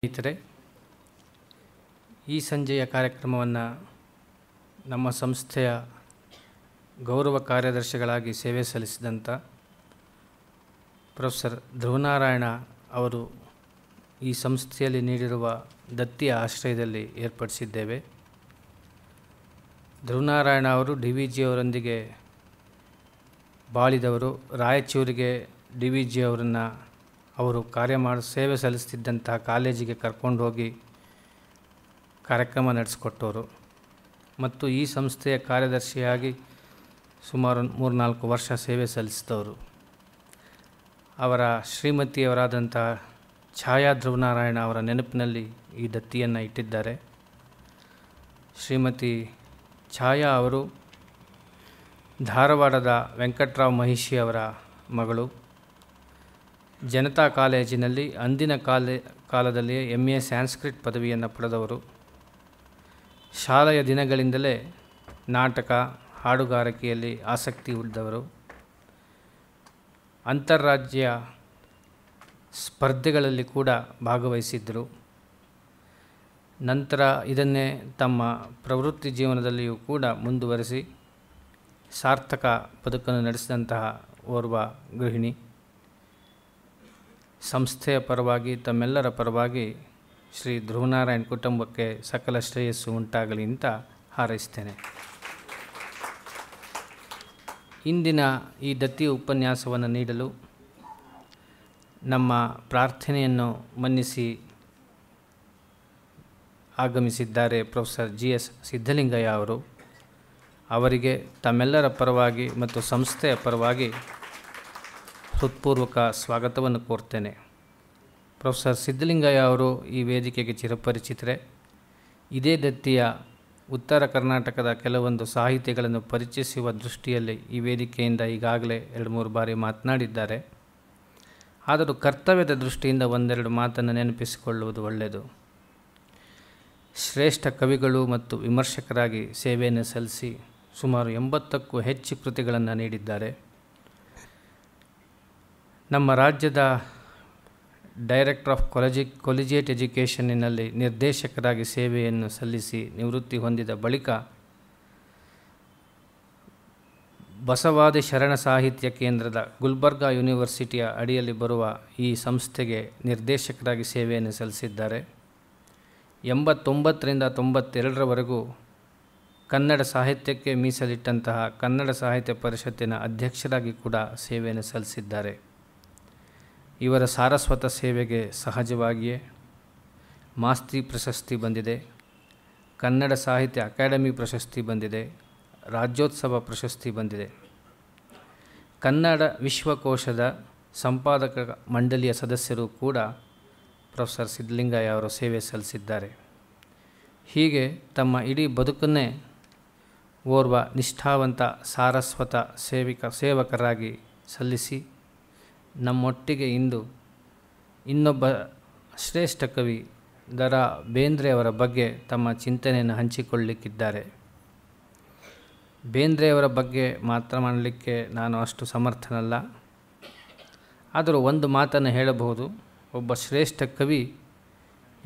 ಸ್ನೇಹಿತರೆ ಈ ಸಂಜೆಯ ಕಾರ್ಯಕ್ರಮವನ್ನು ನಮ್ಮ ಸಂಸ್ಥೆಯ ಗೌರವ ಕಾರ್ಯದರ್ಶಿಗಳಾಗಿ ಸೇವೆ ಸಲ್ಲಿಸಿದಂಥ ಪ್ರೊಫೆಸರ್ ಧ್ರುವನಾರಾಯಣ ಅವರು ಈ ಸಂಸ್ಥೆಯಲ್ಲಿ ನೀಡಿರುವ ದತ್ತಿಯ ಆಶ್ರಯದಲ್ಲಿ ಏರ್ಪಡಿಸಿದ್ದೇವೆ ಧ್ರುವನಾರಾಯಣ ಅವರು ಡಿ ವಿ ಅವರೊಂದಿಗೆ ಬಾಳಿದವರು ರಾಯಚೂರಿಗೆ ಡಿ ವಿ ಅವರನ್ನು ಅವರು ಕಾರ್ಯ ಮಾಡಿ ಸೇವೆ ಸಲ್ಲಿಸ್ತಿದ್ದಂತಹ ಕಾಲೇಜಿಗೆ ಕರ್ಕೊಂಡು ಹೋಗಿ ಕಾರ್ಯಕ್ರಮ ನಡೆಸಿಕೊಟ್ಟವರು ಮತ್ತು ಈ ಸಂಸ್ಥೆಯ ಕಾರ್ಯದರ್ಶಿಯಾಗಿ ಸುಮಾರು ಮೂರ್ನಾಲ್ಕು ವರ್ಷ ಸೇವೆ ಸಲ್ಲಿಸಿದವರು ಅವರ ಶ್ರೀಮತಿಯವರಾದಂಥ ಛಾಯಾ ಧ್ರುವನಾರಾಯಣ ಅವರ ನೆನಪಿನಲ್ಲಿ ಈ ದತ್ತಿಯನ್ನು ಇಟ್ಟಿದ್ದಾರೆ ಶ್ರೀಮತಿ ಛಾಯಾ ಅವರು ಧಾರವಾಡದ ವೆಂಕಟರಾವ್ ಮಹಿಷಿ ಅವರ ಮಗಳು ಜನತಾ ಕಾಲೇಜಿನಲ್ಲಿ ಅಂದಿನ ಕಾಲೇ ಕಾಲದಲ್ಲಿ ಎಮ್ ಎ ಸ್ಯಾನ್ಸ್ಕ್ರಿಟ್ ಪದವಿಯನ್ನು ಪಡೆದವರು ಶಾಲೆಯ ದಿನಗಳಿಂದಲೇ ನಾಟಕ ಹಾಡುಗಾರಿಕೆಯಲ್ಲಿ ಆಸಕ್ತಿ ಉಳಿದವರು ಅಂತಾರಾಜ್ಯ ಸ್ಪರ್ಧೆಗಳಲ್ಲಿ ಕೂಡ ಭಾಗವಹಿಸಿದ್ದರು ನಂತರ ಇದನ್ನೇ ತಮ್ಮ ಪ್ರವೃತ್ತಿ ಜೀವನದಲ್ಲಿಯೂ ಕೂಡ ಮುಂದುವರೆಸಿ ಸಾರ್ಥಕ ಬದುಕನ್ನು ನಡೆಸಿದಂತಹ ಓರ್ವ ಗೃಹಿಣಿ ಸಂಸ್ಥೆಯ ಪರವಾಗಿ ತಮ್ಮೆಲ್ಲರ ಪರವಾಗಿ ಶ್ರೀ ಧ್ರುವನಾರಾಯಣ ಕುಟುಂಬಕ್ಕೆ ಸಕಲ ಶ್ರೇಯಸ್ಸು ಉಂಟಾಗಲಿ ಅಂತ ಹಾರೈಸ್ತೇನೆ ಇಂದಿನ ಈ ದತ್ತಿ ಉಪನ್ಯಾಸವನ್ನು ನೀಡಲು ನಮ್ಮ ಪ್ರಾರ್ಥನೆಯನ್ನು ಮನ್ನಿಸಿ ಆಗಮಿಸಿದ್ದಾರೆ ಪ್ರೊಫೆಸರ್ ಜಿ ಎಸ್ ಸಿದ್ಧಲಿಂಗಯ್ಯ ಅವರು ಅವರಿಗೆ ತಮ್ಮೆಲ್ಲರ ಪರವಾಗಿ ಮತ್ತು ಸಂಸ್ಥೆಯ ಪರವಾಗಿ ಹೃತ್ಪೂರ್ವಕ ಸ್ವಾಗತವನ್ನು ಕೋರ್ತೇನೆ ಪ್ರೊಫೆಸರ್ ಸಿದ್ದಲಿಂಗಯ್ಯ ಅವರು ಈ ವೇದಿಕೆಗೆ ಚಿರಪರಿಚಿತರೆ ಇದೇ ದತ್ತಿಯ ಉತ್ತರ ಕರ್ನಾಟಕದ ಕೆಲವೊಂದು ಸಾಹಿತಿಗಳನ್ನು ಪರಿಚಯಿಸುವ ದೃಷ್ಟಿಯಲ್ಲಿ ಈ ವೇದಿಕೆಯಿಂದ ಈಗಾಗಲೇ ಎರಡು ಮೂರು ಬಾರಿ ಮಾತನಾಡಿದ್ದಾರೆ ಆದರೂ ಕರ್ತವ್ಯದ ದೃಷ್ಟಿಯಿಂದ ಒಂದೆರಡು ಮಾತನ್ನು ನೆನಪಿಸಿಕೊಳ್ಳುವುದು ಒಳ್ಳೆಯದು ಶ್ರೇಷ್ಠ ಕವಿಗಳು ಮತ್ತು ವಿಮರ್ಶಕರಾಗಿ ಸೇವೆಯನ್ನು ಸಲ್ಲಿಸಿ ಸುಮಾರು ಎಂಬತ್ತಕ್ಕೂ ಹೆಚ್ಚು ಕೃತಿಗಳನ್ನು ನೀಡಿದ್ದಾರೆ ನಮ್ಮ ರಾಜ್ಯದ ಡೈರೆಕ್ಟರ್ ಆಫ್ ಕೊಲೆಜಿ ಕೊಲಿಜಿಯೇಟ್ ಎಜುಕೇಷನ್ನಿನಲ್ಲಿ ನಿರ್ದೇಶಕರಾಗಿ ಸೇವೆಯನ್ನು ಸಲ್ಲಿಸಿ ನಿವೃತ್ತಿ ಹೊಂದಿದ ಬಳಿಕ ಬಸವಾದಿ ಶರಣ ಸಾಹಿತ್ಯ ಕೇಂದ್ರದ ಗುಲ್ಬರ್ಗಾ ಯೂನಿವರ್ಸಿಟಿಯ ಅಡಿಯಲ್ಲಿ ಬರುವ ಈ ಸಂಸ್ಥೆಗೆ ನಿರ್ದೇಶಕರಾಗಿ ಸೇವೆಯನ್ನು ಸಲ್ಲಿಸಿದ್ದಾರೆ ಎಂಬತ್ತೊಂಬತ್ತರಿಂದ ತೊಂಬತ್ತೆರಡರವರೆಗೂ ಕನ್ನಡ ಸಾಹಿತ್ಯಕ್ಕೆ ಮೀಸಲಿಟ್ಟಂತಹ ಕನ್ನಡ ಸಾಹಿತ್ಯ ಪರಿಷತ್ತಿನ ಅಧ್ಯಕ್ಷರಾಗಿ ಕೂಡ ಸೇವೆಯನ್ನು ಸಲ್ಲಿಸಿದ್ದಾರೆ ಇವರ ಸಾರಸ್ವತ ಸೇವೆಗೆ ಸಹಜವಾಗಿಯೇ ಮಾಸ್ತಿ ಪ್ರಶಸ್ತಿ ಬಂದಿದೆ ಕನ್ನಡ ಸಾಹಿತ್ಯ ಅಕಾಡೆಮಿ ಪ್ರಶಸ್ತಿ ಬಂದಿದೆ ರಾಜ್ಯೋತ್ಸವ ಪ್ರಶಸ್ತಿ ಬಂದಿದೆ ಕನ್ನಡ ವಿಶ್ವಕೋಶದ ಸಂಪಾದಕ ಮಂಡಳಿಯ ಸದಸ್ಯರು ಕೂಡ ಪ್ರೊಫೆಸರ್ ಸಿದ್ಧಲಿಂಗಯ್ಯ ಅವರು ಸೇವೆ ಸಲ್ಲಿಸಿದ್ದಾರೆ ಹೀಗೆ ತಮ್ಮ ಇಡೀ ಬದುಕನ್ನೇ ಓರ್ವ ನಿಷ್ಠಾವಂತ ಸಾರಸ್ವತ ಸೇವಿಕ ಸೇವಕರಾಗಿ ಸಲ್ಲಿಸಿ ನಮ್ಮೊಟ್ಟಿಗೆ ಇಂದು ಇನ್ನೊಬ್ಬ ಶ್ರೇಷ್ಠ ಕವಿ ದರ ಬೇಂದ್ರೆಯವರ ಬಗ್ಗೆ ತಮ್ಮ ಚಿಂತನೆಯನ್ನು ಹಂಚಿಕೊಳ್ಳಲಿಕ್ಕಿದ್ದಾರೆ ಬೇಂದ್ರೆಯವರ ಬಗ್ಗೆ ಮಾತ್ರ ಮಾಡಲಿಕ್ಕೆ ನಾನು ಅಷ್ಟು ಸಮರ್ಥನಲ್ಲ ಆದರೂ ಒಂದು ಮಾತನ್ನು ಹೇಳಬಹುದು ಒಬ್ಬ ಶ್ರೇಷ್ಠ ಕವಿ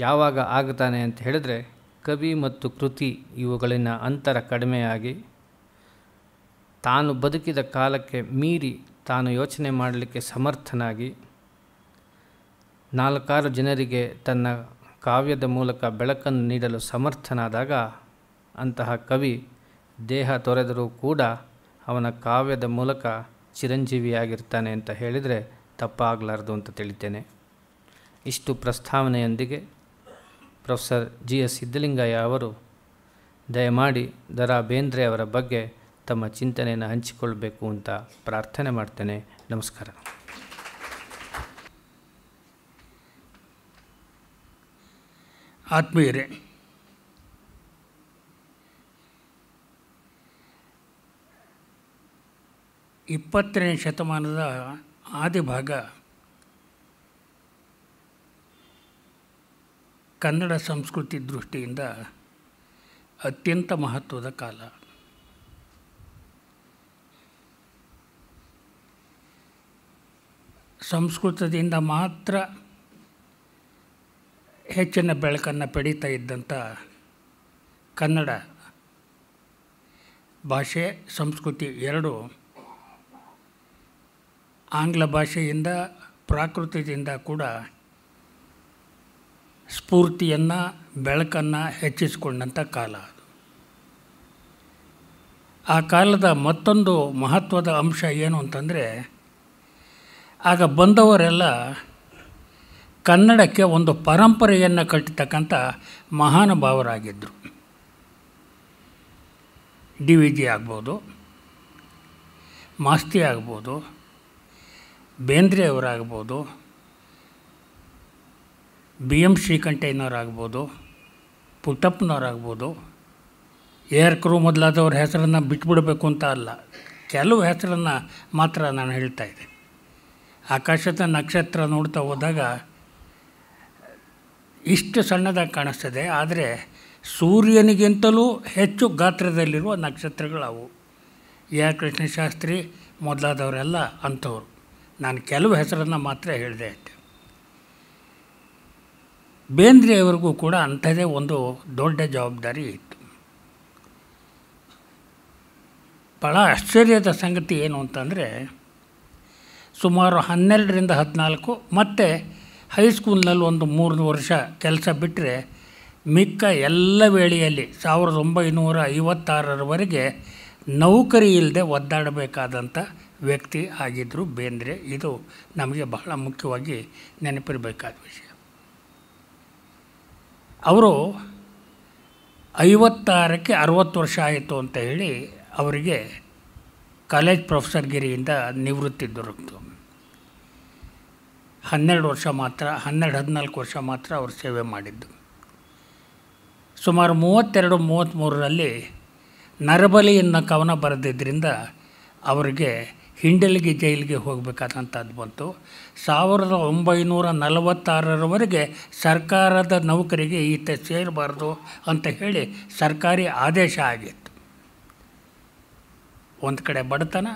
ಯಾವಾಗ ಆಗ್ತಾನೆ ಅಂತ ಹೇಳಿದ್ರೆ ಕವಿ ಮತ್ತು ಕೃತಿ ಇವುಗಳಿನ ಅಂತರ ಕಡಿಮೆಯಾಗಿ ತಾನು ಬದುಕಿದ ಕಾಲಕ್ಕೆ ಮೀರಿ ತಾನು ಯೋಚನೆ ಮಾಡಲಿಕ್ಕೆ ಸಮರ್ಥನಾಗಿ ನಾಲ್ಕಾರು ಜನರಿಗೆ ತನ್ನ ಕಾವ್ಯದ ಮೂಲಕ ಬೆಳಕನ್ನು ನೀಡಲು ಸಮರ್ಥನಾದಾಗ ಅಂತಹ ಕವಿ ದೇಹ ತೊರೆದರೂ ಕೂಡ ಅವನ ಕಾವ್ಯದ ಮೂಲಕ ಚಿರಂಜೀವಿಯಾಗಿರ್ತಾನೆ ಅಂತ ಹೇಳಿದರೆ ತಪ್ಪಾಗಲಾರದು ಅಂತ ತಿಳಿತೇನೆ ಇಷ್ಟು ಪ್ರಸ್ತಾವನೆಯೊಂದಿಗೆ ಪ್ರೊಫೆಸರ್ ಜಿ ಎಸ್ ಸಿದ್ದಲಿಂಗಯ್ಯ ಅವರು ದಯಮಾಡಿ ದರಾ ಬೇಂದ್ರೆ ಅವರ ಬಗ್ಗೆ ತಮ್ಮ ಚಿಂತನೆಯನ್ನು ಹಂಚಿಕೊಳ್ಬೇಕು ಅಂತ ಪ್ರಾರ್ಥನೆ ಮಾಡ್ತೇನೆ ನಮಸ್ಕಾರ ಆತ್ಮೀಯರೇ ಇಪ್ಪತ್ತನೇ ಶತಮಾನದ ಆದಿಭಾಗ ಕನ್ನಡ ಸಂಸ್ಕೃತಿ ದೃಷ್ಟಿಯಿಂದ ಅತ್ಯಂತ ಮಹತ್ವದ ಕಾಲ ಸಂಸ್ಕೃತದಿಂದ ಮಾತ್ರ ಹೆಚ್ಚಿನ ಬೆಳಕನ್ನು ಪಡೀತಾ ಇದ್ದಂಥ ಕನ್ನಡ ಭಾಷೆ ಸಂಸ್ಕೃತಿ ಎರಡು ಆಂಗ್ಲ ಭಾಷೆಯಿಂದ ಪ್ರಾಕೃತದಿಂದ ಕೂಡ ಸ್ಫೂರ್ತಿಯನ್ನು ಬೆಳಕನ್ನು ಹೆಚ್ಚಿಸಿಕೊಂಡಂಥ ಕಾಲ ಆ ಕಾಲದ ಮತ್ತೊಂದು ಮಹತ್ವದ ಅಂಶ ಏನು ಅಂತಂದರೆ ಆಗ ಬಂದವರೆಲ್ಲ ಕನ್ನಡಕ್ಕೆ ಒಂದು ಪರಂಪರೆಯನ್ನು ಕಟ್ಟಿತಕ್ಕಂಥ ಮಹಾನುಭಾವರಾಗಿದ್ದರು ಡಿ ವಿ ಜಿ ಆಗ್ಬೋದು ಮಾಸ್ತಿ ಆಗ್ಬೋದು ಬೇಂದ್ರೆಯವರಾಗ್ಬೋದು ಬಿ ಎಂ ಶ್ರೀಕಂಠಯ್ಯನವರಾಗ್ಬೋದು ಪುಟ್ಟಪ್ಪನವರಾಗ್ಬೋದು ಏರ್ ಕ್ರೂ ಮೊದಲಾದವ್ರ ಹೆಸರನ್ನು ಬಿಟ್ಬಿಡಬೇಕು ಅಂತ ಅಲ್ಲ ಕೆಲವು ಹೆಸರನ್ನು ಮಾತ್ರ ನಾನು ಹೇಳ್ತಾ ಇದ್ದೆ ಆಕಾಶದ ನಕ್ಷತ್ರ ನೋಡ್ತಾ ಹೋದಾಗ ಇಷ್ಟು ಸಣ್ಣದಾಗಿ ಕಾಣಿಸ್ತದೆ ಆದರೆ ಸೂರ್ಯನಿಗಿಂತಲೂ ಹೆಚ್ಚು ಗಾತ್ರದಲ್ಲಿರುವ ನಕ್ಷತ್ರಗಳವು ಎ ಆರ್ ಕೃಷ್ಣಶಾಸ್ತ್ರಿ ಮೊದಲಾದವರೆಲ್ಲ ಅಂಥವ್ರು ನಾನು ಕೆಲವು ಹೆಸರನ್ನು ಮಾತ್ರ ಹೇಳಿದೆ ಆಯಿತು ಬೇಂದ್ರೆಯವರಿಗೂ ಕೂಡ ಅಂಥದೇ ಒಂದು ದೊಡ್ಡ ಜವಾಬ್ದಾರಿ ಇತ್ತು ಭಾಳ ಆಶ್ಚರ್ಯದ ಸಂಗತಿ ಏನು ಅಂತಂದರೆ ಸುಮಾರು ಹನ್ನೆರಡರಿಂದ ಹದಿನಾಲ್ಕು ಮತ್ತು ಹೈಸ್ಕೂಲ್ನಲ್ಲಿ ಒಂದು ಮೂರು ವರ್ಷ ಕೆಲಸ ಬಿಟ್ಟರೆ ಮಿಕ್ಕ ಎಲ್ಲ ವೇಳೆಯಲ್ಲಿ ಸಾವಿರದ ಒಂಬೈನೂರ ಐವತ್ತಾರರವರೆಗೆ ನೌಕರಿ ಇಲ್ಲದೆ ಒದ್ದಾಡಬೇಕಾದಂಥ ವ್ಯಕ್ತಿ ಆಗಿದ್ದರು ಬೇಂದ್ರೆ ಇದು ನಮಗೆ ಬಹಳ ಮುಖ್ಯವಾಗಿ ನೆನಪಿರಬೇಕಾದ ವಿಷಯ ಅವರು ಐವತ್ತಾರಕ್ಕೆ ಅರವತ್ತು ವರ್ಷ ಆಯಿತು ಅಂತ ಹೇಳಿ ಅವರಿಗೆ ಕಾಲೇಜ್ ಪ್ರೊಫೆಸರ್ಗಿರಿಯಿಂದ ನಿವೃತ್ತಿ ದೊರಕಿತು ಹನ್ನೆರಡು ವರ್ಷ ಮಾತ್ರ ಹನ್ನೆರಡು ಹದಿನಾಲ್ಕು ವರ್ಷ ಮಾತ್ರ ಅವರು ಸೇವೆ ಮಾಡಿದ್ದು ಸುಮಾರು ಮೂವತ್ತೆರಡು ಮೂವತ್ತ್ಮೂರರಲ್ಲಿ ನರಬಲಿ ಎನ್ನೋ ಕವನ ಬರೆದಿದ್ದರಿಂದ ಅವರಿಗೆ ಹಿಂಡಲಿಗೆ ಜೈಲಿಗೆ ಹೋಗಬೇಕಾದಂಥದ್ದು ಬಂತು ಸಾವಿರದ ಒಂಬೈನೂರ ನಲವತ್ತಾರರವರೆಗೆ ಸರ್ಕಾರದ ನೌಕರಿಗೆ ಈತ ಸೇರಬಾರ್ದು ಅಂತ ಹೇಳಿ ಸರ್ಕಾರಿ ಆದೇಶ ಆಗಿತ್ತು ಒಂದು ಕಡೆ ಬಡತನ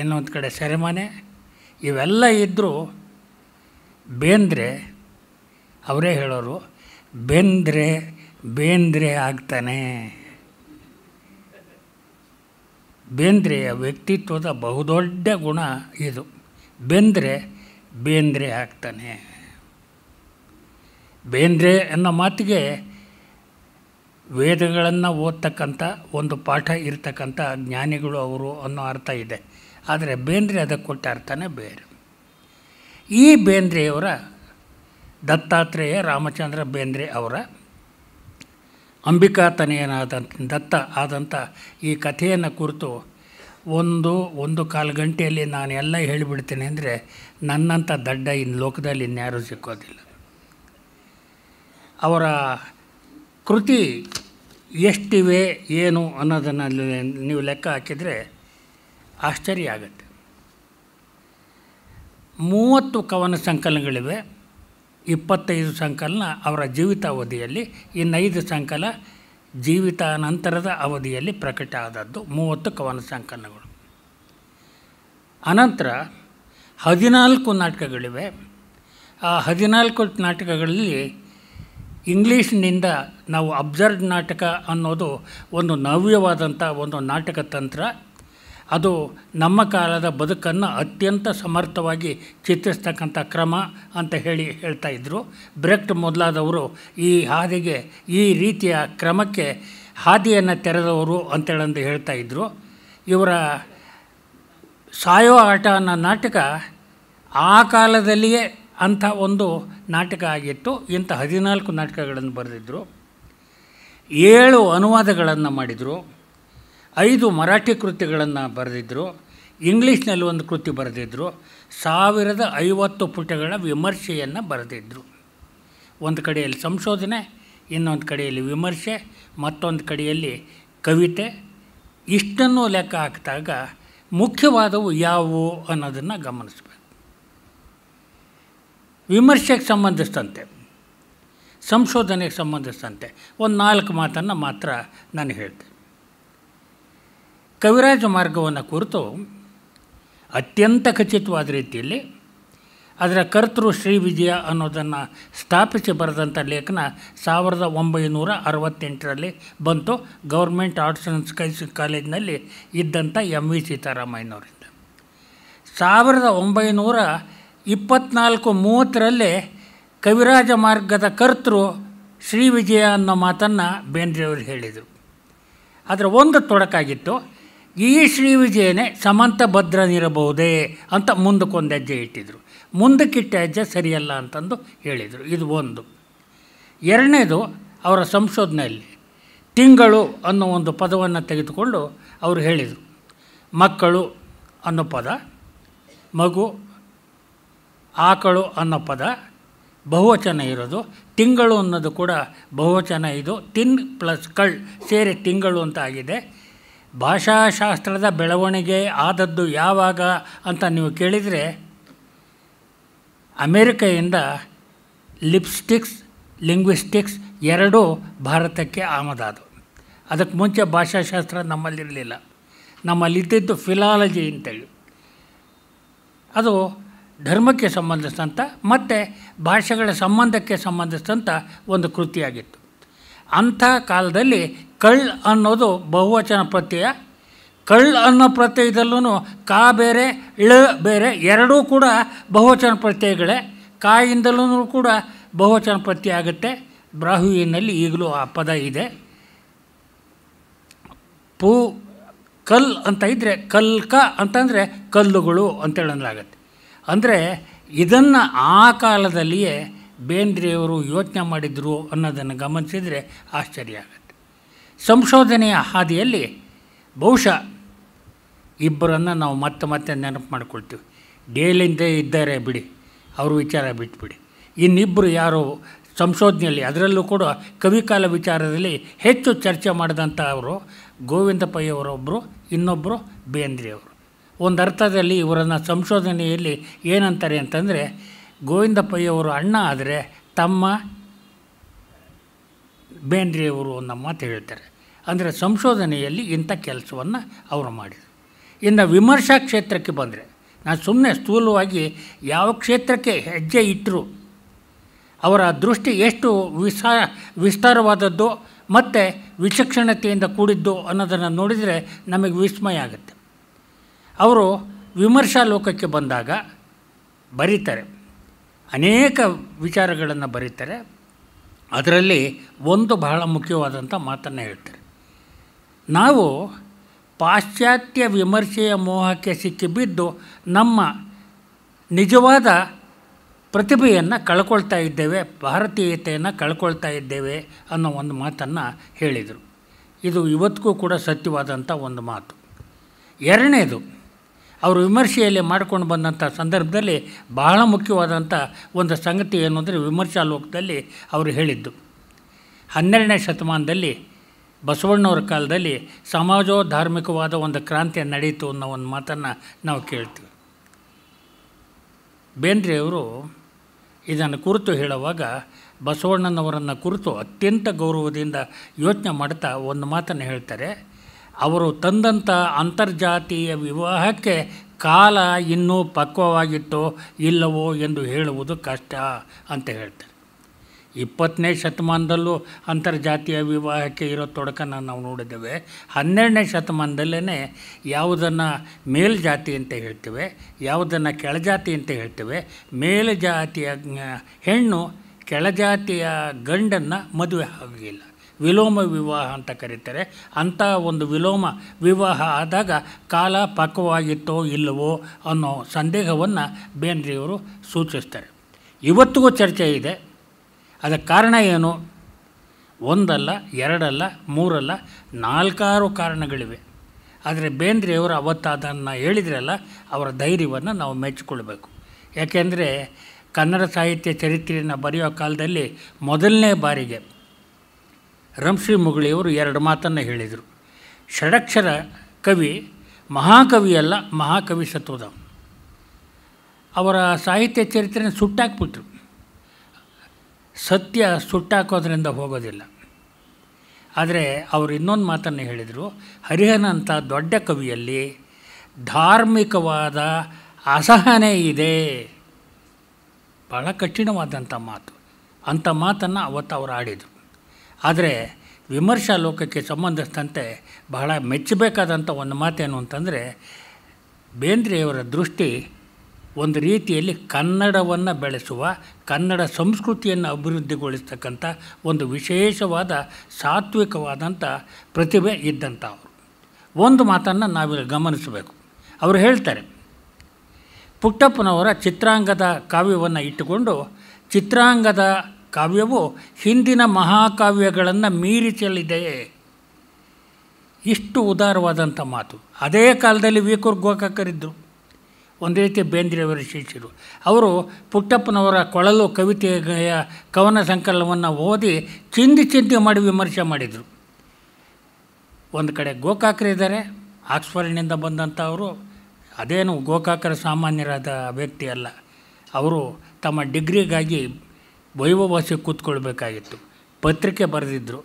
ಇನ್ನೊಂದು ಕಡೆ ಸೆರೆಮನೆ ಇವೆಲ್ಲ ಇದ್ದರೂ ಬೇಂದ್ರೆ ಅವರೇ ಹೇಳೋರು ಬೇಂದ್ರೆ ಬೇಂದ್ರೆ ಆಗ್ತಾನೆ ಬೇಂದ್ರೆಯ ವ್ಯಕ್ತಿತ್ವದ ಬಹುದೊಡ್ಡ ಗುಣ ಇದು ಬೇಂದ್ರೆ ಬೇಂದ್ರೆ ಆಗ್ತಾನೆ ಬೇಂದ್ರೆ ಅನ್ನೋ ಮಾತಿಗೆ ವೇದಗಳನ್ನು ಓದ್ತಕ್ಕಂಥ ಒಂದು ಪಾಠ ಇರ್ತಕ್ಕಂಥ ಜ್ಞಾನಿಗಳು ಅವರು ಅನ್ನೋ ಅರ್ಥ ಇದೆ ಆದರೆ ಬೇಂದ್ರೆ ಅದಕ್ಕೆ ಕೊಟ್ಟ ಅರ್ಥನೇ ಬೇರೆ ಈ ಬೇಂದ್ರೆಯವರ ದತ್ತಾತ್ರೇಯ ರಾಮಚಂದ್ರ ಬೇಂದ್ರೆ ಅವರ ಅಂಬಿಕಾತನೆಯನಾದಂಥ ದತ್ತ ಆದಂಥ ಈ ಕಥೆಯನ್ನು ಕುರಿತು ಒಂದು ಒಂದು ಕಾಲು ಗಂಟೆಯಲ್ಲಿ ನಾನು ಎಲ್ಲ ಹೇಳಿಬಿಡ್ತೀನಿ ಅಂದರೆ ನನ್ನಂಥ ದಡ್ಡ ಇನ್ನು ಲೋಕದಲ್ಲಿ ಇನ್ಯಾರೂ ಸಿಕ್ಕೋದಿಲ್ಲ ಅವರ ಕೃತಿ ಎಷ್ಟಿವೆ ಏನು ಅನ್ನೋದನ್ನು ನೀವು ಲೆಕ್ಕ ಹಾಕಿದರೆ ಆಶ್ಚರ್ಯ ಆಗುತ್ತೆ ಮೂವತ್ತು ಕವನ ಸಂಕಲನಗಳಿವೆ ಇಪ್ಪತ್ತೈದು ಸಂಕಲನ ಅವರ ಜೀವಿತಾವಧಿಯಲ್ಲಿ ಇನ್ನೈದು ಸಂಕಲ ಜೀವಿತಾನಂತರದ ಅವಧಿಯಲ್ಲಿ ಪ್ರಕಟ ಆದದ್ದು ಮೂವತ್ತು ಕವನ ಸಂಕಲನಗಳು ಅನಂತರ ಹದಿನಾಲ್ಕು ನಾಟಕಗಳಿವೆ ಆ ಹದಿನಾಲ್ಕು ನಾಟಕಗಳಲ್ಲಿ ಇಂಗ್ಲೀಷ್ನಿಂದ ನಾವು ಅಬ್ಸರ್ಡ್ ನಾಟಕ ಅನ್ನೋದು ಒಂದು ನವ್ಯವಾದಂಥ ಒಂದು ನಾಟಕ ತಂತ್ರ ಅದು ನಮ್ಮ ಕಾಲದ ಬದುಕನ್ನು ಅತ್ಯಂತ ಸಮರ್ಥವಾಗಿ ಚಿತ್ರಿಸ್ತಕ್ಕಂಥ ಕ್ರಮ ಅಂತ ಹೇಳಿ ಹೇಳ್ತಾ ಇದ್ದರು ಬ್ರೆಕ್ಟ್ ಮೊದಲಾದವರು ಈ ಹಾದಿಗೆ ಈ ರೀತಿಯ ಕ್ರಮಕ್ಕೆ ಹಾದಿಯನ್ನು ತೆರೆದವರು ಅಂತೇಳಂದು ಹೇಳ್ತಾ ಇದ್ದರು ಇವರ ಸಾಯೋ ಆಟ ಅನ್ನೋ ನಾಟಕ ಆ ಕಾಲದಲ್ಲಿಯೇ ಅಂಥ ಒಂದು ನಾಟಕ ಆಗಿತ್ತು ಇಂಥ ಹದಿನಾಲ್ಕು ನಾಟಕಗಳನ್ನು ಬರೆದಿದ್ದರು ಏಳು ಅನುವಾದಗಳನ್ನು ಮಾಡಿದರು ಐದು ಮರಾಠಿ ಕೃತಿಗಳನ್ನು ಬರೆದಿದ್ದರು ಇಂಗ್ಲೀಷ್ನಲ್ಲಿ ಒಂದು ಕೃತಿ ಬರೆದಿದ್ದರು ಸಾವಿರದ ಐವತ್ತು ಪುಟಗಳ ವಿಮರ್ಶೆಯನ್ನು ಬರೆದಿದ್ದರು ಒಂದು ಕಡೆಯಲ್ಲಿ ಸಂಶೋಧನೆ ಇನ್ನೊಂದು ಕಡೆಯಲ್ಲಿ ವಿಮರ್ಶೆ ಮತ್ತೊಂದು ಕಡೆಯಲ್ಲಿ ಕವಿತೆ ಇಷ್ಟನ್ನು ಲೆಕ್ಕ ಹಾಕಿದಾಗ ಮುಖ್ಯವಾದವು ಯಾವುವು ಅನ್ನೋದನ್ನು ಗಮನಿಸಬೇಕು ವಿಮರ್ಶೆಗೆ ಸಂಬಂಧಿಸಿದಂತೆ ಸಂಶೋಧನೆಗೆ ಸಂಬಂಧಿಸಿದಂತೆ ಒಂದು ನಾಲ್ಕು ಮಾತನ್ನು ಮಾತ್ರ ನಾನು ಹೇಳ್ತೇನೆ ಕವಿರಾಜ ಮಾರ್ಗವನ್ನು ಕುರಿತು ಅತ್ಯಂತ ಖಚಿತವಾದ ರೀತಿಯಲ್ಲಿ ಅದರ ಕರ್ತೃ ಶ್ರೀ ವಿಜಯ ಅನ್ನೋದನ್ನು ಸ್ಥಾಪಿಸಿ ಬರೆದಂಥ ಲೇಖನ ಸಾವಿರದ ಒಂಬೈನೂರ ಅರವತ್ತೆಂಟರಲ್ಲಿ ಬಂತು ಗೌರ್ಮೆಂಟ್ ಆರ್ಟ್ಸ್ ಆ್ಯಂಡ್ ಸೈನ್ಸ್ ಕಾಲೇಜಿನಲ್ಲಿ ಇದ್ದಂಥ ಎಮ್ ವಿ ಸೀತಾರಾಮಯ್ಯನವರಿಂದ ಸಾವಿರದ ಒಂಬೈನೂರ ಇಪ್ಪತ್ನಾಲ್ಕು ಮೂವತ್ತರಲ್ಲೇ ಕವಿರಾಜ ಮಾರ್ಗದ ಕರ್ತೃ ಶ್ರೀ ವಿಜಯ ಅನ್ನೋ ಮಾತನ್ನು ಬೇಂದ್ರೆಯವರು ಹೇಳಿದರು ಅದರ ಒಂದು ತೊಡಕಾಗಿತ್ತು ಈ ಶ್ರೀ ಸಮಂತ ಭದ್ರನಿರಬಹುದೇ ಅಂತ ಮುಂದಕ್ಕೊಂದು ಹೆಜ್ಜೆ ಇಟ್ಟಿದ್ರು ಮುಂದಕ್ಕಿಟ್ಟ ಹೆಜ್ಜೆ ಸರಿಯಲ್ಲ ಅಂತಂದು ಹೇಳಿದರು ಇದು ಒಂದು ಎರಡನೇದು ಅವರ ಸಂಶೋಧನೆಯಲ್ಲಿ ತಿಂಗಳು ಅನ್ನೋ ಒಂದು ಪದವನ್ನು ತೆಗೆದುಕೊಂಡು ಅವರು ಹೇಳಿದರು ಮಕ್ಕಳು ಅನ್ನೋ ಪದ ಮಗು ಆಕಳು ಅನ್ನೋ ಪದ ಬಹುವಚನ ಇರೋದು ತಿಂಗಳು ಅನ್ನೋದು ಕೂಡ ಬಹುವಚನ ಇದು ತಿನ್ ಪ್ಲಸ್ ಕಳ್ ಸೇರಿ ತಿಂಗಳು ಅಂತ ಆಗಿದೆ ಭಾಷಾಶಾಸ್ತ್ರದ ಬೆಳವಣಿಗೆ ಆದದ್ದು ಯಾವಾಗ ಅಂತ ನೀವು ಕೇಳಿದರೆ ಅಮೇರಿಕೆಯಿಂದ ಲಿಪ್ಸ್ಟಿಕ್ಸ್ ಲಿಂಗ್ವಿಸ್ಟಿಕ್ಸ್ ಎರಡೂ ಭಾರತಕ್ಕೆ ಆಮದಾದು ಅದಕ್ಕೆ ಮುಂಚೆ ಭಾಷಾಶಾಸ್ತ್ರ ನಮ್ಮಲ್ಲಿರಲಿಲ್ಲ ನಮ್ಮಲ್ಲಿದ್ದದ್ದು ಫಿಲಾಲಜಿ ಅಂತೇಳಿ ಅದು ಧರ್ಮಕ್ಕೆ ಸಂಬಂಧಿಸಿದಂಥ ಮತ್ತು ಭಾಷೆಗಳ ಸಂಬಂಧಕ್ಕೆ ಸಂಬಂಧಿಸಿದಂಥ ಒಂದು ಕೃತಿಯಾಗಿತ್ತು ಅಂಥ ಕಾಲದಲ್ಲಿ ಕಳ್ ಅನ್ನೋದು ಬಹುವಚನ ಪ್ರತ್ಯಯ ಕಳ್ ಅನ್ನೋ ಪ್ರತ್ಯಯದಲ್ಲೂ ಕಾ ಬೇರೆ ಇಳ ಬೇರೆ ಎರಡೂ ಕೂಡ ಬಹುವಚನ ಪ್ರತ್ಯಯಗಳೇ ಕಾಯಿಂದಲೂ ಕೂಡ ಬಹುವಚನ ಪ್ರತ್ಯಯ ಆಗುತ್ತೆ ಬ್ರಾಹುವಿನಲ್ಲಿ ಈಗಲೂ ಆ ಪದ ಇದೆ ಪೂ ಕಲ್ ಅಂತ ಇದ್ದರೆ ಕಲ್ಕ ಅಂತಂದರೆ ಕಲ್ಲುಗಳು ಅಂತೇಳಲಾಗತ್ತೆ ಅಂದರೆ ಇದನ್ನು ಆ ಕಾಲದಲ್ಲಿಯೇ ಬೇಂದ್ರೆಯವರು ಯೋಚನೆ ಮಾಡಿದರು ಅನ್ನೋದನ್ನು ಗಮನಿಸಿದರೆ ಆಶ್ಚರ್ಯ ಆಗುತ್ತೆ ಸಂಶೋಧನೆಯ ಹಾದಿಯಲ್ಲಿ ಬಹುಶಃ ಇಬ್ಬರನ್ನು ನಾವು ಮತ್ತೆ ಮತ್ತೆ ನೆನಪು ಮಾಡ್ಕೊಳ್ತೀವಿ ಡೇಲಿಂದ ಇದ್ದಾರೆ ಬಿಡಿ ಅವರು ವಿಚಾರ ಬಿಟ್ಬಿಡಿ ಇನ್ನಿಬ್ಬರು ಯಾರು ಸಂಶೋಧನೆಯಲ್ಲಿ ಅದರಲ್ಲೂ ಕೂಡ ಕವಿಕಾಲ ವಿಚಾರದಲ್ಲಿ ಹೆಚ್ಚು ಚರ್ಚೆ ಮಾಡಿದಂಥ ಅವರು ಗೋವಿಂದ ಪೈಯವರೊಬ್ಬರು ಇನ್ನೊಬ್ಬರು ಬೇಂದ್ರೆಯವರು ಒಂದು ಅರ್ಥದಲ್ಲಿ ಇವರನ್ನು ಸಂಶೋಧನೆಯಲ್ಲಿ ಏನಂತಾರೆ ಅಂತಂದರೆ ಗೋವಿಂದಪ್ಪಯ್ಯವರು ಅಣ್ಣ ಆದರೆ ತಮ್ಮ ಬೇಂದ್ರೆಯವರು ನಮ್ಮ ಮಾತು ಹೇಳ್ತಾರೆ ಅಂದರೆ ಸಂಶೋಧನೆಯಲ್ಲಿ ಇಂಥ ಕೆಲಸವನ್ನು ಅವರು ಮಾಡಿದರು ಇನ್ನು ವಿಮರ್ಶಾ ಕ್ಷೇತ್ರಕ್ಕೆ ಬಂದರೆ ನಾನು ಸುಮ್ಮನೆ ಸ್ಥೂಲವಾಗಿ ಯಾವ ಕ್ಷೇತ್ರಕ್ಕೆ ಹೆಜ್ಜೆ ಇಟ್ಟರು ಅವರ ದೃಷ್ಟಿ ಎಷ್ಟು ವಿಸ ವಿಸ್ತಾರವಾದದ್ದು ಮತ್ತು ವಿಚಕ್ಷಣತೆಯಿಂದ ಕೂಡಿದ್ದು ಅನ್ನೋದನ್ನು ನೋಡಿದರೆ ನಮಗೆ ವಿಸ್ಮಯ ಆಗುತ್ತೆ ಅವರು ವಿಮರ್ಶಾ ಲೋಕಕ್ಕೆ ಬಂದಾಗ ಬರೀತಾರೆ ಅನೇಕ ವಿಚಾರಗಳನ್ನು ಬರೀತಾರೆ ಅದರಲ್ಲಿ ಒಂದು ಬಹಳ ಮುಖ್ಯವಾದಂಥ ಮಾತನ್ನು ಹೇಳ್ತಾರೆ ನಾವು ಪಾಶ್ಚಾತ್ಯ ವಿಮರ್ಶೆಯ ಮೋಹಕ್ಕೆ ಸಿಕ್ಕಿಬಿದ್ದು ನಮ್ಮ ನಿಜವಾದ ಪ್ರತಿಭೆಯನ್ನು ಕಳ್ಕೊಳ್ತಾ ಇದ್ದೇವೆ ಭಾರತೀಯತೆಯನ್ನು ಕಳ್ಕೊಳ್ತಾ ಇದ್ದೇವೆ ಅನ್ನೋ ಒಂದು ಮಾತನ್ನು ಹೇಳಿದರು ಇದು ಇವತ್ತಿಗೂ ಕೂಡ ಸತ್ಯವಾದಂಥ ಒಂದು ಮಾತು ಎರಡನೇದು ಅವರು ವಿಮರ್ಶೆಯಲ್ಲಿ ಮಾಡ್ಕೊಂಡು ಬಂದಂಥ ಸಂದರ್ಭದಲ್ಲಿ ಬಹಳ ಮುಖ್ಯವಾದಂಥ ಒಂದು ಸಂಗತಿ ಏನು ಅಂದರೆ ವಿಮರ್ಶಾ ಲೋಕದಲ್ಲಿ ಅವರು ಹೇಳಿದ್ದು ಹನ್ನೆರಡನೇ ಶತಮಾನದಲ್ಲಿ ಬಸವಣ್ಣವ್ರ ಕಾಲದಲ್ಲಿ ಸಮಾಜೋ ಧಾರ್ಮಿಕವಾದ ಒಂದು ಕ್ರಾಂತಿ ನಡೆಯಿತು ಅನ್ನೋ ಒಂದು ಮಾತನ್ನು ನಾವು ಕೇಳ್ತೀವಿ ಬೇಂದ್ರೆಯವರು ಇದನ್ನು ಕುರಿತು ಹೇಳುವಾಗ ಬಸವಣ್ಣನವರನ್ನು ಕುರಿತು ಅತ್ಯಂತ ಗೌರವದಿಂದ ಯೋಚನೆ ಮಾಡ್ತಾ ಒಂದು ಮಾತನ್ನು ಹೇಳ್ತಾರೆ ಅವರು ತಂದಂಥ ಅಂತರ್ಜಾತೀಯ ವಿವಾಹಕ್ಕೆ ಕಾಲ ಇನ್ನೂ ಪಕ್ವವಾಗಿತ್ತೋ ಇಲ್ಲವೋ ಎಂದು ಹೇಳುವುದು ಕಷ್ಟ ಅಂತ ಹೇಳ್ತಾರೆ ಇಪ್ಪತ್ತನೇ ಶತಮಾನದಲ್ಲೂ ಅಂತರ್ಜಾತೀಯ ವಿವಾಹಕ್ಕೆ ಇರೋ ತೊಡಕನ್ನು ನಾವು ನೋಡಿದ್ದೇವೆ ಹನ್ನೆರಡನೇ ಶತಮಾನದಲ್ಲೇ ಯಾವುದನ್ನು ಮೇಲ್ಜಾತಿ ಅಂತ ಹೇಳ್ತೇವೆ ಯಾವುದನ್ನು ಕೆಳಜಾತಿ ಅಂತ ಹೇಳ್ತೇವೆ ಮೇಲ್ಜಾತಿಯ ಹೆಣ್ಣು ಕೆಳಜಾತಿಯ ಗಂಡನ್ನು ಮದುವೆ ಆಗಿಲ್ಲ ವಿಲೋಮ ವಿವಾಹ ಅಂತ ಕರೀತಾರೆ ಅಂಥ ಒಂದು ವಿಲೋಮ ವಿವಾಹ ಆದಾಗ ಕಾಲ ಪಕ್ವವಾಗಿತ್ತೋ ಇಲ್ಲವೋ ಅನ್ನೋ ಸಂದೇಹವನ್ನು ಬೇಂದ್ರೆಯವರು ಸೂಚಿಸ್ತಾರೆ ಇವತ್ತಿಗೂ ಚರ್ಚೆ ಇದೆ ಅದಕ್ಕೆ ಕಾರಣ ಏನು ಒಂದಲ್ಲ ಎರಡಲ್ಲ ಮೂರಲ್ಲ ನಾಲ್ಕಾರು ಕಾರಣಗಳಿವೆ ಆದರೆ ಬೇಂದ್ರೆಯವರು ಅವತ್ತು ಅದನ್ನು ಹೇಳಿದ್ರಲ್ಲ ಅವರ ಧೈರ್ಯವನ್ನು ನಾವು ಮೆಚ್ಚಿಕೊಳ್ಬೇಕು ಯಾಕೆಂದರೆ ಕನ್ನಡ ಸಾಹಿತ್ಯ ಚರಿತ್ರೆಯನ್ನು ಬರೆಯೋ ಕಾಲದಲ್ಲಿ ಮೊದಲನೇ ಬಾರಿಗೆ ರಂಶ್ರೀ ಮುಗಳಿಯವರು ಎರಡು ಮಾತನ್ನು ಹೇಳಿದರು ಷಡಕ್ಷರ ಕವಿ ಮಹಾಕವಿಯಲ್ಲ ಮಹಾಕವಿ ಸತ್ವದ ಅವರ ಸಾಹಿತ್ಯ ಚರಿತ್ರೆಯನ್ನು ಸುಟ್ಟಾಕ್ಬಿಟ್ರು ಸತ್ಯ ಸುಟ್ಟಾಕೋದ್ರಿಂದ ಹೋಗೋದಿಲ್ಲ ಆದರೆ ಅವರು ಇನ್ನೊಂದು ಮಾತನ್ನು ಹೇಳಿದರು ಹರಿಹನಂಥ ದೊಡ್ಡ ಕವಿಯಲ್ಲಿ ಧಾರ್ಮಿಕವಾದ ಅಸಹನೆ ಇದೆ ಭಾಳ ಕಠಿಣವಾದಂಥ ಮಾತು ಅಂಥ ಮಾತನ್ನು ಅವತ್ತು ಅವರು ಆಡಿದರು ಆದರೆ ವಿಮರ್ಶಾ ಲೋಕಕ್ಕೆ ಸಂಬಂಧಿಸಿದಂತೆ ಬಹಳ ಮೆಚ್ಚಬೇಕಾದಂಥ ಒಂದು ಮಾತೇನು ಅಂತಂದರೆ ಬೇಂದ್ರೆಯವರ ದೃಷ್ಟಿ ಒಂದು ರೀತಿಯಲ್ಲಿ ಕನ್ನಡವನ್ನು ಬೆಳೆಸುವ ಕನ್ನಡ ಸಂಸ್ಕೃತಿಯನ್ನು ಅಭಿವೃದ್ಧಿಗೊಳಿಸ್ತಕ್ಕಂಥ ಒಂದು ವಿಶೇಷವಾದ ಸಾತ್ವಿಕವಾದಂಥ ಪ್ರತಿಭೆ ಇದ್ದಂಥ ಅವರು ಒಂದು ಮಾತನ್ನು ನಾವಿಲ್ಲಿ ಗಮನಿಸಬೇಕು ಅವರು ಹೇಳ್ತಾರೆ ಪುಟ್ಟಪ್ಪನವರ ಚಿತ್ರಾಂಗದ ಕಾವ್ಯವನ್ನು ಇಟ್ಟುಕೊಂಡು ಚಿತ್ರಾಂಗದ ಕಾವ್ಯವು ಹಿಂದಿನ ಮಹಾಕಾವ್ಯಗಳನ್ನು ಮೀರಿ ಚೆಲ್ಲಿದೆಯೇ ಇಷ್ಟು ಉದಾರವಾದಂಥ ಮಾತು ಅದೇ ಕಾಲದಲ್ಲಿ ವೀಕುರ್ ಗೋಕಾಕರಿದ್ದರು ಒಂದು ರೀತಿ ಬೇಂದ್ರೆಯವರ ಶಿಷ್ಯರು ಅವರು ಪುಟ್ಟಪ್ಪನವರ ಕೊಳಲು ಕವಿತೆಯ ಕವನ ಸಂಕಲನವನ್ನು ಓದಿ ಚಿಂದಿ ಚಿಂದಿ ಮಾಡಿ ವಿಮರ್ಶೆ ಮಾಡಿದರು ಒಂದು ಕಡೆ ಗೋಕಾಕರಿದ್ದಾರೆ ಇದ್ದಾರೆ ಆಕ್ಸ್ಫರ್ಡ್ನಿಂದ ಬಂದಂಥವರು ಅದೇನು ಗೋಕಾಕರ ಸಾಮಾನ್ಯರಾದ ವ್ಯಕ್ತಿ ಅಲ್ಲ ಅವರು ತಮ್ಮ ಡಿಗ್ರಿಗಾಗಿ ವೈಭವಾಸಿ ಕೂತ್ಕೊಳ್ಬೇಕಾಗಿತ್ತು ಪತ್ರಿಕೆ ಬರೆದಿದ್ದರು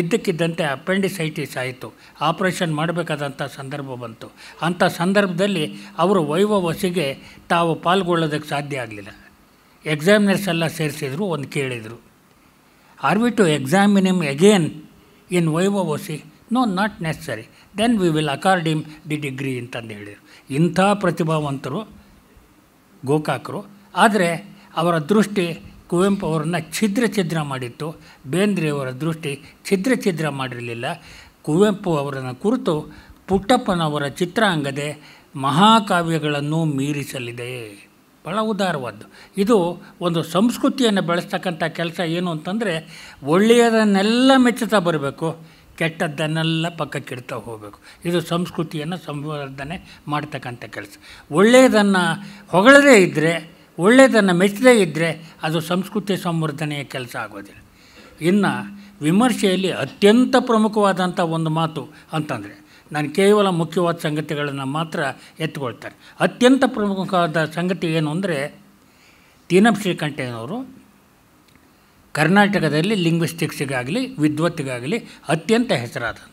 ಇದ್ದಕ್ಕಿದ್ದಂತೆ ಅಪೆಂಡಿಸೈಟಿಸ್ ಆಯಿತು ಆಪ್ರೇಷನ್ ಮಾಡಬೇಕಾದಂಥ ಸಂದರ್ಭ ಬಂತು ಅಂಥ ಸಂದರ್ಭದಲ್ಲಿ ಅವರು ವೈವವಶಿಗೆ ತಾವು ಪಾಲ್ಗೊಳ್ಳೋದಕ್ಕೆ ಸಾಧ್ಯ ಆಗಲಿಲ್ಲ ಎಕ್ಸಾಮಿನರ್ಸ್ ಎಲ್ಲ ಸೇರಿಸಿದ್ರು ಒಂದು ಕೇಳಿದರು are we to examine again in viva voce no not necessary then we will accord the degree ಅಂತಂದು ಹೇಳಿದರು ಇಂಥ ಪ್ರತಿಭಾವಂತರು ಗೋಕಾಕರು ಆದರೆ ಅವರ ದೃಷ್ಟಿ ಕುವೆಂಪು ಅವರನ್ನು ಛಿದ್ರ ಛಿದ್ರ ಮಾಡಿತ್ತು ಬೇಂದ್ರೆಯವರ ದೃಷ್ಟಿ ಛಿದ್ರ ಛಿದ್ರ ಮಾಡಿರಲಿಲ್ಲ ಕುವೆಂಪು ಅವರನ್ನು ಕುರಿತು ಪುಟ್ಟಪ್ಪನವರ ಚಿತ್ರಾಂಗದೇ ಮಹಾಕಾವ್ಯಗಳನ್ನು ಮೀರಿಸಲಿದೆ ಬಹಳ ಉದಾರವಾದ್ದು ಇದು ಒಂದು ಸಂಸ್ಕೃತಿಯನ್ನು ಬೆಳೆಸ್ತಕ್ಕಂಥ ಕೆಲಸ ಏನು ಅಂತಂದರೆ ಒಳ್ಳೆಯದನ್ನೆಲ್ಲ ಮೆಚ್ಚುತ್ತಾ ಬರಬೇಕು ಕೆಟ್ಟದ್ದನ್ನೆಲ್ಲ ಪಕ್ಕಕ್ಕಿಡ್ತಾ ಹೋಗಬೇಕು ಇದು ಸಂಸ್ಕೃತಿಯನ್ನು ಸಂವರ್ಧನೆ ಮಾಡ್ತಕ್ಕಂಥ ಕೆಲಸ ಒಳ್ಳೆಯದನ್ನು ಹೊಗಳದೇ ಇದ್ದರೆ ಒಳ್ಳೆಯದನ್ನು ಮೆಚ್ಚದೇ ಇದ್ದರೆ ಅದು ಸಂಸ್ಕೃತಿ ಸಂವರ್ಧನೆಯ ಕೆಲಸ ಆಗೋದಿಲ್ಲ ಇನ್ನು ವಿಮರ್ಶೆಯಲ್ಲಿ ಅತ್ಯಂತ ಪ್ರಮುಖವಾದಂಥ ಒಂದು ಮಾತು ಅಂತಂದರೆ ನಾನು ಕೇವಲ ಮುಖ್ಯವಾದ ಸಂಗತಿಗಳನ್ನು ಮಾತ್ರ ಎತ್ಕೊಳ್ತಾರೆ ಅತ್ಯಂತ ಪ್ರಮುಖವಾದ ಸಂಗತಿ ಏನು ಅಂದರೆ ತೀನಂ ಶ್ರೀಕಂಠಯ್ಯನವರು ಕರ್ನಾಟಕದಲ್ಲಿ ಲಿಂಗ್ವಿಸ್ಟಿಕ್ಸಿಗಾಗಲಿ ವಿದ್ವತ್ತಿಗಾಗಲಿ ಅತ್ಯಂತ ಹೆಸರಾದಂಥ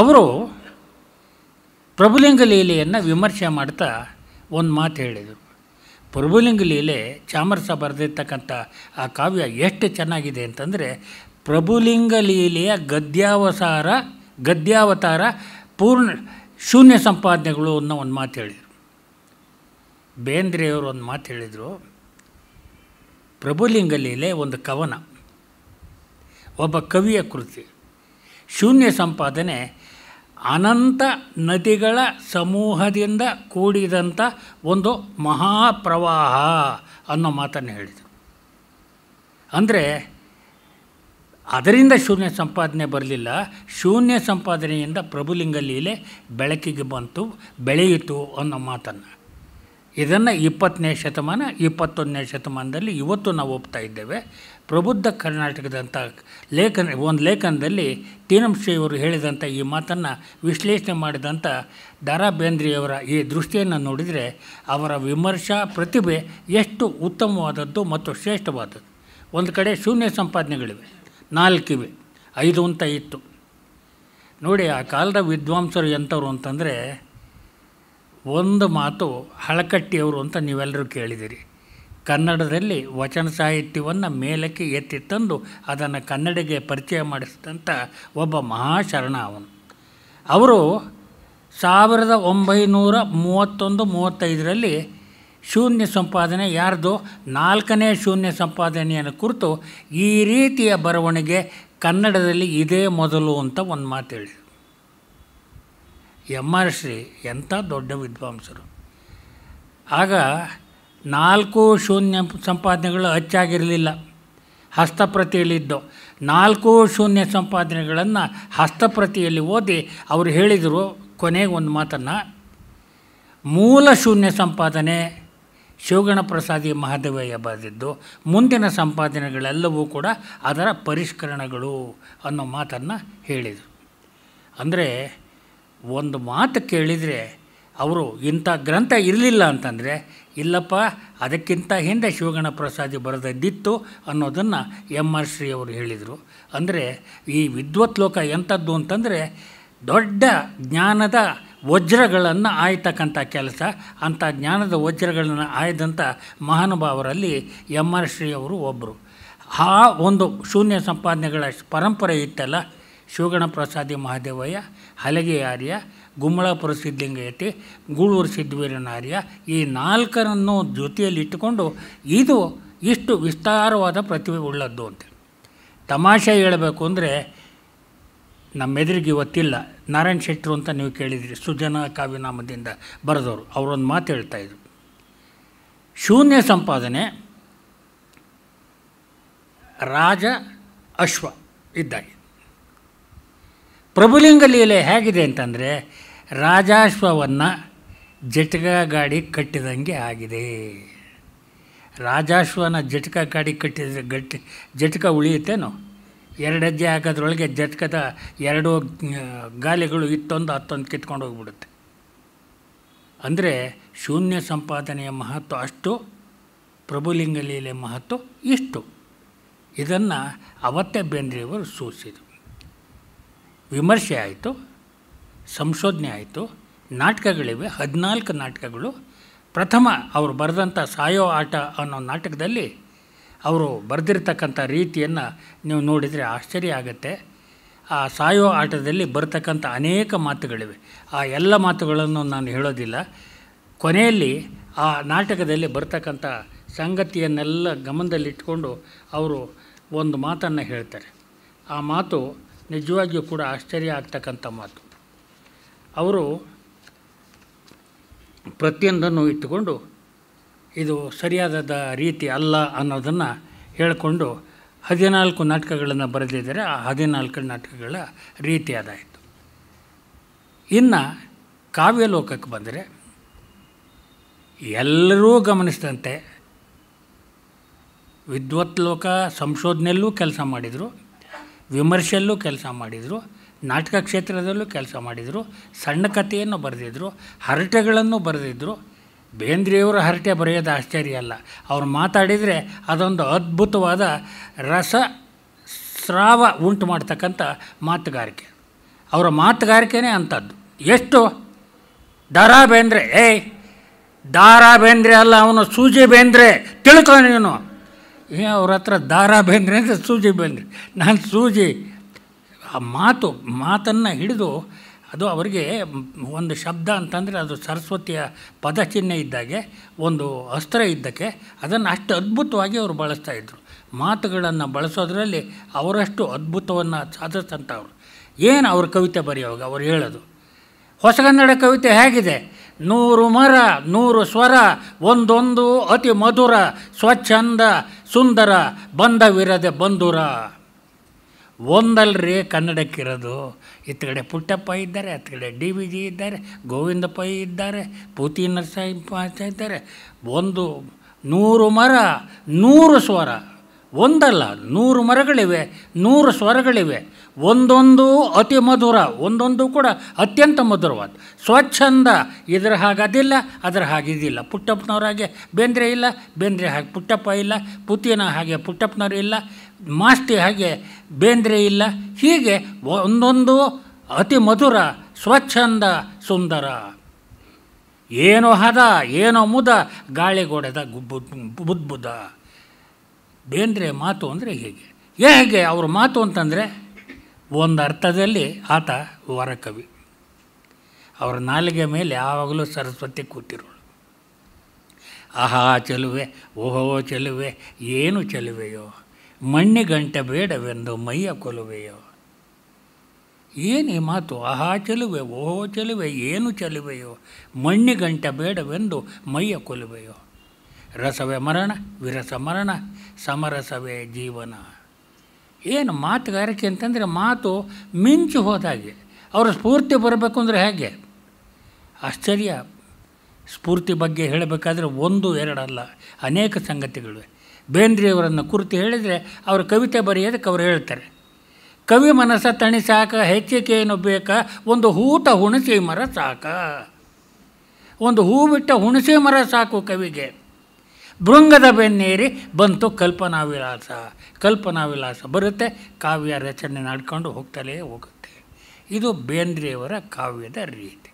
ಅವರು ಲೀಲೆಯನ್ನು ವಿಮರ್ಶೆ ಮಾಡ್ತಾ ಒಂದು ಮಾತು ಹೇಳಿದರು ಪ್ರಭುಲಿಂಗ ಲೀಲೆ ಚಾಮರಸ ಬರೆದಿರ್ತಕ್ಕಂಥ ಆ ಕಾವ್ಯ ಎಷ್ಟು ಚೆನ್ನಾಗಿದೆ ಅಂತಂದರೆ ಪ್ರಭುಲಿಂಗ ಲೀಲೆಯ ಗದ್ಯಾವಸಾರ ಗದ್ಯಾವತಾರ ಪೂರ್ಣ ಶೂನ್ಯ ಸಂಪಾದನೆಗಳು ಅನ್ನೋ ಒಂದು ಮಾತು ಹೇಳಿದರು ಬೇಂದ್ರೆಯವರು ಒಂದು ಮಾತು ಹೇಳಿದರು ಪ್ರಭುಲಿಂಗ ಲೀಲೆ ಒಂದು ಕವನ ಒಬ್ಬ ಕವಿಯ ಕೃತಿ ಶೂನ್ಯ ಸಂಪಾದನೆ ಅನಂತ ನದಿಗಳ ಸಮೂಹದಿಂದ ಕೂಡಿದಂಥ ಒಂದು ಮಹಾಪ್ರವಾಹ ಅನ್ನೋ ಮಾತನ್ನು ಹೇಳಿದರು ಅಂದರೆ ಅದರಿಂದ ಶೂನ್ಯ ಸಂಪಾದನೆ ಬರಲಿಲ್ಲ ಶೂನ್ಯ ಸಂಪಾದನೆಯಿಂದ ಪ್ರಭುಲಿಂಗ ಲೀಲೆ ಬೆಳಕಿಗೆ ಬಂತು ಬೆಳೆಯಿತು ಅನ್ನೋ ಮಾತನ್ನು ಇದನ್ನು ಇಪ್ಪತ್ತನೇ ಶತಮಾನ ಇಪ್ಪತ್ತೊಂದನೇ ಶತಮಾನದಲ್ಲಿ ಇವತ್ತು ನಾವು ಒಪ್ತಾ ಇದ್ದೇವೆ ಪ್ರಬುದ್ಧ ಕರ್ನಾಟಕದಂಥ ಲೇಖನ ಒಂದು ಲೇಖನದಲ್ಲಿ ತೀನಂಶ್ರೀಯವರು ಹೇಳಿದಂಥ ಈ ಮಾತನ್ನು ವಿಶ್ಲೇಷಣೆ ಮಾಡಿದಂಥ ದಾರಾ ಬೇಂದ್ರಿಯವರ ಈ ದೃಷ್ಟಿಯನ್ನು ನೋಡಿದರೆ ಅವರ ವಿಮರ್ಶಾ ಪ್ರತಿಭೆ ಎಷ್ಟು ಉತ್ತಮವಾದದ್ದು ಮತ್ತು ಶ್ರೇಷ್ಠವಾದದ್ದು ಒಂದು ಕಡೆ ಶೂನ್ಯ ಸಂಪಾದನೆಗಳಿವೆ ನಾಲ್ಕಿವೆ ಐದು ಅಂತ ಇತ್ತು ನೋಡಿ ಆ ಕಾಲದ ವಿದ್ವಾಂಸರು ಎಂಥವ್ರು ಅಂತಂದರೆ ಒಂದು ಮಾತು ಹಳಕಟ್ಟಿಯವರು ಅಂತ ನೀವೆಲ್ಲರೂ ಕೇಳಿದಿರಿ ಕನ್ನಡದಲ್ಲಿ ವಚನ ಸಾಹಿತ್ಯವನ್ನು ಮೇಲಕ್ಕೆ ಎತ್ತಿ ತಂದು ಅದನ್ನು ಕನ್ನಡಿಗೆ ಪರಿಚಯ ಮಾಡಿಸಿದಂಥ ಒಬ್ಬ ಮಹಾಶರಣ ಅವನು ಅವರು ಸಾವಿರದ ಒಂಬೈನೂರ ಮೂವತ್ತೊಂದು ಮೂವತ್ತೈದರಲ್ಲಿ ಶೂನ್ಯ ಸಂಪಾದನೆ ಯಾರ್ದು ನಾಲ್ಕನೇ ಶೂನ್ಯ ಸಂಪಾದನೆಯನ್ನು ಕುರಿತು ಈ ರೀತಿಯ ಬರವಣಿಗೆ ಕನ್ನಡದಲ್ಲಿ ಇದೇ ಮೊದಲು ಅಂತ ಒಂದು ಮಾತು ಹೇಳಿ ಎಮ್ ಆರ್ ಶ್ರೀ ಎಂಥ ದೊಡ್ಡ ವಿದ್ವಾಂಸರು ಆಗ ನಾಲ್ಕು ಶೂನ್ಯ ಸಂಪಾದನೆಗಳು ಅಚ್ಚಾಗಿರಲಿಲ್ಲ ಹಸ್ತಪ್ರತಿಯಲ್ಲಿದ್ದು ನಾಲ್ಕು ಶೂನ್ಯ ಸಂಪಾದನೆಗಳನ್ನು ಹಸ್ತಪ್ರತಿಯಲ್ಲಿ ಓದಿ ಅವರು ಹೇಳಿದರು ಕೊನೆಗೆ ಒಂದು ಮಾತನ್ನು ಮೂಲ ಶೂನ್ಯ ಸಂಪಾದನೆ ಶಿವಗಣಪ್ರಸಾದಿ ಮಹಾದೇವಯ್ಯ ಬರೆದಿದ್ದು ಮುಂದಿನ ಸಂಪಾದನೆಗಳೆಲ್ಲವೂ ಕೂಡ ಅದರ ಪರಿಷ್ಕರಣಗಳು ಅನ್ನೋ ಮಾತನ್ನು ಹೇಳಿದರು ಅಂದರೆ ಒಂದು ಮಾತು ಕೇಳಿದರೆ ಅವರು ಇಂಥ ಗ್ರಂಥ ಇರಲಿಲ್ಲ ಅಂತಂದರೆ ಇಲ್ಲಪ್ಪ ಅದಕ್ಕಿಂತ ಹಿಂದೆ ಶಿವಗಣ ಪ್ರಸಾದಿ ಬರೆದದ್ದಿತ್ತು ಅನ್ನೋದನ್ನು ಎಮ್ ಆರ್ ಶ್ರೀ ಅವರು ಹೇಳಿದರು ಅಂದರೆ ಈ ವಿದ್ವತ್ ಲೋಕ ಎಂಥದ್ದು ಅಂತಂದರೆ ದೊಡ್ಡ ಜ್ಞಾನದ ವಜ್ರಗಳನ್ನು ಆಯ್ತಕ್ಕಂಥ ಕೆಲಸ ಅಂಥ ಜ್ಞಾನದ ವಜ್ರಗಳನ್ನು ಆಯ್ದಂಥ ಮಹಾನುಭಾವರಲ್ಲಿ ಎಂ ಆರ್ ಶ್ರೀ ಅವರು ಒಬ್ಬರು ಆ ಒಂದು ಶೂನ್ಯ ಸಂಪಾದನೆಗಳ ಪರಂಪರೆ ಇತ್ತಲ್ಲ ಶಿವಗಣ ಪ್ರಸಾದಿ ಮಹಾದೇವಯ್ಯ ಹಲಗೆ ಆರ್ಯ ಗುಮ್ಮಳಾಪುರ ಸಿದ್ಧಲಿಂಗಯತಿ ಗೂಳೂರು ಸಿದ್ಧವೀರನಾರ್ಯ ಈ ನಾಲ್ಕರನ್ನು ಜೊತೆಯಲ್ಲಿ ಇಟ್ಟುಕೊಂಡು ಇದು ಇಷ್ಟು ವಿಸ್ತಾರವಾದ ಪ್ರತಿಭೆ ಉಳ್ಳದ್ದು ಅಂತ ತಮಾಷೆ ಹೇಳಬೇಕು ಅಂದರೆ ನಮ್ಮೆದುರಿಗೆ ಇವತ್ತಿಲ್ಲ ನಾರಾಯಣ ಶೆಟ್ಟರು ಅಂತ ನೀವು ಕೇಳಿದಿರಿ ಸುಜನ ಕಾವ್ಯನಾಮದಿಂದ ಬರೆದವರು ಅವರೊಂದು ಮಾತು ಹೇಳ್ತಾಯಿದ್ರು ಶೂನ್ಯ ಸಂಪಾದನೆ ರಾಜ ಅಶ್ವ ಇದ್ದಾಗಿ ಪ್ರಭುಲಿಂಗ ಲೀಲೆ ಹೇಗಿದೆ ಅಂತಂದರೆ ರಾಜಾಶ್ವವನ್ನು ಜಟಕ ಗಾಡಿ ಕಟ್ಟಿದಂಗೆ ಆಗಿದೆ ರಾಜಾಶ್ವನ ಜಟಕ ಗಾಡಿ ಕಟ್ಟಿದ್ರೆ ಗಟ್ಟಿ ಜಟಕ ಉಳಿಯುತ್ತೇನೋ ಎರಡು ಹೆಜ್ಜೆ ಹಾಕೋದ್ರೊಳಗೆ ಜಟಕದ ಎರಡು ಗಾಲಿಗಳು ಇತ್ತೊಂದು ಹತ್ತೊಂದು ಕಿತ್ಕೊಂಡು ಹೋಗ್ಬಿಡುತ್ತೆ ಅಂದರೆ ಶೂನ್ಯ ಸಂಪಾದನೆಯ ಮಹತ್ವ ಅಷ್ಟು ಪ್ರಭುಲಿಂಗಲೀಲೆ ಮಹತ್ವ ಇಷ್ಟು ಇದನ್ನು ಅವತ್ತೇ ಬೇಂದ್ರೆಯವರು ಸೂಚಿಸಿದರು ವಿಮರ್ಶೆ ಆಯಿತು ಸಂಶೋಧನೆ ಆಯಿತು ನಾಟಕಗಳಿವೆ ಹದಿನಾಲ್ಕು ನಾಟಕಗಳು ಪ್ರಥಮ ಅವರು ಬರೆದಂಥ ಸಾಯೋ ಆಟ ಅನ್ನೋ ನಾಟಕದಲ್ಲಿ ಅವರು ಬರೆದಿರ್ತಕ್ಕಂಥ ರೀತಿಯನ್ನು ನೀವು ನೋಡಿದರೆ ಆಶ್ಚರ್ಯ ಆಗುತ್ತೆ ಆ ಸಾಯೋ ಆಟದಲ್ಲಿ ಬರತಕ್ಕಂಥ ಅನೇಕ ಮಾತುಗಳಿವೆ ಆ ಎಲ್ಲ ಮಾತುಗಳನ್ನು ನಾನು ಹೇಳೋದಿಲ್ಲ ಕೊನೆಯಲ್ಲಿ ಆ ನಾಟಕದಲ್ಲಿ ಬರ್ತಕ್ಕಂಥ ಸಂಗತಿಯನ್ನೆಲ್ಲ ಗಮನದಲ್ಲಿಟ್ಕೊಂಡು ಅವರು ಒಂದು ಮಾತನ್ನು ಹೇಳ್ತಾರೆ ಆ ಮಾತು ನಿಜವಾಗಿಯೂ ಕೂಡ ಆಶ್ಚರ್ಯ ಆಗ್ತಕ್ಕಂಥ ಮಾತು ಅವರು ಪ್ರತಿಯೊಂದನ್ನು ಇಟ್ಟುಕೊಂಡು ಇದು ಸರಿಯಾದ ರೀತಿ ಅಲ್ಲ ಅನ್ನೋದನ್ನು ಹೇಳಿಕೊಂಡು ಹದಿನಾಲ್ಕು ನಾಟಕಗಳನ್ನು ಬರೆದಿದ್ದಾರೆ ಆ ಹದಿನಾಲ್ಕು ನಾಟಕಗಳ ರೀತಿಯಾದಾಯಿತು ಅದಾಯಿತು ಇನ್ನು ಕಾವ್ಯಲೋಕಕ್ಕೆ ಬಂದರೆ ಎಲ್ಲರೂ ಗಮನಿಸಿದಂತೆ ವಿದ್ವತ್ ಲೋಕ ಸಂಶೋಧನೆಯಲ್ಲೂ ಕೆಲಸ ಮಾಡಿದರು ವಿಮರ್ಶೆಯಲ್ಲೂ ಕೆಲಸ ಮಾಡಿದರು ನಾಟಕ ಕ್ಷೇತ್ರದಲ್ಲೂ ಕೆಲಸ ಮಾಡಿದರು ಸಣ್ಣ ಕಥೆಯನ್ನು ಬರೆದಿದ್ದರು ಹರಟೆಗಳನ್ನು ಬರೆದಿದ್ರು ಬೇಂದ್ರೆಯವರು ಹರಟೆ ಬರೆಯೋದು ಆಶ್ಚರ್ಯ ಅಲ್ಲ ಅವರು ಮಾತಾಡಿದರೆ ಅದೊಂದು ಅದ್ಭುತವಾದ ರಸ ಸ್ರಾವ ಉಂಟು ಮಾಡ್ತಕ್ಕಂಥ ಮಾತುಗಾರಿಕೆ ಅವರ ಮಾತುಗಾರಿಕೆನೇ ಅಂಥದ್ದು ಎಷ್ಟು ದಾರಾ ಬೇಂದ್ರೆ ಏಯ್ ದಾರಾ ಬೇಂದ್ರೆ ಅಲ್ಲ ಅವನು ಸೂಜಿ ಬೇಂದ್ರೆ ತಿಳ್ಕೊ ನೀನು ಅವ್ರ ಹತ್ರ ದಾರಾ ಬೇಂದ್ರೆ ಅಂದರೆ ಸೂಜಿ ಬೇಂದ್ರೆ ನಾನು ಸೂಜಿ ಆ ಮಾತು ಮಾತನ್ನು ಹಿಡಿದು ಅದು ಅವರಿಗೆ ಒಂದು ಶಬ್ದ ಅಂತಂದರೆ ಅದು ಸರಸ್ವತಿಯ ಪದಚಿಹ್ನೆ ಇದ್ದಾಗೆ ಒಂದು ಅಸ್ತ್ರ ಇದ್ದಕ್ಕೆ ಅದನ್ನು ಅಷ್ಟು ಅದ್ಭುತವಾಗಿ ಅವರು ಬಳಸ್ತಾ ಇದ್ದರು ಮಾತುಗಳನ್ನು ಬಳಸೋದ್ರಲ್ಲಿ ಅವರಷ್ಟು ಅದ್ಭುತವನ್ನು ಸಾಧಿಸ್ತಂಥವ್ರು ಏನು ಅವ್ರ ಕವಿತೆ ಬರೆಯೋವಾಗ ಅವರು ಹೇಳೋದು ಹೊಸಗನ್ನಡ ಕವಿತೆ ಹೇಗಿದೆ ನೂರು ಮರ ನೂರು ಸ್ವರ ಒಂದೊಂದು ಅತಿ ಮಧುರ ಸ್ವಚ್ಛಂದ ಸುಂದರ ಬಂಧವಿರದೆ ಬಂಧುರ ಒಂದಲ್ರಿ ಕನ್ನಡಕ್ಕಿರೋದು ಇತ್ತಗಡೆ ಪುಟ್ಟಪ್ಪ ಇದ್ದಾರೆ ಅತ್ತಗಡೆ ಡಿ ವಿ ಜಿ ಇದ್ದಾರೆ ಗೋವಿಂದಪ್ಪ ಇದ್ದಾರೆ ಪೂತಿ ಪಾಚ ಇದ್ದಾರೆ ಒಂದು ನೂರು ಮರ ನೂರು ಸ್ವರ ಒಂದಲ್ಲ ನೂರು ಮರಗಳಿವೆ ನೂರು ಸ್ವರಗಳಿವೆ ಒಂದೊಂದು ಅತಿ ಮಧುರ ಒಂದೊಂದು ಕೂಡ ಅತ್ಯಂತ ಮಧುರವಾದ ಸ್ವಚ್ಛಂದ ಇದರ ಅದಿಲ್ಲ ಅದರ ಹಾಗಿದಿಲ್ಲ ಪುಟ್ಟಪ್ಪನವ್ರ ಹಾಗೆ ಬೇಂದ್ರೆ ಇಲ್ಲ ಬೇಂದ್ರೆ ಹಾಗೆ ಪುಟ್ಟಪ್ಪ ಇಲ್ಲ ಪುತಿನ ಹಾಗೆ ಪುಟ್ಟಪ್ಪನವ್ರು ಇಲ್ಲ ಮಾಸ್ತಿ ಹಾಗೆ ಬೇಂದ್ರೆ ಇಲ್ಲ ಹೀಗೆ ಒಂದೊಂದು ಅತಿ ಮಧುರ ಸ್ವಚ್ಛಂದ ಸುಂದರ ಏನೋ ಹದ ಏನೋ ಮುದ ಗಾಳಿಗೊಡೆದ ಬುದ್ಬುದ ಬೇಂದ್ರೆ ಮಾತು ಅಂದರೆ ಹೀಗೆ ಹೇಗೆ ಅವ್ರ ಮಾತು ಅಂತಂದರೆ ಒಂದು ಅರ್ಥದಲ್ಲಿ ಆತ ವರಕವಿ ಅವರ ನಾಲಿಗೆ ಮೇಲೆ ಯಾವಾಗಲೂ ಸರಸ್ವತಿ ಕೂತಿರೋಳು ಆಹಾ ಚೆಲುವೆ ಓಹೋ ಚೆಲುವೆ ಏನು ಚೆಲುವೆಯೋ ಮಣ್ಣಿಗಂಟೆ ಬೇಡವೆಂದು ಮೈಯ ಕೊಲುವೆಯೋ ಏನು ಈ ಮಾತು ಆಹಾ ಚೆಲುವೆ ಓಹೋ ಚೆಲುವೆ ಏನು ಚೆಲುವೆಯೋ ಮಣ್ಣಿಗಂಟ ಬೇಡವೆಂದು ಮೈಯ ಕೊಲುವೆಯೋ ರಸವೇ ಮರಣ ವಿರಸ ಮರಣ ಸಮರಸವೇ ಜೀವನ ಏನು ಮಾತುಗಾರಿಕೆ ಅಂತಂದರೆ ಮಾತು ಮಿಂಚು ಹೋದಾಗೆ ಅವರ ಸ್ಫೂರ್ತಿ ಬರಬೇಕು ಅಂದರೆ ಹೇಗೆ ಆಶ್ಚರ್ಯ ಸ್ಫೂರ್ತಿ ಬಗ್ಗೆ ಹೇಳಬೇಕಾದ್ರೆ ಒಂದು ಎರಡಲ್ಲ ಅನೇಕ ಸಂಗತಿಗಳಿವೆ ಬೇಂದ್ರೆಯವರನ್ನು ಕುರಿತು ಹೇಳಿದರೆ ಅವರ ಕವಿತೆ ಬರೆಯೋದಕ್ಕೆ ಅವರು ಹೇಳ್ತಾರೆ ಕವಿ ಮನಸ್ಸ ತಣಿಸಾಕ ಹೆಚ್ಚಿಕೆಯನ್ನು ಬೇಕಾ ಒಂದು ಹೂತ ಹುಣಸೆ ಮರ ಸಾಕ ಒಂದು ಹೂ ಬಿಟ್ಟ ಹುಣಸೆ ಮರ ಸಾಕು ಕವಿಗೆ ಭೃಂಗದ ಬೆನ್ನೇರಿ ಬಂತು ಕಲ್ಪನಾ ವಿಲಾಸ ಕಲ್ಪನಾ ವಿಲಾಸ ಬರುತ್ತೆ ಕಾವ್ಯ ರಚನೆ ನಡ್ಕೊಂಡು ಹೋಗ್ತಲೇ ಹೋಗುತ್ತೆ ಇದು ಬೇಂದ್ರೆಯವರ ಕಾವ್ಯದ ರೀತಿ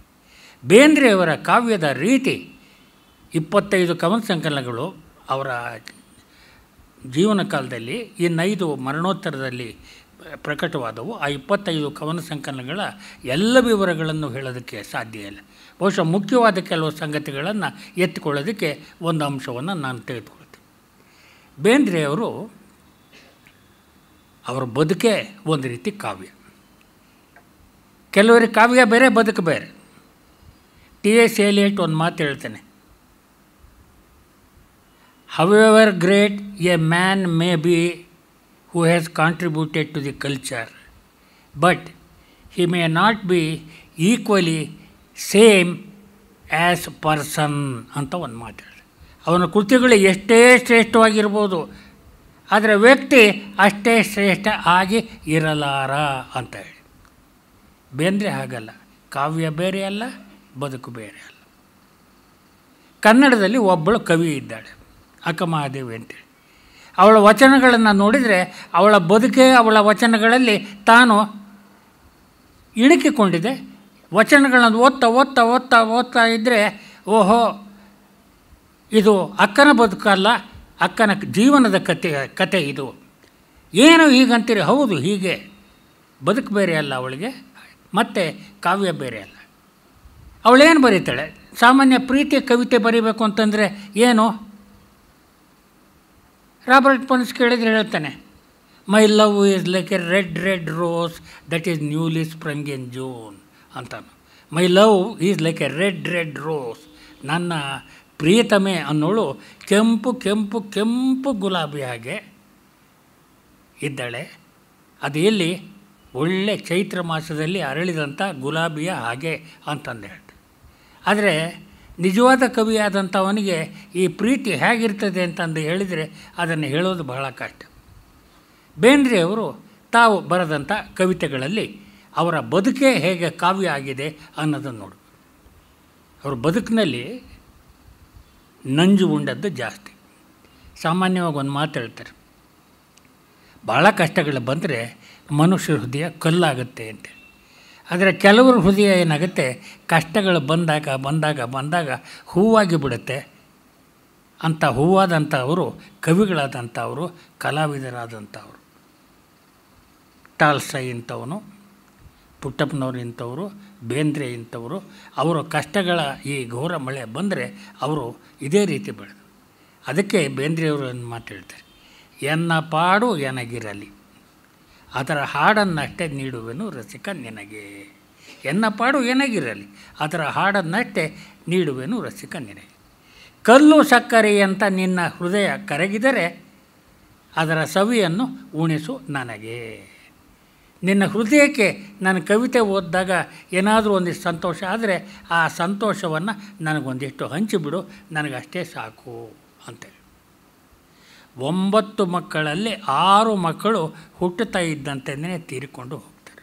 ಬೇಂದ್ರೆಯವರ ಕಾವ್ಯದ ರೀತಿ ಇಪ್ಪತ್ತೈದು ಕವನ ಸಂಕಲನಗಳು ಅವರ ಜೀವನ ಕಾಲದಲ್ಲಿ ಇನ್ನೈದು ಮರಣೋತ್ತರದಲ್ಲಿ ಪ್ರಕಟವಾದವು ಆ ಇಪ್ಪತ್ತೈದು ಕವನ ಸಂಕಲನಗಳ ಎಲ್ಲ ವಿವರಗಳನ್ನು ಹೇಳೋದಕ್ಕೆ ಸಾಧ್ಯ ಇಲ್ಲ ಬಹುಶಃ ಮುಖ್ಯವಾದ ಕೆಲವು ಸಂಗತಿಗಳನ್ನು ಎತ್ತಿಕೊಳ್ಳೋದಕ್ಕೆ ಒಂದು ಅಂಶವನ್ನು ನಾನು ತೆಗೆದುಕೊಳ್ತೀನಿ ಬೇಂದ್ರೆಯವರು ಅವರ ಬದುಕೇ ಒಂದು ರೀತಿ ಕಾವ್ಯ ಕೆಲವರಿಗೆ ಕಾವ್ಯ ಬೇರೆ ಬದುಕು ಬೇರೆ ಟಿ ಎಸ್ ಎಲಿಯಟ್ ಒಂದು ಮಾತು ಹೇಳ್ತೇನೆ however great a man may be who has contributed to the culture, but he may not be equally same as person ಅಂತ ಒಂದು ಮಾತಾಡ್ರಿ ಅವನ ಕೃತಿಗಳು ಎಷ್ಟೇ ಶ್ರೇಷ್ಠವಾಗಿರ್ಬೋದು ಆದರೆ ವ್ಯಕ್ತಿ ಅಷ್ಟೇ ಶ್ರೇಷ್ಠ ಆಗಿ ಇರಲಾರ ಅಂತ ಹೇಳಿ ಬೇಂದ್ರೆ ಹಾಗಲ್ಲ ಕಾವ್ಯ ಬೇರೆ ಅಲ್ಲ ಬದುಕು ಬೇರೆ ಅಲ್ಲ ಕನ್ನಡದಲ್ಲಿ ಒಬ್ಬಳು ಕವಿ ಇದ್ದಾಳೆ ಅಕ್ಕಮಹಾದೇವಿ ಅಂತೇಳಿ ಅವಳ ವಚನಗಳನ್ನು ನೋಡಿದರೆ ಅವಳ ಬದುಕೆ ಅವಳ ವಚನಗಳಲ್ಲಿ ತಾನು ಇಣುಕಿಕೊಂಡಿದೆ ವಚನಗಳನ್ನು ಓದ್ತಾ ಓದ್ತಾ ಓದ್ತಾ ಓದ್ತಾ ಇದ್ದರೆ ಓಹೋ ಇದು ಅಕ್ಕನ ಬದುಕಲ್ಲ ಅಕ್ಕನ ಜೀವನದ ಕತೆ ಕತೆ ಇದು ಏನು ಹೀಗಂತೀರಿ ಹೌದು ಹೀಗೆ ಬದುಕು ಬೇರೆ ಅಲ್ಲ ಅವಳಿಗೆ ಮತ್ತು ಕಾವ್ಯ ಬೇರೆ ಅಲ್ಲ ಅವಳೇನು ಬರೀತಾಳೆ ಸಾಮಾನ್ಯ ಪ್ರೀತಿಯ ಕವಿತೆ ಬರೀಬೇಕು ಅಂತಂದರೆ ಏನು ರಾಬರ್ಟ್ ಪನ್ಸ್ ಕೇಳಿದ್ರೆ ಹೇಳ್ತಾನೆ my love is like a red red rose that is newly spring in June ಅಂತ my love is like a red red rose ನನ್ನ ಪ್ರಿಯತಮೆ ಅನ್ನೋಳು ಕೆಂಪು ಕೆಂಪು ಕೆಂಪು ಗುಲಾಬಿ ಹಾಗೆ ಇದ್ದಾಳೆ ಅದು ಎಲ್ಲಿ ಒಳ್ಳೆ ಚೈತ್ರ ಮಾಸದಲ್ಲಿ ಅರಳಿದಂಥ ಗುಲಾಬಿಯ ಹಾಗೆ ಅಂತಂದು ಹೇಳ್ತಾರೆ ಆದರೆ ನಿಜವಾದ ಕವಿಯಾದಂಥವನಿಗೆ ಈ ಪ್ರೀತಿ ಹೇಗಿರ್ತದೆ ಅಂತಂದು ಹೇಳಿದರೆ ಅದನ್ನು ಹೇಳೋದು ಬಹಳ ಕಷ್ಟ ಬೇಂದ್ರೆ ಅವರು ತಾವು ಬರೆದಂಥ ಕವಿತೆಗಳಲ್ಲಿ ಅವರ ಬದುಕೇ ಹೇಗೆ ಕಾವ್ಯ ಆಗಿದೆ ಅನ್ನೋದನ್ನು ನೋಡು ಅವ್ರ ಬದುಕಿನಲ್ಲಿ ನಂಜು ಉಂಡದ್ದು ಜಾಸ್ತಿ ಸಾಮಾನ್ಯವಾಗಿ ಒಂದು ಮಾತು ಹೇಳ್ತಾರೆ ಭಾಳ ಕಷ್ಟಗಳು ಬಂದರೆ ಮನುಷ್ಯ ಹೃದಯ ಕಲ್ಲಾಗುತ್ತೆ ಅಂತೇಳಿ ಆದರೆ ಕೆಲವರು ಹೃದಯ ಏನಾಗುತ್ತೆ ಕಷ್ಟಗಳು ಬಂದಾಗ ಬಂದಾಗ ಬಂದಾಗ ಹೂವಾಗಿ ಬಿಡುತ್ತೆ ಅಂಥ ಹೂವಾದಂಥವರು ಕವಿಗಳಾದಂಥವರು ಕಲಾವಿದರಾದಂಥವರು ಟಾಲ್ಸೈ ಇಂಥವನು ಪುಟ್ಟಪ್ಪನವ್ರು ಇಂಥವರು ಬೇಂದ್ರೆ ಇಂಥವರು ಅವರ ಕಷ್ಟಗಳ ಈ ಘೋರ ಮಳೆ ಬಂದರೆ ಅವರು ಇದೇ ರೀತಿ ಬೆಳೆದು ಅದಕ್ಕೆ ಬೇಂದ್ರೆಯವರು ಮಾತು ಮಾತಾಡ್ತಾರೆ ಎನ್ನ ಪಾಡು ಎನಗಿರಲಿ ಅದರ ಹಾಡನ್ನಷ್ಟೇ ನೀಡುವೆನು ರಸಿಕ ನಿನಗೆ ಎನ್ನ ಪಾಡು ಏನಾಗಿರಲಿ ಅದರ ಹಾಡನ್ನಷ್ಟೇ ನೀಡುವೆನು ರಸಿಕ ನಿನಗೆ ಕಲ್ಲು ಸಕ್ಕರೆ ಅಂತ ನಿನ್ನ ಹೃದಯ ಕರಗಿದರೆ ಅದರ ಸವಿಯನ್ನು ಉಣಿಸು ನನಗೆ ನಿನ್ನ ಹೃದಯಕ್ಕೆ ನನ್ನ ಕವಿತೆ ಓದಿದಾಗ ಏನಾದರೂ ಒಂದಿಷ್ಟು ಸಂತೋಷ ಆದರೆ ಆ ಸಂತೋಷವನ್ನು ನನಗೊಂದಿಷ್ಟು ಹಂಚಿಬಿಡು ನನಗಷ್ಟೇ ಸಾಕು ಒಂಬತ್ತು ಮಕ್ಕಳಲ್ಲಿ ಆರು ಮಕ್ಕಳು ಹುಟ್ಟುತ್ತಾ ಇದ್ದಂತೆ ತೀರಿಕೊಂಡು ಹೋಗ್ತಾರೆ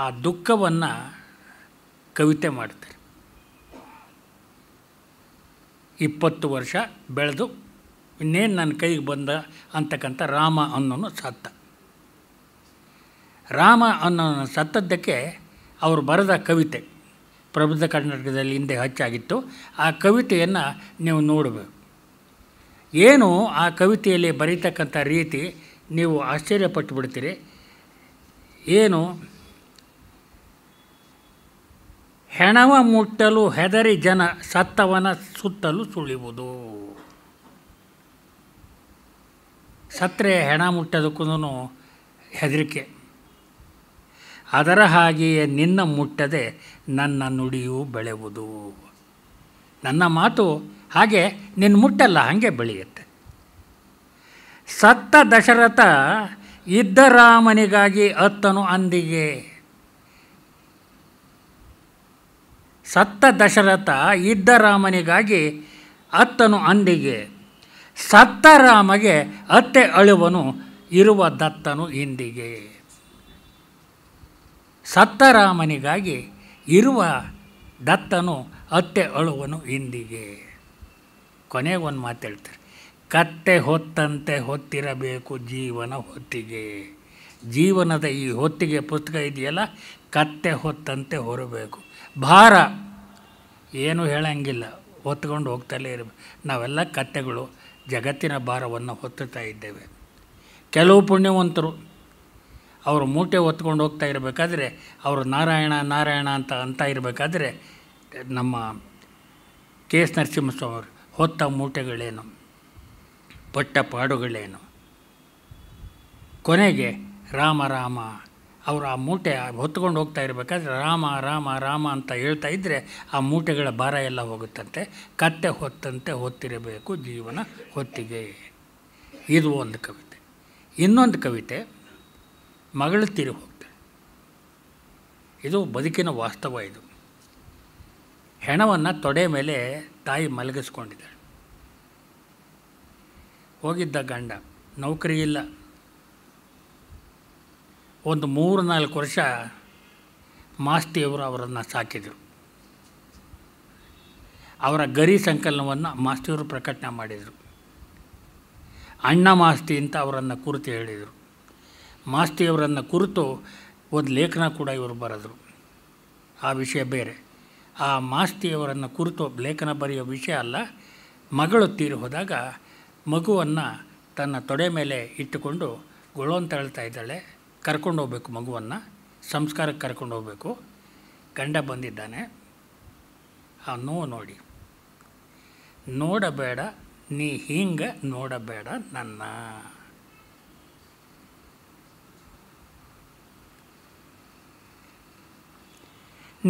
ಆ ದುಃಖವನ್ನು ಕವಿತೆ ಮಾಡ್ತಾರೆ ಇಪ್ಪತ್ತು ವರ್ಷ ಬೆಳೆದು ಇನ್ನೇನು ನನ್ನ ಕೈಗೆ ಬಂದ ಅಂತಕ್ಕಂಥ ರಾಮ ಅನ್ನೋನು ಸತ್ತ ರಾಮ ಅನ್ನೋನು ಸತ್ತದ್ದಕ್ಕೆ ಅವರು ಬರೆದ ಕವಿತೆ ಪ್ರಬುದ್ಧ ಕರ್ನಾಟಕದಲ್ಲಿ ಹಿಂದೆ ಹೆಚ್ಚಾಗಿತ್ತು ಆ ಕವಿತೆಯನ್ನು ನೀವು ನೋಡಬೇಕು ಏನು ಆ ಕವಿತೆಯಲ್ಲಿ ಬರೀತಕ್ಕಂಥ ರೀತಿ ನೀವು ಆಶ್ಚರ್ಯಪಟ್ಟು ಬಿಡ್ತೀರಿ ಏನು ಹೆಣವ ಮುಟ್ಟಲು ಹೆದರಿ ಜನ ಸತ್ತವನ ಸುತ್ತಲು ಸುಳಿವುದು ಸತ್ತರೆ ಹೆಣ ಮುಟ್ಟೋದಕ್ಕೂ ಹೆದರಿಕೆ ಅದರ ಹಾಗೆಯೇ ನಿನ್ನ ಮುಟ್ಟದೆ ನನ್ನ ನುಡಿಯು ಬೆಳೆವುದು ನನ್ನ ಮಾತು ಹಾಗೆ ನಿನ್ನ ಮುಟ್ಟಲ್ಲ ಹಾಗೆ ಬೆಳೆಯುತ್ತೆ ಸತ್ತ ದಶರಥ ಇದ್ದ ರಾಮನಿಗಾಗಿ ಅತ್ತನು ಅಂದಿಗೆ ಸತ್ತ ದಶರಥ ಇದ್ದ ರಾಮನಿಗಾಗಿ ಅತ್ತನು ಅಂದಿಗೆ ಸತ್ತ ರಾಮಗೆ ಅತ್ತೆ ಅಳುವನು ಇರುವ ದತ್ತನು ಇಂದಿಗೆ ಸತ್ತ ರಾಮನಿಗಾಗಿ ಇರುವ ದತ್ತನು ಅತ್ತೆ ಅಳುವನು ಇಂದಿಗೆ ಕೊನೆಗೆ ಒಂದು ಮಾತು ಹೇಳ್ತಾರೆ ಕತ್ತೆ ಹೊತ್ತಂತೆ ಹೊತ್ತಿರಬೇಕು ಜೀವನ ಹೊತ್ತಿಗೆ ಜೀವನದ ಈ ಹೊತ್ತಿಗೆ ಪುಸ್ತಕ ಇದೆಯಲ್ಲ ಕತ್ತೆ ಹೊತ್ತಂತೆ ಹೊರಬೇಕು ಭಾರ ಏನು ಹೇಳಂಗಿಲ್ಲ ಹೊತ್ಕೊಂಡು ಹೋಗ್ತಲೇ ಇರಬೇಕು ನಾವೆಲ್ಲ ಕತ್ತೆಗಳು ಜಗತ್ತಿನ ಭಾರವನ್ನು ಹೊತ್ತುತ್ತಾ ಇದ್ದೇವೆ ಕೆಲವು ಪುಣ್ಯವಂತರು ಅವರು ಮೂಟೆ ಹೊತ್ಕೊಂಡು ಹೋಗ್ತಾ ಇರಬೇಕಾದ್ರೆ ಅವರು ನಾರಾಯಣ ನಾರಾಯಣ ಅಂತ ಅಂತ ಇರಬೇಕಾದ್ರೆ ನಮ್ಮ ಕೆ ಎಸ್ ನರಸಿಂಹಸ್ವಾಮಿ ಹೊತ್ತ ಮೂಟೆಗಳೇನು ಪಟ್ಟ ಪಾಡುಗಳೇನು ಕೊನೆಗೆ ರಾಮ ರಾಮ ಅವರು ಆ ಮೂಟೆ ಹೊತ್ಕೊಂಡು ಹೋಗ್ತಾ ಇರಬೇಕಾದ್ರೆ ರಾಮ ರಾಮ ರಾಮ ಅಂತ ಹೇಳ್ತಾ ಇದ್ದರೆ ಆ ಮೂಟೆಗಳ ಭಾರ ಎಲ್ಲ ಹೋಗುತ್ತಂತೆ ಕತ್ತೆ ಹೊತ್ತಂತೆ ಹೊತ್ತಿರಬೇಕು ಜೀವನ ಹೊತ್ತಿಗೆ ಇದು ಒಂದು ಕವಿತೆ ಇನ್ನೊಂದು ಕವಿತೆ ಮಗಳು ತೀರಿ ಹೋಗ್ತಾರೆ ಇದು ಬದುಕಿನ ವಾಸ್ತವ ಇದು ಹೆಣವನ್ನು ತೊಡೆ ಮೇಲೆ ತಾಯಿ ಮಲಗಿಸ್ಕೊಂಡಿದ್ದಾಳೆ ಹೋಗಿದ್ದ ಗಂಡ ನೌಕರಿ ಇಲ್ಲ ಒಂದು ಮೂರು ನಾಲ್ಕು ವರ್ಷ ಮಾಸ್ತಿಯವರು ಅವರನ್ನು ಸಾಕಿದರು ಅವರ ಗರಿ ಸಂಕಲನವನ್ನು ಮಾಸ್ತಿಯವರು ಪ್ರಕಟಣೆ ಮಾಡಿದರು ಅಣ್ಣ ಮಾಸ್ತಿ ಅಂತ ಅವರನ್ನು ಕುರಿತು ಹೇಳಿದರು ಮಾಸ್ತಿಯವರನ್ನು ಕುರಿತು ಒಂದು ಲೇಖನ ಕೂಡ ಇವರು ಬರೆದರು ಆ ವಿಷಯ ಬೇರೆ ಆ ಮಾಸ್ತಿಯವರನ್ನು ಕುರಿತು ಲೇಖನ ಬರೆಯೋ ವಿಷಯ ಅಲ್ಲ ಮಗಳು ತೀರಿ ಹೋದಾಗ ಮಗುವನ್ನು ತನ್ನ ತೊಡೆ ಮೇಲೆ ಇಟ್ಟುಕೊಂಡು ಗೊಳು ಅಂತ ಹೇಳ್ತಾ ಇದ್ದಾಳೆ ಕರ್ಕೊಂಡು ಹೋಗಬೇಕು ಮಗುವನ್ನು ಸಂಸ್ಕಾರಕ್ಕೆ ಕರ್ಕೊಂಡು ಹೋಗಬೇಕು ಗಂಡ ಬಂದಿದ್ದಾನೆ ಆ ನೋವು ನೋಡಿ ನೋಡಬೇಡ ನೀ ಹಿಂಗೆ ನೋಡಬೇಡ ನನ್ನ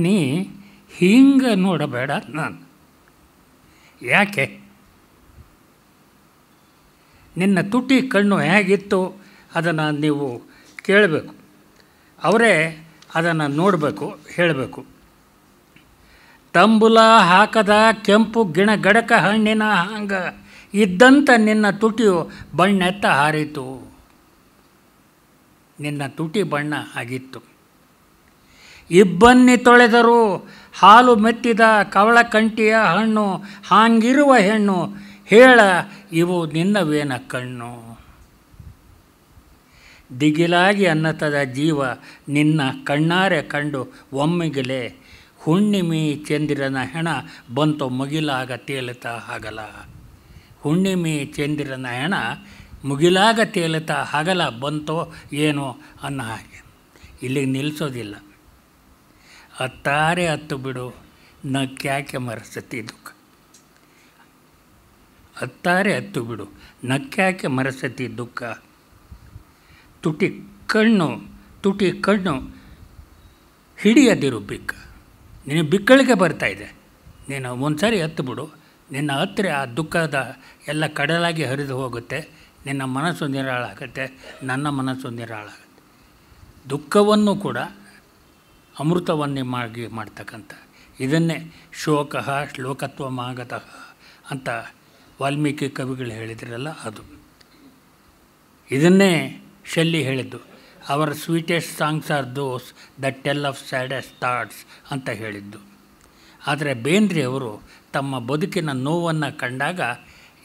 ನೀ ಹಿಂಗೆ ನೋಡಬೇಡ ನಾನು ಯಾಕೆ ನಿನ್ನ ತುಟಿ ಕಣ್ಣು ಹೇಗಿತ್ತು ಅದನ್ನು ನೀವು ಕೇಳಬೇಕು ಅವರೇ ಅದನ್ನು ನೋಡಬೇಕು ಹೇಳಬೇಕು ತಂಬುಲ ಹಾಕದ ಕೆಂಪು ಗಿಣ ಗಡಕ ಹಣ್ಣಿನ ಹಂಗ ಇದ್ದಂಥ ನಿನ್ನ ತುಟಿಯು ಬಣ್ಣೆತ್ತ ಹಾರಿತು ನಿನ್ನ ತುಟಿ ಬಣ್ಣ ಆಗಿತ್ತು ಇಬ್ಬನ್ನಿ ತೊಳೆದರು ಹಾಲು ಮೆತ್ತಿದ ಕವಳ ಕಂಟಿಯ ಹಣ್ಣು ಹಾಂಗಿರುವ ಹೆಣ್ಣು ಹೇಳ ಇವು ನಿನ್ನವೇನ ಕಣ್ಣು ದಿಗಿಲಾಗಿ ಅನ್ನತದ ಜೀವ ನಿನ್ನ ಕಣ್ಣಾರೆ ಕಂಡು ಒಮ್ಮಿಗಿಲೆ ಹುಣ್ಣಿಮೆ ಚಂದಿರನ ಹೆಣ ಬಂತು ಮುಗಿಲಾಗ ತೇಲುತ್ತಾ ಹಗಲ ಹುಣ್ಣಿಮೆ ಚಂದಿರನ ಹೆಣ ಮುಗಿಲಾಗ ತೇಲುತ್ತಾ ಹಗಲ ಬಂತೋ ಏನೋ ಅನ್ನ ಹಾಗೆ ಇಲ್ಲಿಗೆ ನಿಲ್ಲಿಸೋದಿಲ್ಲ ಅತ್ತಾರೆ ಹತ್ತು ಬಿಡು ನಕ್ಕ್ಯಾಕೆ ಮರಸತಿ ದುಃಖ ಅತ್ತಾರೆ ಹತ್ತು ಬಿಡು ನಕ್ಕ್ಯಾಕೆ ಮರಸತಿ ದುಃಖ ತುಟಿ ಕಣ್ಣು ತುಟಿ ಕಣ್ಣು ಹಿಡಿಯದಿರು ಬಿಕ್ಕ ನಿನ್ನ ಬಿಕ್ಕಳಿಗೆ ಬರ್ತಾಯಿದೆ ನೀನು ಒಂದು ಸಾರಿ ಹತ್ತು ಬಿಡು ನಿನ್ನ ಹತ್ತಿರ ಆ ದುಃಖದ ಎಲ್ಲ ಕಡಲಾಗಿ ಹರಿದು ಹೋಗುತ್ತೆ ನಿನ್ನ ಮನಸ್ಸು ನಿರಾಳಾಗುತ್ತೆ ನನ್ನ ಮನಸ್ಸು ನಿರಾಳಾಗುತ್ತೆ ದುಃಖವನ್ನು ಕೂಡ ಅಮೃತವನ್ನೇ ಮಾಡಿ ಮಾಡ್ತಕ್ಕಂಥ ಇದನ್ನೇ ಶೋಕ ಶ್ಲೋಕತ್ವ ಮಾಗತಃ ಅಂತ ವಾಲ್ಮೀಕಿ ಕವಿಗಳು ಹೇಳಿದ್ರಲ್ಲ ಅದು ಇದನ್ನೇ ಶೆಲ್ಲಿ ಹೇಳಿದ್ದು ಅವರ sweetest songs are those that tell of saddest thoughts ಅಂತ ಹೇಳಿದ್ದು ಆದರೆ ಬೇಂದ್ರೆ ಅವರು ತಮ್ಮ ಬದುಕಿನ ನೋವನ್ನು ಕಂಡಾಗ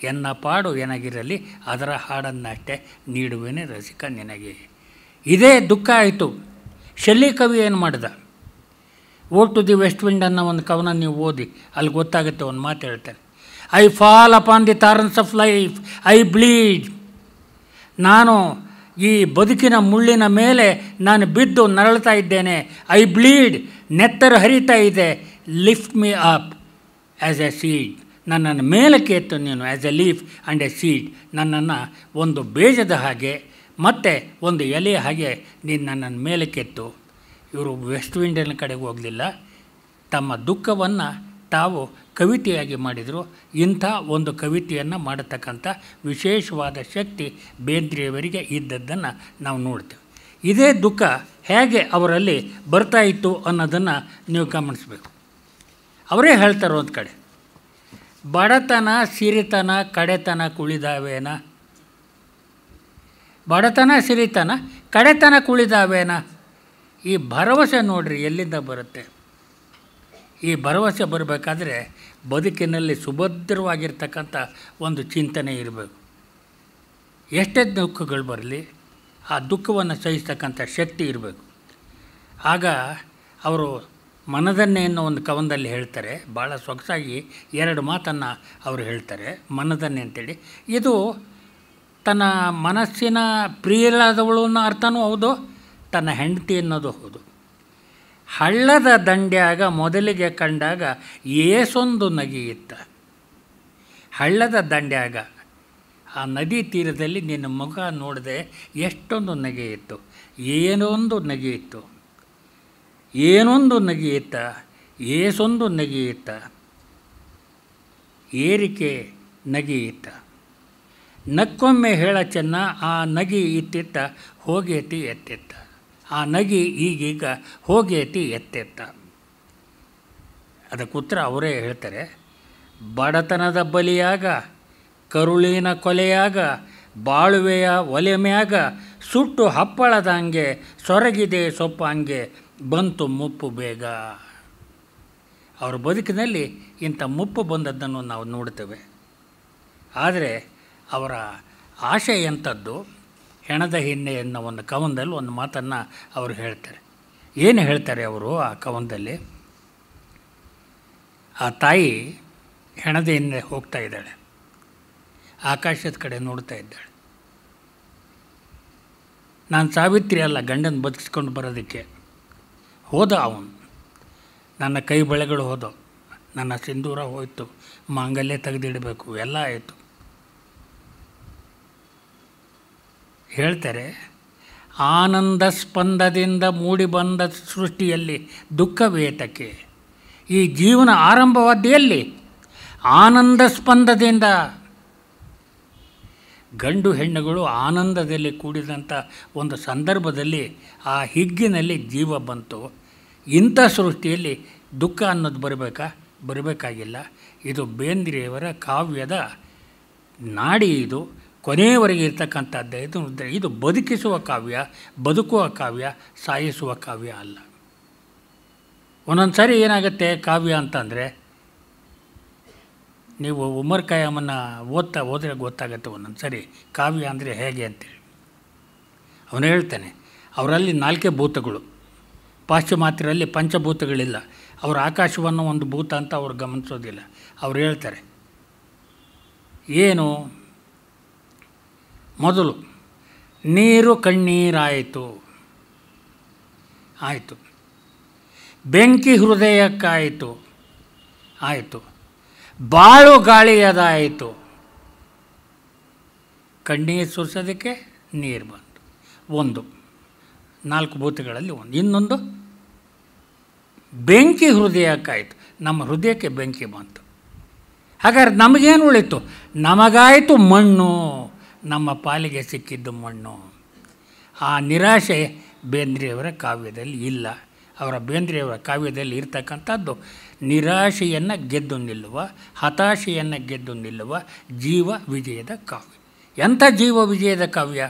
ಎನ್ನ ಪಾಡು ಏನಾಗಿರಲಿ ಅದರ ಹಾಡನ್ನಷ್ಟೇ ನೀಡುವೇನೆ ರಸಿಕ ನಿನಗೆ ಇದೇ ದುಃಖ ಆಯಿತು ಶೆಲ್ಲಿ ಕವಿ ಏನು ಮಾಡಿದ ode to the west wind ಅನ್ನೋ ಒಂದು ಕವನ ನೀವು ಓದಿ ಅಲ್ಲಿ ಗೊತ್ತಾಗುತ್ತೆ ಒಂದು ಮಾತು ಹೇಳ್ತಾರೆ I fall upon the thorns of life I bleed ನಾನು ಈ ಬದುಕಿನ ಮುಳ್ಳಿನ ಮೇಲೆ ನಾನು ಬಿದ್ದು ನರಳ್ತಾ ಇದ್ದೇನೆ ಐ ಬ್ಲೀಡ್ ನೆತ್ತರು ಹರಿತಾ ಇದೆ lift me up as a seed ನನ್ನನ್ನು ಮೇಲೆ ಎತ್ತು ನೀನು as a leaf and a seed ನನ್ನನ್ನು ಒಂದು ಬೇಜದ ಹಾಗೆ ಮತ್ತೆ ಒಂದು ಎಲೆಯ ಹಾಗೆ ನೀನು ನನ್ನನ್ನು ಕೆತ್ತು ಇವರು ವೆಸ್ಟ್ ಇಂಡಿಯನ್ ಕಡೆಗೆ ಹೋಗಲಿಲ್ಲ ತಮ್ಮ ದುಃಖವನ್ನು ತಾವು ಕವಿತೆಯಾಗಿ ಮಾಡಿದರು ಇಂಥ ಒಂದು ಕವಿತೆಯನ್ನು ಮಾಡತಕ್ಕಂಥ ವಿಶೇಷವಾದ ಶಕ್ತಿ ಬೇಂದ್ರೆಯವರಿಗೆ ಇದ್ದದ್ದನ್ನು ನಾವು ನೋಡ್ತೇವೆ ಇದೇ ದುಃಖ ಹೇಗೆ ಅವರಲ್ಲಿ ಬರ್ತಾ ಇತ್ತು ಅನ್ನೋದನ್ನು ನೀವು ಗಮನಿಸಬೇಕು ಅವರೇ ಹೇಳ್ತಾರೆ ಒಂದು ಕಡೆ ಬಡತನ ಸಿರಿತನ ಕಡೆತನ ಕುಳಿದಾವೇನ ಬಡತನ ಸಿರಿತನ ಕಡೆತನ ಕುಳಿದಾವೇನಾ ಈ ಭರವಸೆ ನೋಡ್ರಿ ಎಲ್ಲಿಂದ ಬರುತ್ತೆ ಈ ಭರವಸೆ ಬರಬೇಕಾದ್ರೆ ಬದುಕಿನಲ್ಲಿ ಸುಭದ್ರವಾಗಿರ್ತಕ್ಕಂಥ ಒಂದು ಚಿಂತನೆ ಇರಬೇಕು ಎಷ್ಟೇ ದುಃಖಗಳು ಬರಲಿ ಆ ದುಃಖವನ್ನು ಸಹಿಸ್ತಕ್ಕಂಥ ಶಕ್ತಿ ಇರಬೇಕು ಆಗ ಅವರು ಮನದನ್ನೆ ಅನ್ನೋ ಒಂದು ಕವನದಲ್ಲಿ ಹೇಳ್ತಾರೆ ಭಾಳ ಸೊಗಸಾಗಿ ಎರಡು ಮಾತನ್ನು ಅವರು ಹೇಳ್ತಾರೆ ಮನದನ್ನೆ ಅಂತೇಳಿ ಇದು ತನ್ನ ಮನಸ್ಸಿನ ಪ್ರಿಯಲಾದವಳು ಅನ್ನೋ ಅರ್ಥನೂ ಹೌದು ತನ್ನ ಹೆಂಡತಿ ಅನ್ನೋದು ಹೌದು ಹಳ್ಳದ ದಂಡ್ಯಾಗ ಮೊದಲಿಗೆ ಕಂಡಾಗ ಏಸೊಂದು ಇತ್ತ ಹಳ್ಳದ ದಂಡ್ಯಾಗ ಆ ನದಿ ತೀರದಲ್ಲಿ ನಿನ್ನ ಮುಖ ನೋಡಿದೆ ಎಷ್ಟೊಂದು ನಗೆಯಿತ್ತು ಏನೊಂದು ನಗೆಯಿತ್ತು ಏನೊಂದು ನಗೆಯಿತ್ತ ಏಸೊಂದು ಇತ್ತ ಏರಿಕೆ ಇತ್ತ ನಕ್ಕೊಮ್ಮೆ ಹೇಳ ಚೆನ್ನ ಆ ನಗಿ ಇತ್ತಿತ್ತ ಹೋಗೇತಿ ಎತ್ತಿತ್ತ ಆ ನಗಿ ಈಗೀಗ ಹೋಗೇತಿ ಎತ್ತೆತ್ತ ಅದಕ್ಕೆ ಉತ್ತರ ಅವರೇ ಹೇಳ್ತಾರೆ ಬಡತನದ ಬಲಿಯಾಗ ಕರುಳಿನ ಕೊಲೆಯಾಗ ಬಾಳುವೆಯ ಒಲೆ ಮ್ಯಾಗ ಸುಟ್ಟು ಹಂಗೆ ಸೊರಗಿದೆ ಹಂಗೆ ಬಂತು ಮುಪ್ಪು ಬೇಗ ಅವ್ರ ಬದುಕಿನಲ್ಲಿ ಇಂಥ ಮುಪ್ಪು ಬಂದದ್ದನ್ನು ನಾವು ನೋಡ್ತೇವೆ ಆದರೆ ಅವರ ಆಶೆ ಎಂಥದ್ದು ಹೆಣದ ಹಿನ್ನೆ ಎನ್ನುವ ಒಂದು ಕವನದಲ್ಲಿ ಒಂದು ಮಾತನ್ನು ಅವರು ಹೇಳ್ತಾರೆ ಏನು ಹೇಳ್ತಾರೆ ಅವರು ಆ ಕವನದಲ್ಲಿ ಆ ತಾಯಿ ಹೆಣದ ಹಿನ್ನೆ ಹೋಗ್ತಾ ಇದ್ದಾಳೆ ಆಕಾಶದ ಕಡೆ ನೋಡ್ತಾ ಇದ್ದಾಳೆ ನಾನು ಸಾವಿತ್ರಿ ಅಲ್ಲ ಗಂಡನ ಬದುಕಿಸ್ಕೊಂಡು ಬರೋದಕ್ಕೆ ಹೋದ ಅವನು ನನ್ನ ಕೈ ಬಳೆಗಳು ಹೋದ ನನ್ನ ಸಿಂಧೂರ ಹೋಯಿತು ಮಾಂಗಲ್ಯ ತೆಗೆದಿಡಬೇಕು ಎಲ್ಲ ಆಯಿತು ಹೇಳ್ತಾರೆ ಆನಂದ ಸ್ಪಂದದಿಂದ ಮೂಡಿಬಂದ ಸೃಷ್ಟಿಯಲ್ಲಿ ದುಃಖವೇತಕ್ಕೆ ಈ ಜೀವನ ಆರಂಭವಾದಿಯಲ್ಲಿ ಆನಂದ ಸ್ಪಂದದಿಂದ ಗಂಡು ಹೆಣ್ಣುಗಳು ಆನಂದದಲ್ಲಿ ಕೂಡಿದಂಥ ಒಂದು ಸಂದರ್ಭದಲ್ಲಿ ಆ ಹಿಗ್ಗಿನಲ್ಲಿ ಜೀವ ಬಂತು ಇಂಥ ಸೃಷ್ಟಿಯಲ್ಲಿ ದುಃಖ ಅನ್ನೋದು ಬರಬೇಕಾ ಬರಬೇಕಾಗಿಲ್ಲ ಇದು ಬೇಂದ್ರೆಯವರ ಕಾವ್ಯದ ನಾಡಿ ಇದು ಕೊನೆಯವರೆಗೆ ಇರ್ತಕ್ಕಂಥದ್ದೇ ಇದು ಇದು ಬದುಕಿಸುವ ಕಾವ್ಯ ಬದುಕುವ ಕಾವ್ಯ ಸಾಯಿಸುವ ಕಾವ್ಯ ಅಲ್ಲ ಒಂದೊಂದು ಸಾರಿ ಏನಾಗುತ್ತೆ ಕಾವ್ಯ ಅಂತಂದರೆ ನೀವು ಉಮರ್ ಖಯಾಮನ್ನು ಓದ್ತಾ ಓದಿದ್ರೆ ಗೊತ್ತಾಗುತ್ತೆ ಒಂದೊಂದು ಸರಿ ಕಾವ್ಯ ಅಂದರೆ ಹೇಗೆ ಅಂತೇಳಿ ಅವನು ಹೇಳ್ತಾನೆ ಅವರಲ್ಲಿ ನಾಲ್ಕೇ ಭೂತಗಳು ಪಾಶ್ಚಿಮಾತ್ಯರಲ್ಲಿ ಪಂಚಭೂತಗಳಿಲ್ಲ ಅವರ ಆಕಾಶವನ್ನು ಒಂದು ಭೂತ ಅಂತ ಅವ್ರು ಗಮನಿಸೋದಿಲ್ಲ ಅವ್ರು ಹೇಳ್ತಾರೆ ಏನು ಮೊದಲು ನೀರು ಕಣ್ಣೀರಾಯಿತು ಆಯಿತು ಬೆಂಕಿ ಹೃದಯಕ್ಕಾಯಿತು ಆಯಿತು ಬಾಳು ಗಾಳಿಯದಾಯಿತು ಕಣ್ಣೀರು ಸುರಿಸೋದಕ್ಕೆ ನೀರು ಬಂತು ಒಂದು ನಾಲ್ಕು ಭೂತಗಳಲ್ಲಿ ಒಂದು ಇನ್ನೊಂದು ಬೆಂಕಿ ಹೃದಯಕ್ಕಾಯಿತು ನಮ್ಮ ಹೃದಯಕ್ಕೆ ಬೆಂಕಿ ಬಂತು ಹಾಗಾದ್ರೆ ನಮಗೇನು ಉಳಿತು ನಮಗಾಯಿತು ಮಣ್ಣು ನಮ್ಮ ಪಾಲಿಗೆ ಸಿಕ್ಕಿದ್ದು ಮಣ್ಣು ಆ ನಿರಾಶೆ ಬೇಂದ್ರೆಯವರ ಕಾವ್ಯದಲ್ಲಿ ಇಲ್ಲ ಅವರ ಬೇಂದ್ರೆಯವರ ಕಾವ್ಯದಲ್ಲಿ ಇರ್ತಕ್ಕಂಥದ್ದು ನಿರಾಶೆಯನ್ನು ಗೆದ್ದು ನಿಲ್ಲುವ ಹತಾಶೆಯನ್ನು ಗೆದ್ದು ನಿಲ್ಲುವ ಜೀವ ವಿಜಯದ ಕಾವ್ಯ ಎಂಥ ಜೀವ ವಿಜಯದ ಕಾವ್ಯ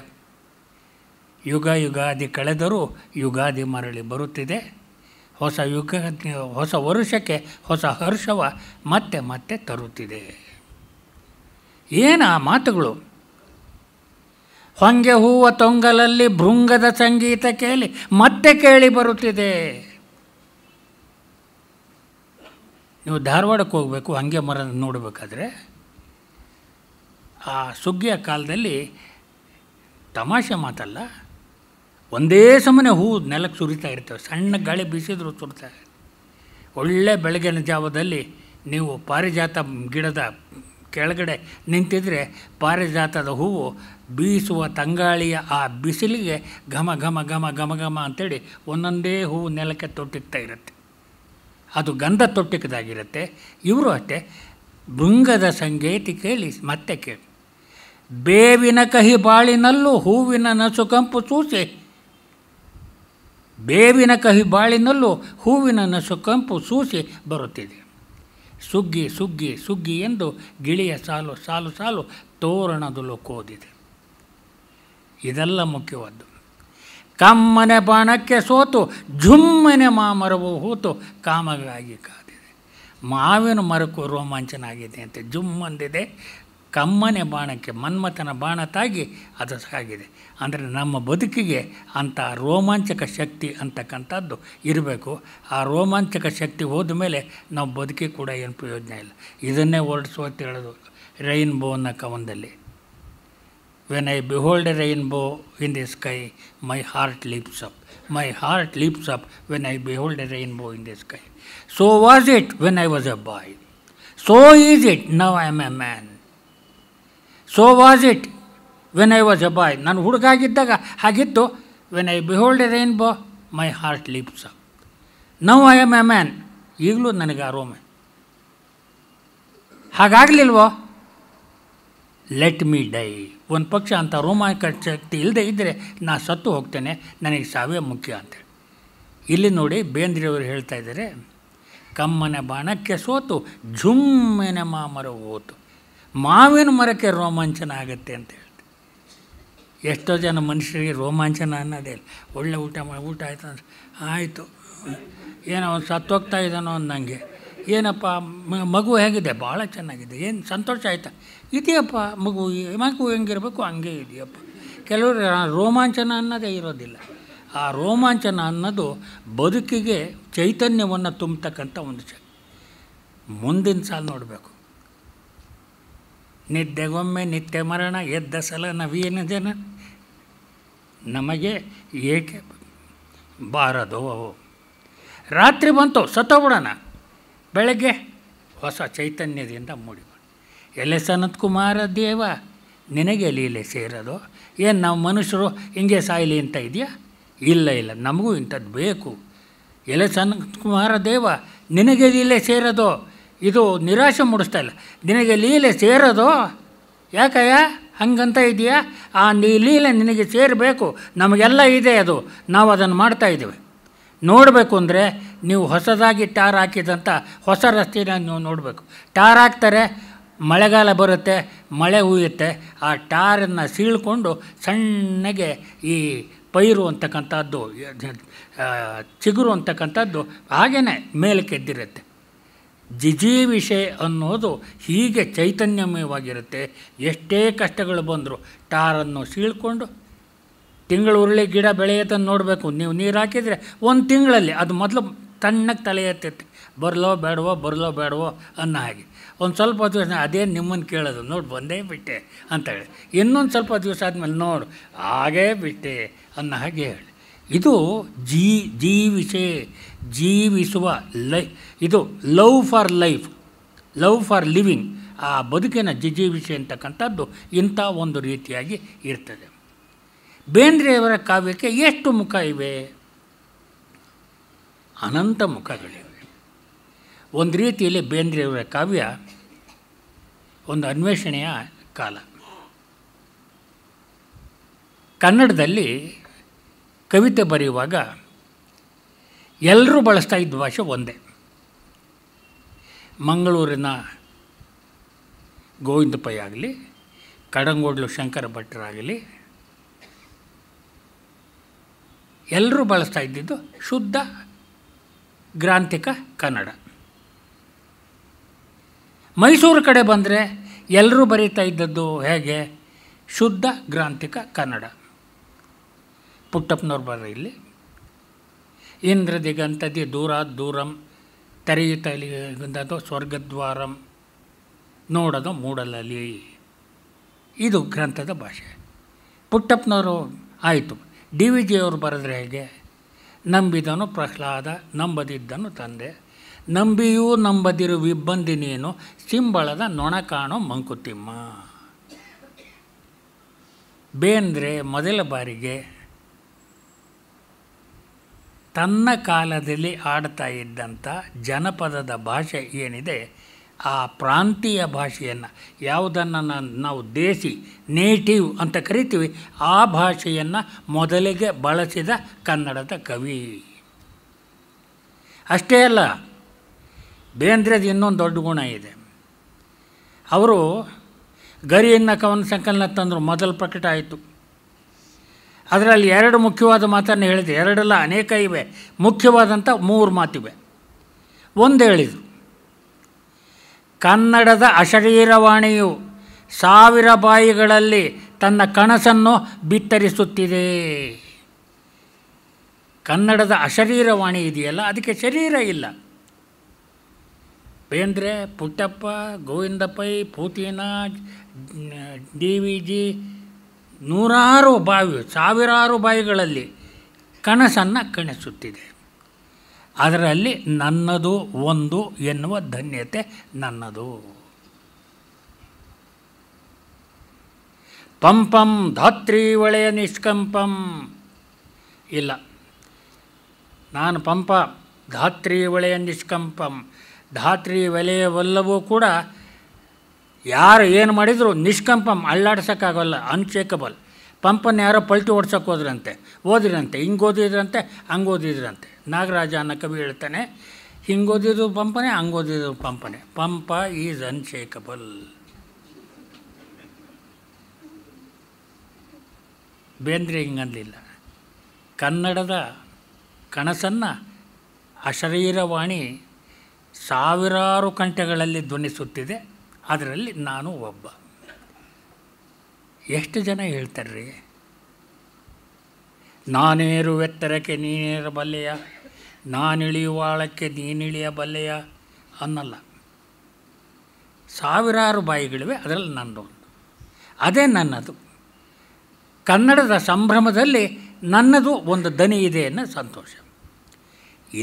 ಯುಗ ಯುಗಾದಿ ಕಳೆದರೂ ಯುಗಾದಿ ಮರಳಿ ಬರುತ್ತಿದೆ ಹೊಸ ಯುಗ ಹೊಸ ವರುಷಕ್ಕೆ ಹೊಸ ಹರ್ಷವ ಮತ್ತೆ ಮತ್ತೆ ತರುತ್ತಿದೆ ಏನು ಆ ಮಾತುಗಳು ಹೊಂಗೆ ಹೂವ ತೊಂಗಲಲ್ಲಿ ಭೃಂಗದ ಸಂಗೀತ ಕೇಳಿ ಮತ್ತೆ ಕೇಳಿ ಬರುತ್ತಿದೆ ನೀವು ಧಾರವಾಡಕ್ಕೆ ಹೋಗಬೇಕು ಹಂಗೆ ಮರ ನೋಡಬೇಕಾದ್ರೆ ಆ ಸುಗ್ಗಿಯ ಕಾಲದಲ್ಲಿ ತಮಾಷೆ ಮಾತಲ್ಲ ಒಂದೇ ಸಮನೆ ಹೂ ನೆಲಕ್ಕೆ ಸುರಿತಾ ಇರ್ತವೆ ಸಣ್ಣ ಗಾಳಿ ಬೀಸಿದ್ರು ಸುರಿತಾ ಒಳ್ಳೆ ಬೆಳಗಿನ ಜಾವದಲ್ಲಿ ನೀವು ಪಾರಿಜಾತ ಗಿಡದ ಕೆಳಗಡೆ ನಿಂತಿದ್ರೆ ಪಾರಿಜಾತದ ಹೂವು ಬೀಸುವ ತಂಗಾಳಿಯ ಆ ಬಿಸಿಲಿಗೆ ಘಮ ಘಮ ಘಮ ಘಮ ಘಮ ಅಂತೇಳಿ ಒಂದೊಂದೇ ಹೂವು ನೆಲಕ್ಕೆ ತೊಟ್ಟಿಕ್ತಾ ಇರುತ್ತೆ ಅದು ಗಂಧ ತೊಟ್ಟಿಕ್ಕದಾಗಿರುತ್ತೆ ಇವರು ಅಷ್ಟೇ ಭೃಂಗದ ಸಂಗೇತಿ ಕೇಳಿ ಮತ್ತೆ ಕೇಳಿ ಬೇವಿನ ಕಹಿ ಬಾಳಿನಲ್ಲೂ ಹೂವಿನ ನಸು ಕಂಪು ಸೂಸೆ ಬೇವಿನ ಕಹಿ ಬಾಳಿನಲ್ಲೂ ಹೂವಿನ ನಸು ಕಂಪು ಸೂಸಿ ಬರುತ್ತಿದೆ ಸುಗ್ಗಿ ಸುಗ್ಗಿ ಸುಗ್ಗಿ ಎಂದು ಗಿಳಿಯ ಸಾಲು ಸಾಲು ಸಾಲು ತೋರಣದು ಕೋದಿದೆ ಇದೆಲ್ಲ ಮುಖ್ಯವಾದ್ದು ಕಮ್ಮನೆ ಬಾಣಕ್ಕೆ ಸೋತು ಜುಮ್ಮನೆ ಮಾಮರವು ಹೂತು ಕಾಮಗಾಗಿ ಕಾದಿದೆ ಮಾವಿನ ಮರಕ್ಕೂ ರೋಮಾಂಚನ ಆಗಿದೆ ಅಂತೆ ಜುಮ್ಮಂದಿದೆ ಕಮ್ಮನೆ ಬಾಣಕ್ಕೆ ಮನ್ಮಥನ ಬಾಣ ತಾಗಿ ಅದು ಸಾಗಿದೆ ಅಂದರೆ ನಮ್ಮ ಬದುಕಿಗೆ ಅಂಥ ರೋಮಾಂಚಕ ಶಕ್ತಿ ಅಂತಕ್ಕಂಥದ್ದು ಇರಬೇಕು ಆ ರೋಮಾಂಚಕ ಶಕ್ತಿ ಹೋದ ಮೇಲೆ ನಾವು ಬದುಕಿ ಕೂಡ ಏನು ಪ್ರಯೋಜನ ಇಲ್ಲ ಇದನ್ನೇ ಹೊರಡಿಸುವ ಹೇಳೋದು ರೈನ್ ಅನ್ನೋ ಕವನದಲ್ಲಿ when I behold a rainbow in the sky my heart leaps up my heart leaps up when I behold a rainbow in the sky so was it when I was a boy so is it now I am a man so was it when I was a boy ನಾನು ಹುಡುಗಾಗಿದ್ದಾಗ ಹಾಗಿತ್ತು when I behold a rainbow my heart leaps up now I M a man ಈಗಲೂ ನನಗೆ ಆ ರೋಮೆ ಹಾಗಾಗಲಿಲ್ವೋ let me die ಒಂದು ಪಕ್ಷ ಅಂಥ ರೋಮಾಂಚಕ ಶಕ್ತಿ ಇಲ್ಲದೆ ಇದ್ದರೆ ನಾ ಸತ್ತು ಹೋಗ್ತೇನೆ ನನಗೆ ಸಾವೇ ಮುಖ್ಯ ಅಂತೇಳಿ ಇಲ್ಲಿ ನೋಡಿ ಬೇಂದ್ರಿಯವರು ಹೇಳ್ತಾ ಇದ್ದಾರೆ ಕಮ್ಮನ ಬಾಣಕ್ಕೆ ಸೋತು ಝುಮ್ಮೆನ ಮಾಮರ ಓತು ಮಾವಿನ ಮರಕ್ಕೆ ರೋಮಾಂಚನ ಆಗುತ್ತೆ ಅಂತ ಹೇಳ್ತಾರೆ ಎಷ್ಟೋ ಜನ ಮನುಷ್ಯರಿಗೆ ರೋಮಾಂಚನ ಅನ್ನೋದೇ ಇಲ್ಲ ಒಳ್ಳೆ ಊಟ ಮಾಡಿ ಊಟ ಆಯಿತು ಅಂದ್ರೆ ಆಯಿತು ಏನೋ ಅವ್ನು ಸತ್ತೋಗ್ತಾ ಇದ್ದಾನೋ ಅನ್ನಂಗೆ ಏನಪ್ಪ ಮಗು ಹೇಗಿದೆ ಭಾಳ ಚೆನ್ನಾಗಿದೆ ಏನು ಸಂತೋಷ ಆಯಿತಾ ಇದೆಯಪ್ಪ ಮಗು ಮಗು ಹೆಂಗಿರಬೇಕು ಹಂಗೆ ಇದೆಯಪ್ಪ ಕೆಲವರು ರೋಮಾಂಚನ ಅನ್ನೋದೇ ಇರೋದಿಲ್ಲ ಆ ರೋಮಾಂಚನ ಅನ್ನೋದು ಬದುಕಿಗೆ ಚೈತನ್ಯವನ್ನು ತುಂಬತಕ್ಕಂಥ ಒಂದು ಶಕ್ತಿ ಮುಂದಿನ ಸಾಲ ನೋಡಬೇಕು ನಿದ್ದೆಗೊಮ್ಮೆ ನಿತ್ಯ ಮರಣ ಎದ್ದ ಸಲ ನವೀನ ಜನ ನಮಗೆ ಏಕೆ ಬಾರದು ರಾತ್ರಿ ಬಂತು ಸತ್ತೋಗ್ಬಿಡೋಣ ಬೆಳಗ್ಗೆ ಹೊಸ ಚೈತನ್ಯದಿಂದ ಮೂಡಿ ಎಲೆ ಸನತ್ ಕುಮಾರ ದೇವ ನಿನಗೆ ಲೀಲೆ ಸೇರೋದು ಏನು ನಾವು ಮನುಷ್ಯರು ಹಿಂಗೆ ಸಾಯಲಿ ಅಂತ ಇದೆಯಾ ಇಲ್ಲ ಇಲ್ಲ ನಮಗೂ ಇಂಥದ್ದು ಬೇಕು ಎಲೆ ಸನತ್ ಕುಮಾರ ದೇವ ನಿನಗೆ ಲೀಲೆ ಸೇರೋದು ಇದು ನಿರಾಶೆ ಮೂಡಿಸ್ತಾ ಇಲ್ಲ ನಿನಗೆ ಲೀಲೆ ಸೇರೋದು ಯಾಕಯ್ಯ ಹಂಗಂತ ಇದೆಯಾ ಆ ನೀ ಲೀಲೆ ನಿನಗೆ ಸೇರಬೇಕು ನಮಗೆಲ್ಲ ಇದೆ ಅದು ನಾವು ಅದನ್ನು ಮಾಡ್ತಾ ಇದ್ದೇವೆ ನೋಡಬೇಕು ಅಂದರೆ ನೀವು ಹೊಸದಾಗಿ ಟಾರ್ ಹಾಕಿದಂಥ ಹೊಸ ರಸ್ತೆನ ನೀವು ನೋಡಬೇಕು ಟಾರ್ ಹಾಕ್ತಾರೆ ಮಳೆಗಾಲ ಬರುತ್ತೆ ಮಳೆ ಹುಯ್ಯುತ್ತೆ ಆ ಟಾರನ್ನು ಸೀಳ್ಕೊಂಡು ಸಣ್ಣಗೆ ಈ ಪೈರು ಅಂತಕ್ಕಂಥದ್ದು ಚಿಗುರು ಅಂತಕ್ಕಂಥದ್ದು ಹಾಗೆಯೇ ಮೇಲಕ್ಕೆದ್ದಿರುತ್ತೆ ಜಿಜೀವಿಷೆ ಅನ್ನೋದು ಹೀಗೆ ಚೈತನ್ಯಮಯವಾಗಿರುತ್ತೆ ಎಷ್ಟೇ ಕಷ್ಟಗಳು ಬಂದರೂ ಟಾರನ್ನು ಸೀಳ್ಕೊಂಡು ತಿಂಗಳು ಉರುಳಿ ಗಿಡ ಬೆಳೆಯೋದನ್ನು ನೋಡಬೇಕು ನೀವು ನೀರು ಹಾಕಿದರೆ ಒಂದು ತಿಂಗಳಲ್ಲಿ ಅದು ಮೊದಲು ತಣ್ಣಗೆ ತಲೆ ಎತ್ತೈತೆ ಬರಲೋ ಬೇಡವೋ ಬರಲೋ ಬೇಡವೋ ಅನ್ನೋ ಹಾಗೆ ಒಂದು ಸ್ವಲ್ಪ ದಿವಸ ಅದೇ ನಿಮ್ಮನ್ನು ಕೇಳೋದು ನೋಡಿ ಬಂದೇ ಬಿಟ್ಟೆ ಅಂತ ಹೇಳಿ ಇನ್ನೊಂದು ಸ್ವಲ್ಪ ದಿವಸ ಆದಮೇಲೆ ನೋಡು ಹಾಗೇ ಬಿಟ್ಟೆ ಅನ್ನೋ ಹಾಗೆ ಹೇಳಿ ಇದು ಜೀ ವಿಷಯ ಜೀವಿಸುವ ಲೈ ಇದು love for life love for living ಆ ಬದುಕಿನ ಜಿಜೀವಿಸಿ ಅಂತಕ್ಕಂಥದ್ದು ಇಂಥ ಒಂದು ರೀತಿಯಾಗಿ ಇರ್ತದೆ ಬೇಂದ್ರೆಯವರ ಕಾವ್ಯಕ್ಕೆ ಎಷ್ಟು ಮುಖ ಇವೆ ಅನಂತ ಮುಖಗಳಿವೆ ಒಂದು ರೀತಿಯಲ್ಲಿ ಬೇಂದ್ರೆಯವರ ಕಾವ್ಯ ಒಂದು ಅನ್ವೇಷಣೆಯ ಕಾಲ ಕನ್ನಡದಲ್ಲಿ ಕವಿತೆ ಬರೆಯುವಾಗ ಎಲ್ಲರೂ ಬಳಸ್ತಾ ಇದ್ದ ಭಾಷೆ ಒಂದೇ ಮಂಗಳೂರಿನ ಗೋವಿಂದ ಪೈ ಆಗಲಿ ಕಡಂಗೋಡ್ಲು ಶಂಕರ ಭಟ್ರಾಗಲಿ ಎಲ್ಲರೂ ಬಳಸ್ತಾ ಇದ್ದಿದ್ದು ಶುದ್ಧ ಗ್ರಾಂಥಿಕ ಕನ್ನಡ ಮೈಸೂರು ಕಡೆ ಬಂದರೆ ಎಲ್ಲರೂ ಬರೀತಾ ಇದ್ದದ್ದು ಹೇಗೆ ಶುದ್ಧ ಗ್ರಾಂಥಿಕ ಕನ್ನಡ ಪುಟ್ಟಪ್ಪನವ್ರು ಬರ್ರಿ ಇಲ್ಲಿ ಇಂದ್ರ ದಿಗಂತದಿ ದೂರಾ ದೂರಂ ತೆರೆಯುತ್ತಲಿಗಂಥದ್ದು ಸ್ವರ್ಗದ್ವಾರಂ ನೋಡೋದು ಮೂಡಲಲಿ ಇದು ಗ್ರಂಥದ ಭಾಷೆ ಪುಟ್ಟಪ್ಪನವರು ಆಯಿತು ಡಿ ವಿ ಜಿಯವರು ಬರೆದ್ರೆ ಹೇಗೆ ನಂಬಿದನು ಪ್ರಹ್ಲಾದ ನಂಬದಿದ್ದನು ತಂದೆ ನಂಬಿಯೂ ನಂಬದಿರು ವಿಬ್ಬಂದಿನೇನು ಸಿಂಬಳದ ನೊಣ ಕಾಣೋ ಮಂಕುತಿಮ್ಮ ಬೇಂದ್ರೆ ಮೊದಲ ಬಾರಿಗೆ ತನ್ನ ಕಾಲದಲ್ಲಿ ಆಡ್ತಾ ಇದ್ದಂಥ ಜನಪದದ ಭಾಷೆ ಏನಿದೆ ಆ ಪ್ರಾಂತೀಯ ಭಾಷೆಯನ್ನು ಯಾವುದನ್ನು ನಾವು ದೇಸಿ ನೇಟಿವ್ ಅಂತ ಕರಿತೀವಿ ಆ ಭಾಷೆಯನ್ನು ಮೊದಲಿಗೆ ಬಳಸಿದ ಕನ್ನಡದ ಕವಿ ಅಷ್ಟೇ ಅಲ್ಲ ಬೇಂದ್ರದ ಇನ್ನೊಂದು ದೊಡ್ಡ ಗುಣ ಇದೆ ಅವರು ಗರಿಯನ್ನು ಕವನ ಸಂಕಲನ ತಂದರು ಮೊದಲು ಪ್ರಕಟ ಆಯಿತು ಅದರಲ್ಲಿ ಎರಡು ಮುಖ್ಯವಾದ ಮಾತನ್ನು ಹೇಳಿದೆ ಎರಡೆಲ್ಲ ಅನೇಕ ಇವೆ ಮುಖ್ಯವಾದಂಥ ಮೂರು ಮಾತಿವೆ ಒಂದು ಹೇಳಿದರು ಕನ್ನಡದ ಅಶರೀರವಾಣಿಯು ಸಾವಿರ ಬಾಯಿಗಳಲ್ಲಿ ತನ್ನ ಕನಸನ್ನು ಬಿತ್ತರಿಸುತ್ತಿದೆ ಕನ್ನಡದ ಅಶರೀರವಾಣಿ ಇದೆಯಲ್ಲ ಅದಕ್ಕೆ ಶರೀರ ಇಲ್ಲ ಬೇಂದ್ರೆ ಪುಟ್ಟಪ್ಪ ಗೋವಿಂದ ಪೈ ಪೂತಿನಾಜ್ ಡಿ ವಿ ಜಿ ನೂರಾರು ಬಾವಿ ಸಾವಿರಾರು ಬಾವಿಗಳಲ್ಲಿ ಕನಸನ್ನು ಕಣಿಸುತ್ತಿದೆ ಅದರಲ್ಲಿ ನನ್ನದು ಒಂದು ಎನ್ನುವ ಧನ್ಯತೆ ನನ್ನದು ಪಂಪಂ ಧಾತ್ರಿ ಒಳೆಯ ನಿಷ್ಕಂಪಂ ಇಲ್ಲ ನಾನು ಪಂಪ ಧಾತ್ರಿ ಒಳೆಯ ನಿಷ್ಕಂಪಂ ಧಾತ್ರಿ ಒಲೆಯವಲ್ಲವೂ ಕೂಡ ಯಾರು ಏನು ಮಾಡಿದರೂ ನಿಷ್ಕಂಪಂ ಅಲ್ಲಾಡ್ಸೋಕ್ಕಾಗಲ್ಲ ಅನ್ಚೇಕಬಲ್ ಪಂಪನ್ನು ಯಾರೋ ಪಲ್ಟಿ ಓಡ್ಸೋಕೆ ಹೋದ್ರಂತೆ ಓದಿರಂತೆ ಹಿಂಗೆ ಓದಿದ್ರಂತೆ ಹಂಗೆ ಓದಿದ್ರಂತೆ ನಾಗರಾಜ ಅನ್ನೋ ಕವಿ ಹೇಳ್ತಾನೆ ಹಿಂಗೆ ಓದಿದ್ರು ಪಂಪನೆ ಹಂಗೆ ಓದಿದ್ರು ಪಂಪನೆ ಪಂಪ ಈಸ್ ಅನ್ಶೇಕಬಲ್ ಬೇಂದ್ರೆ ಹಿಂಗಂದಿಲ್ಲ ಕನ್ನಡದ ಕನಸನ್ನು ಅಶರೀರವಾಣಿ ಸಾವಿರಾರು ಕಂಠೆಗಳಲ್ಲಿ ಧ್ವನಿಸುತ್ತಿದೆ ಅದರಲ್ಲಿ ನಾನು ಒಬ್ಬ ಎಷ್ಟು ಜನ ಹೇಳ್ತಾರ್ರಿ ನಾನೇರುವೆತ್ತರಕ್ಕೆ ನೀನೇರಬಲ್ಲೆಯ ನೀನಿಳಿಯ ನೀನಿಳಿಯಬಲ್ಲೆಯ ಅನ್ನಲ್ಲ ಸಾವಿರಾರು ಬಾಯಿಗಳಿವೆ ಅದರಲ್ಲಿ ನನ್ನದೊಂದು ಅದೇ ನನ್ನದು ಕನ್ನಡದ ಸಂಭ್ರಮದಲ್ಲಿ ನನ್ನದು ಒಂದು ದನಿ ಇದೆ ಅನ್ನೋ ಸಂತೋಷ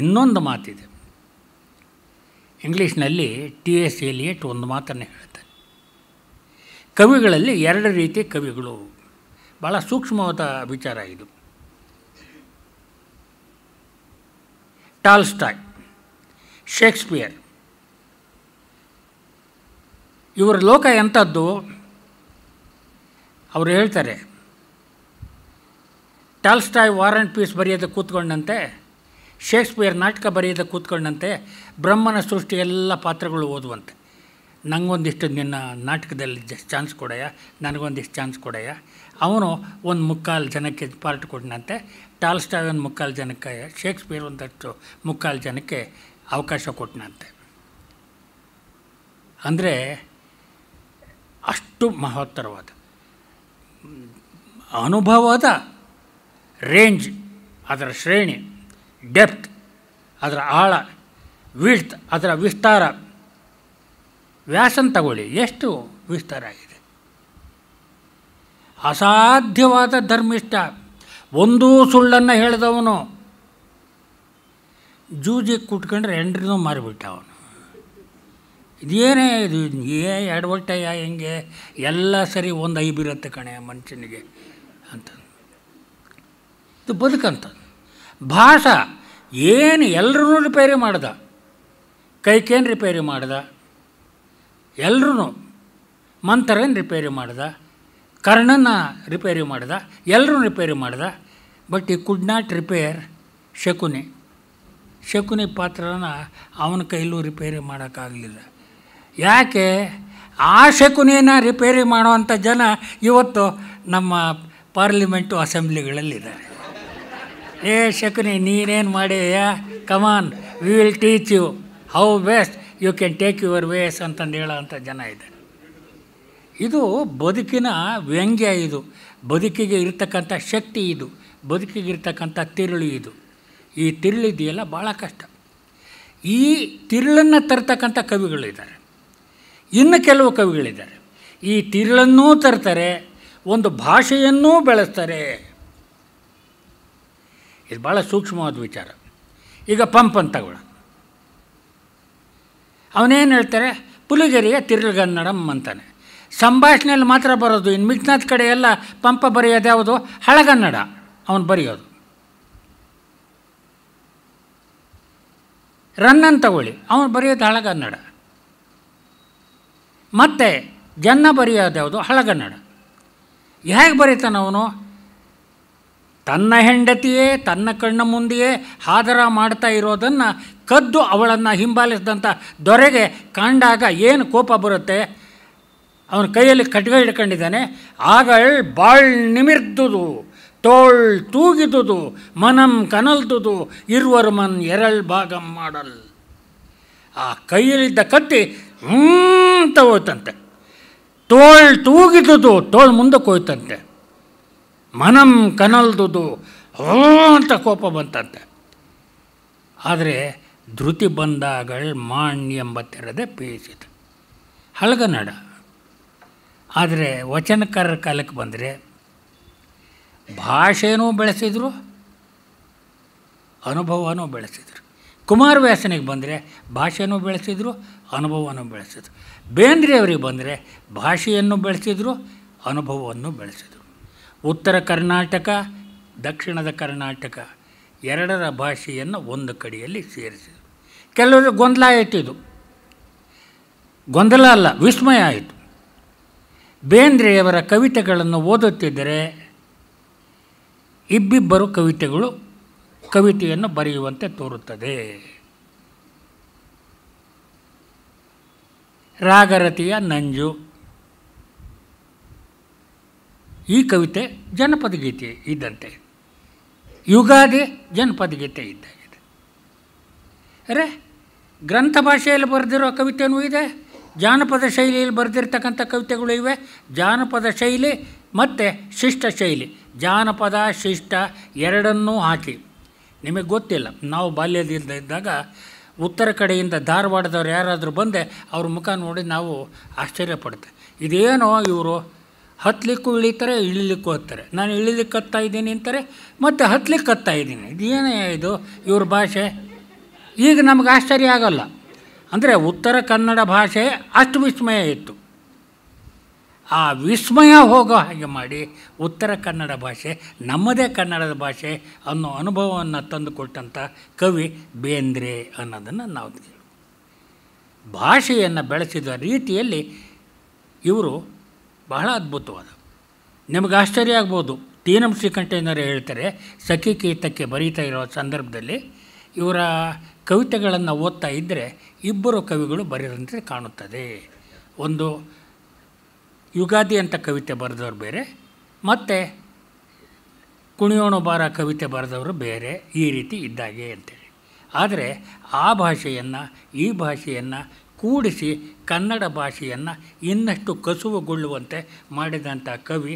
ಇನ್ನೊಂದು ಮಾತಿದೆ ಇಂಗ್ಲೀಷ್ನಲ್ಲಿ ಟಿ ಎಸ್ ಎಲಿಯಟ್ ಒಂದು ಮಾತನ್ನು ಹೇಳ್ತಾರೆ ಕವಿಗಳಲ್ಲಿ ಎರಡು ರೀತಿಯ ಕವಿಗಳು ಭಾಳ ಸೂಕ್ಷ್ಮವಾದ ವಿಚಾರ ಇದು ಟಾಲ್ಸ್ಟಾಯ್ ಶೇಕ್ಸ್ಪಿಯರ್ ಇವರ ಲೋಕ ಎಂಥದ್ದು ಅವರು ಹೇಳ್ತಾರೆ ಟಾಲ್ಸ್ಟಾಯ್ ವಾರ್ ಪೀಸ್ ಬರೆಯೋದಕ್ಕೆ ಕೂತ್ಕೊಂಡಂತೆ ಶೇಕ್ಸ್ಪಿಯರ್ ನಾಟಕ ಬರೆಯದ ಕೂತ್ಕೊಂಡಂತೆ ಬ್ರಹ್ಮನ ಸೃಷ್ಟಿ ಎಲ್ಲ ಪಾತ್ರಗಳು ಓದುವಂತೆ ನನಗೊಂದಿಷ್ಟು ನಿನ್ನ ನಾಟಕದಲ್ಲಿ ಚಾನ್ಸ್ ಕೊಡಯ್ಯ ನನಗೊಂದಿಷ್ಟು ಚಾನ್ಸ್ ಕೊಡಯ್ಯ ಅವನು ಒಂದು ಮುಕ್ಕಾಲು ಜನಕ್ಕೆ ಪಾರ್ಟ್ ಕೊಟ್ಟನಂತೆ ಟಾಲ್ಸ್ಟಾಯ್ ಒಂದು ಮುಕ್ಕಾಲು ಜನಕ್ಕೆ ಶೇಕ್ಸ್ಪಿಯರ್ ಒಂದಷ್ಟು ಮುಕ್ಕಾಲು ಜನಕ್ಕೆ ಅವಕಾಶ ಕೊಟ್ಟನಂತೆ ಅಂದರೆ ಅಷ್ಟು ಮಹತ್ತರವಾದ ಅನುಭವದ ರೇಂಜ್ ಅದರ ಶ್ರೇಣಿ ಡೆಪ್ತ್ ಅದರ ಆಳ ವಿಳ್ತ್ ಅದರ ವಿಸ್ತಾರ ವ್ಯಾಸನ್ ತಗೊಳ್ಳಿ ಎಷ್ಟು ವಿಸ್ತಾರ ಆಗಿದೆ ಅಸಾಧ್ಯವಾದ ಧರ್ಮಿಷ್ಟ ಒಂದೂ ಸುಳ್ಳನ್ನು ಹೇಳಿದವನು ಜೂಜಿ ಕುಟ್ಕೊಂಡ್ರೆ ಎಂಡ್ರೂ ಮಾರಿಬಿಟ್ಟ ಅವನು ಇದೇನೇ ಇದು ಏ ಎಡವಟ್ಟಯ್ಯ ಹೆಂಗೆ ಎಲ್ಲ ಸರಿ ಒಂದು ಐಬಿರತ್ತೆ ಕಣೆ ಮನುಷ್ಯನಿಗೆ ಅಂತ ಇದು ಬದುಕಂತ ಭಾಷ ಏನು ಎಲ್ಲರೂ ರಿಪೇರಿ ಮಾಡ್ದ ಕೈಕೇನು ರಿಪೇರಿ ಮಾಡ್ದ ಎಲ್ಲರೂ ಮಂತ್ರನ ರಿಪೇರಿ ಮಾಡ್ದ ಕರ್ಣನ ರಿಪೇರಿ ಮಾಡ್ದ ಎಲ್ಲರೂ ರಿಪೇರಿ ಮಾಡ್ದ but he could not repair Shakuni Shakuni ಪಾತ್ರನ ಅವನ ಕೈಲೂ ರಿಪೇರಿ ಮಾಡೋಕ್ಕಾಗಲಿಲ್ಲ ಯಾಕೆ ಆ ಶಕುನಿನ ರಿಪೇರಿ ಮಾಡುವಂಥ ಜನ ಇವತ್ತು ನಮ್ಮ ಪಾರ್ಲಿಮೆಂಟು ಅಸೆಂಬ್ಲಿಗಳಲ್ಲಿದ್ದಾರೆ ಏ ಶಕುನಿ ನೀನೇನು ಮಾಡಿದೆಯಾ come on we will teach you how best you can take your ways ಅಂತಂದು ಹೇಳೋವಂಥ ಜನ ಇದ್ದಾರೆ ಇದು ಬದುಕಿನ ವ್ಯಂಗ್ಯ ಇದು ಬದುಕಿಗೆ ಇರ್ತಕ್ಕಂಥ ಶಕ್ತಿ ಇದು ಬದುಕಿಗೆ ಇರ್ತಕ್ಕಂಥ ತಿರುಳು ಇದು ಈ ತಿರುಳಿದೆಯಲ್ಲ ಭಾಳ ಕಷ್ಟ ಈ ತಿರುಳನ್ನು ತರ್ತಕ್ಕಂಥ ಕವಿಗಳಿದ್ದಾರೆ ಇನ್ನು ಕೆಲವು ಕವಿಗಳಿದ್ದಾರೆ ಈ ತಿರುಳನ್ನೂ ತರ್ತಾರೆ ಒಂದು ಭಾಷೆಯನ್ನೂ ಬೆಳೆಸ್ತಾರೆ ಇದು ಭಾಳ ಸೂಕ್ಷ್ಮವಾದ ವಿಚಾರ ಈಗ ಪಂಪ್ ಅಂತ ಅವನೇನು ಹೇಳ್ತಾರೆ ಪುಲಿಗೆರಿಯ ತಿರುಗನ್ನಡಮ್ ಅಂತಾನೆ ಸಂಭಾಷಣೆಯಲ್ಲಿ ಮಾತ್ರ ಬರೋದು ಇನ್ನು ಮಿಗ್ನಾಥ್ ಕಡೆ ಎಲ್ಲ ಪಂಪ ಬರೆಯೋದು ಯಾವುದು ಹಳಗನ್ನಡ ಅವನು ಬರೆಯೋದು ರನ್ನನ್ ತಗೊಳ್ಳಿ ಅವನು ಬರೆಯೋದು ಹಳಗನ್ನಡ ಮತ್ತು ಜನ್ನ ಬರೆಯೋದು ಯಾವುದು ಹಳಗನ್ನಡ ಹೇಗೆ ಬರೀತಾನವನು ತನ್ನ ಹೆಂಡತಿಯೇ ತನ್ನ ಕಣ್ಣ ಮುಂದೆಯೇ ಹಾದರ ಮಾಡ್ತಾ ಇರೋದನ್ನು ಕದ್ದು ಅವಳನ್ನು ಹಿಂಬಾಲಿಸಿದಂಥ ದೊರೆಗೆ ಕಂಡಾಗ ಏನು ಕೋಪ ಬರುತ್ತೆ ಅವನ ಕೈಯಲ್ಲಿ ಕಟ್ಗ ಹಿಡ್ಕೊಂಡಿದ್ದಾನೆ ಆಗಳ್ ಬಾಳ್ ನಿಮಿರ್ದುದು ತೋಳ್ ತೂಗಿದುದು ಮನಂ ಕನಲ್ದುದು ಇರುವರು ಮನ್ ಎರಳ್ ಭಾಗ ಮಾಡಲ್ ಆ ಕೈಯಲ್ಲಿದ್ದ ಕತ್ತಿ ಹ್ಞೂ ಹೋಯ್ತಂತೆ ತೋಳ್ ತೂಗಿದುದು ತೋಳ್ ಮುಂದಕ್ಕೆ ಹೋಯ್ತಂತೆ ಮನಂ ಕನಲ್ದುದು ಅಂತ ಕೋಪ ಬಂತಂತೆ ಆದರೆ ಧೃತಿ ಬಂದಾಗಳು ಮಾಣ್ ಎಂಬತ್ತಿರದೆ ಪೀಸಿತು ಹಳಗನ್ನಡ ಆದರೆ ವಚನಕಾರರ ಕಾಲಕ್ಕೆ ಬಂದರೆ ಭಾಷೆನೂ ಬೆಳೆಸಿದರು ಅನುಭವನೂ ಬೆಳೆಸಿದರು ಕುಮಾರವ್ಯಾಸನಿಗೆ ಬಂದರೆ ಭಾಷೆನೂ ಬೆಳೆಸಿದರು ಅನುಭವನೂ ಬೆಳೆಸಿದರು ಬೇಂದ್ರೆಯವರಿಗೆ ಬಂದರೆ ಭಾಷೆಯನ್ನು ಬೆಳೆಸಿದರು ಅನುಭವವನ್ನು ಬೆಳೆಸಿದರು ಉತ್ತರ ಕರ್ನಾಟಕ ದಕ್ಷಿಣದ ಕರ್ನಾಟಕ ಎರಡರ ಭಾಷೆಯನ್ನು ಒಂದು ಕಡೆಯಲ್ಲಿ ಸೇರಿಸಿದರು ಕೆಲವರು ಗೊಂದಲ ಆಯಿತು ಇದು ಗೊಂದಲ ಅಲ್ಲ ವಿಸ್ಮಯ ಆಯಿತು ಬೇಂದ್ರೆಯವರ ಕವಿತೆಗಳನ್ನು ಓದುತ್ತಿದ್ದರೆ ಇಬ್ಬಿಬ್ಬರು ಕವಿತೆಗಳು ಕವಿತೆಯನ್ನು ಬರೆಯುವಂತೆ ತೋರುತ್ತದೆ ರಾಗರತಿಯ ನಂಜು ಈ ಕವಿತೆ ಜನಪದ ಗೀತೆ ಇದ್ದಂತೆ ಯುಗಾದಿ ಜನಪದ ಗೀತೆ ಇದ್ದಾಗಿದೆ ಅರೆ ಗ್ರಂಥ ಭಾಷೆಯಲ್ಲಿ ಬರೆದಿರೋ ಕವಿತೆನೂ ಇದೆ ಜಾನಪದ ಶೈಲಿಯಲ್ಲಿ ಬರೆದಿರ್ತಕ್ಕಂಥ ಕವಿತೆಗಳು ಇವೆ ಜಾನಪದ ಶೈಲಿ ಮತ್ತು ಶಿಷ್ಟ ಶೈಲಿ ಜಾನಪದ ಶಿಷ್ಟ ಎರಡನ್ನೂ ಹಾಕಿ ನಿಮಗೆ ಗೊತ್ತಿಲ್ಲ ನಾವು ಬಾಲ್ಯದಿಂದ ಇದ್ದಾಗ ಉತ್ತರ ಕಡೆಯಿಂದ ಧಾರವಾಡದವ್ರು ಯಾರಾದರೂ ಬಂದೆ ಅವ್ರ ಮುಖ ನೋಡಿ ನಾವು ಆಶ್ಚರ್ಯಪಡ್ತೆ ಇದೇನೋ ಇವರು ಹತ್ತಲಿಕ್ಕೂ ಇಳಿತಾರೆ ಇಳಿಲಿಕ್ಕೂ ಹತ್ತಾರೆ ನಾನು ಇಳಿಲಿಕ್ಕೆ ಹತ್ತಾ ಇದ್ದೀನಿ ಅಂತಾರೆ ಮತ್ತು ಹತ್ತಲಿಕ್ಕೆ ಹತ್ತಾ ಇದ್ದೀನಿ ಇದೇನೇ ಇದು ಇವ್ರ ಭಾಷೆ ಈಗ ನಮ್ಗೆ ಆಶ್ಚರ್ಯ ಆಗೋಲ್ಲ ಅಂದರೆ ಉತ್ತರ ಕನ್ನಡ ಭಾಷೆ ಅಷ್ಟು ವಿಸ್ಮಯ ಇತ್ತು ಆ ವಿಸ್ಮಯ ಹೋಗೋ ಹಾಗೆ ಮಾಡಿ ಉತ್ತರ ಕನ್ನಡ ಭಾಷೆ ನಮ್ಮದೇ ಕನ್ನಡದ ಭಾಷೆ ಅನ್ನೋ ಅನುಭವವನ್ನು ತಂದುಕೊಟ್ಟಂಥ ಕವಿ ಬೇಂದ್ರೆ ಅನ್ನೋದನ್ನು ನಾವು ಭಾಷೆಯನ್ನು ಬೆಳೆಸಿದ ರೀತಿಯಲ್ಲಿ ಇವರು ಬಹಳ ಅದ್ಭುತವಾದ ನಿಮಗೆ ಆಶ್ಚರ್ಯ ಆಗ್ಬೋದು ತೀನಂ ಶ್ರೀಕಂಠಯ್ಯನವರು ಹೇಳ್ತಾರೆ ಸಖಿ ಕೀತಕ್ಕೆ ಬರೀತಾ ಇರೋ ಸಂದರ್ಭದಲ್ಲಿ ಇವರ ಕವಿತೆಗಳನ್ನು ಓದ್ತಾ ಇದ್ದರೆ ಇಬ್ಬರು ಕವಿಗಳು ಬರೆಯದಂತೆ ಕಾಣುತ್ತದೆ ಒಂದು ಯುಗಾದಿ ಅಂತ ಕವಿತೆ ಬರೆದವರು ಬೇರೆ ಮತ್ತು ಬಾರ ಕವಿತೆ ಬರೆದವರು ಬೇರೆ ಈ ರೀತಿ ಇದ್ದಾಗೆ ಅಂತೇಳಿ ಆದರೆ ಆ ಭಾಷೆಯನ್ನು ಈ ಭಾಷೆಯನ್ನು ಕೂಡಿಸಿ ಕನ್ನಡ ಭಾಷೆಯನ್ನು ಇನ್ನಷ್ಟು ಕಸುವುಗೊಳ್ಳುವಂತೆ ಮಾಡಿದಂಥ ಕವಿ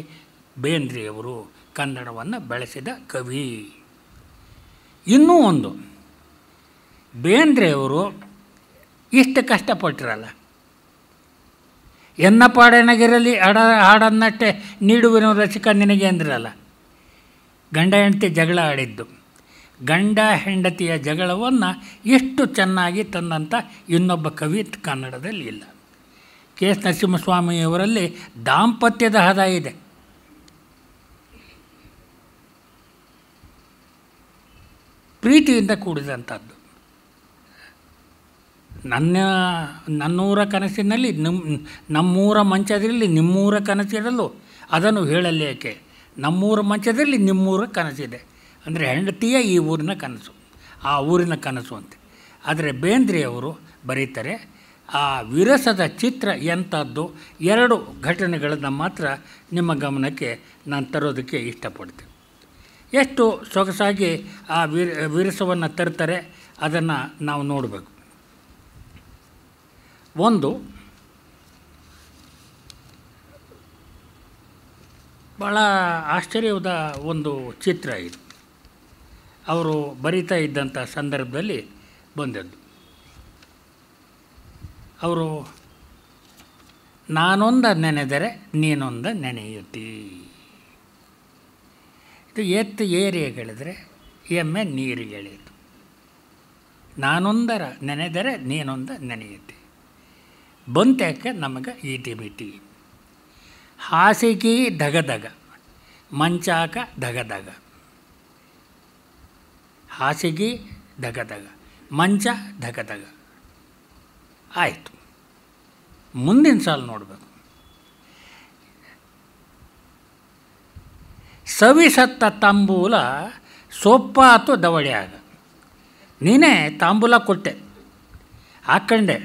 ಬೇಂದ್ರೆಯವರು ಕನ್ನಡವನ್ನು ಬೆಳೆಸಿದ ಕವಿ ಇನ್ನೂ ಒಂದು ಬೇಂದ್ರೆಯವರು ಇಷ್ಟು ಕಷ್ಟಪಟ್ಟಿರಲ್ಲ ಎನ್ನ ಪಾಡನಗಿರಲಿ ಹಾಡ ಹಾಡನ್ನಷ್ಟೇ ನೀಡುವ ರಸಿಕ ನಿನಗೆ ಅಂದಿರಲ್ಲ ಗಂಡ ಹೆಂಡತಿ ಜಗಳ ಆಡಿದ್ದು ಗಂಡ ಹೆಂಡತಿಯ ಜಗಳವನ್ನು ಎಷ್ಟು ಚೆನ್ನಾಗಿ ತಂದಂಥ ಇನ್ನೊಬ್ಬ ಕವಿ ಕನ್ನಡದಲ್ಲಿ ಇಲ್ಲ ಕೆ ಎಸ್ ನರಸಿಂಹಸ್ವಾಮಿಯವರಲ್ಲಿ ದಾಂಪತ್ಯದ ಹದ ಇದೆ ಪ್ರೀತಿಯಿಂದ ಕೂಡಿದಂಥದ್ದು ನನ್ನ ನನ್ನೂರ ಕನಸಿನಲ್ಲಿ ನಿಮ್ಮ ನಮ್ಮೂರ ಮಂಚದಲ್ಲಿ ನಿಮ್ಮೂರ ಕನಸಿರಲು ಅದನ್ನು ಹೇಳಲೇಕೆ ನಮ್ಮೂರ ಮಂಚದಲ್ಲಿ ನಿಮ್ಮೂರ ಕನಸಿದೆ ಅಂದರೆ ಹೆಂಡತಿಯ ಈ ಊರಿನ ಕನಸು ಆ ಊರಿನ ಕನಸು ಅಂತೆ ಆದರೆ ಬೇಂದ್ರೆಯವರು ಬರೀತಾರೆ ಆ ವಿರಸದ ಚಿತ್ರ ಎಂಥದ್ದು ಎರಡು ಘಟನೆಗಳನ್ನು ಮಾತ್ರ ನಿಮ್ಮ ಗಮನಕ್ಕೆ ನಾನು ತರೋದಕ್ಕೆ ಇಷ್ಟಪಡ್ತೇನೆ ಎಷ್ಟು ಸೊಗಸಾಗಿ ಆ ವಿರ ವಿರಸವನ್ನು ತರ್ತಾರೆ ಅದನ್ನು ನಾವು ನೋಡಬೇಕು ಒಂದು ಭಾಳ ಆಶ್ಚರ್ಯವಾದ ಒಂದು ಚಿತ್ರ ಇದು ಅವರು ಬರಿತಾ ಇದ್ದಂಥ ಸಂದರ್ಭದಲ್ಲಿ ಬಂದದ್ದು ಅವರು ನಾನೊಂದ ನೆನೆದರೆ ನೀನೊಂದ ನೆನೆಯುತ್ತಿ ಇದು ಎತ್ತು ಏರಿಯಗಳಿದ್ರೆ ಎಮ್ಮೆ ಹೇಳಿದ್ದು ನಾನೊಂದರ ನೆನೆದರೆ ನೀನೊಂದ ನೆನೆಯುತ್ತಿ ಬಂತಕ್ಕೆ ನಮಗೆ ಈಟಿ ಬಿಟಿ ಹಾಸಿಗೆ ಧಗಧಗ ಮಂಚಾಕ ಧಗಧಗ ಹಾಸಿಗೆ ಧಗಧಗ ಮಂಚ ಧಗಧಗ ಆಯಿತು ಮುಂದಿನ ಸಾಲ ನೋಡಬೇಕು ಸವಿಸತ್ತ ತಾಂಬೂಲ ಸೊಪ್ಪಾತು ದವಡೆಯಾಗ ನೀನೇ ತಾಂಬೂಲ ಕೊಟ್ಟೆ ಹಾಕ್ಕೊಂಡೆ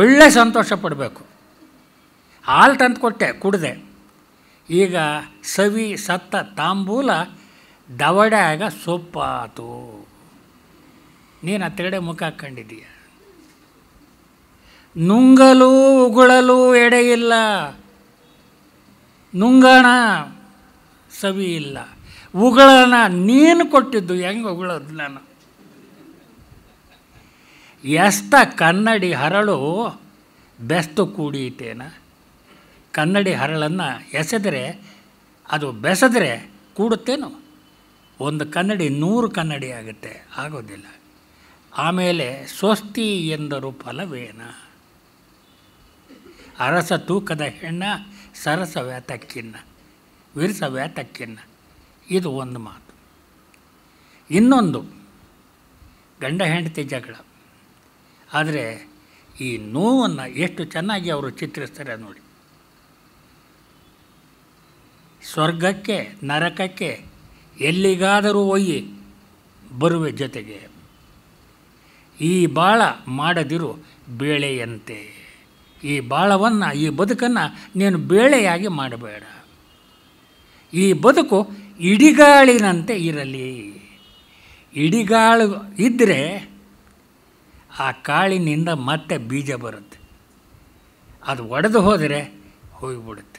ಒಳ್ಳೆ ಸಂತೋಷ ಪಡಬೇಕು ಹಾಲು ತಂದು ಕೊಟ್ಟೆ ಕುಡಿದೆ ಈಗ ಸವಿ ಸತ್ತ ತಾಂಬೂಲ ದವಡ್ಯಾಗ ಸೊಪ್ಪಾತು ನೀನು ಹತ್ತೆರಡೆ ಮುಖ ಹಾಕ್ಕೊಂಡಿದ್ದೀಯ ನುಂಗಲು ಉಗುಳಲು ಎಡೆಯಿಲ್ಲ ನುಂಗಣ ಸವಿ ಇಲ್ಲ ಉಗಳನ ನೀನು ಕೊಟ್ಟಿದ್ದು ಹೆಂಗೆ ಉಗಳದು ನಾನು ಎಷ್ಟ ಕನ್ನಡಿ ಹರಳು ಬೆಸ್ತು ಕೂಡಿತೇನ ಕನ್ನಡಿ ಹರಳನ್ನು ಎಸೆದರೆ ಅದು ಬೆಸೆದರೆ ಕೂಡುತ್ತೇನೋ ಒಂದು ಕನ್ನಡಿ ನೂರು ಕನ್ನಡಿ ಆಗುತ್ತೆ ಆಗೋದಿಲ್ಲ ಆಮೇಲೆ ಸ್ವಸ್ತಿ ಎಂದರು ಫಲವೇನ ಅರಸ ತೂಕದ ಹೆಣ್ಣ ಸರಸ ವ್ಯಾತಕ್ಕಿನ್ನ ವಿರಸ ವ್ಯಾತಕ್ಕಿನ್ನ ಇದು ಒಂದು ಮಾತು ಇನ್ನೊಂದು ಗಂಡ ಹೆಂಡತಿ ಜಗಳ ಆದರೆ ಈ ನೋವನ್ನು ಎಷ್ಟು ಚೆನ್ನಾಗಿ ಅವರು ಚಿತ್ರಿಸ್ತಾರೆ ನೋಡಿ ಸ್ವರ್ಗಕ್ಕೆ ನರಕಕ್ಕೆ ಎಲ್ಲಿಗಾದರೂ ಒಯ್ಯಿ ಬರುವೆ ಜೊತೆಗೆ ಈ ಬಾಳ ಮಾಡದಿರು ಬೇಳೆಯಂತೆ ಈ ಬಾಳವನ್ನು ಈ ಬದುಕನ್ನು ನೀನು ಬೇಳೆಯಾಗಿ ಮಾಡಬೇಡ ಈ ಬದುಕು ಇಡಿಗಾಳಿನಂತೆ ಇರಲಿ ಇಡಿಗಾಳು ಇದ್ದರೆ ಆ ಕಾಳಿನಿಂದ ಮತ್ತೆ ಬೀಜ ಬರುತ್ತೆ ಅದು ಒಡೆದು ಹೋದರೆ ಹೋಗಿಬಿಡುತ್ತೆ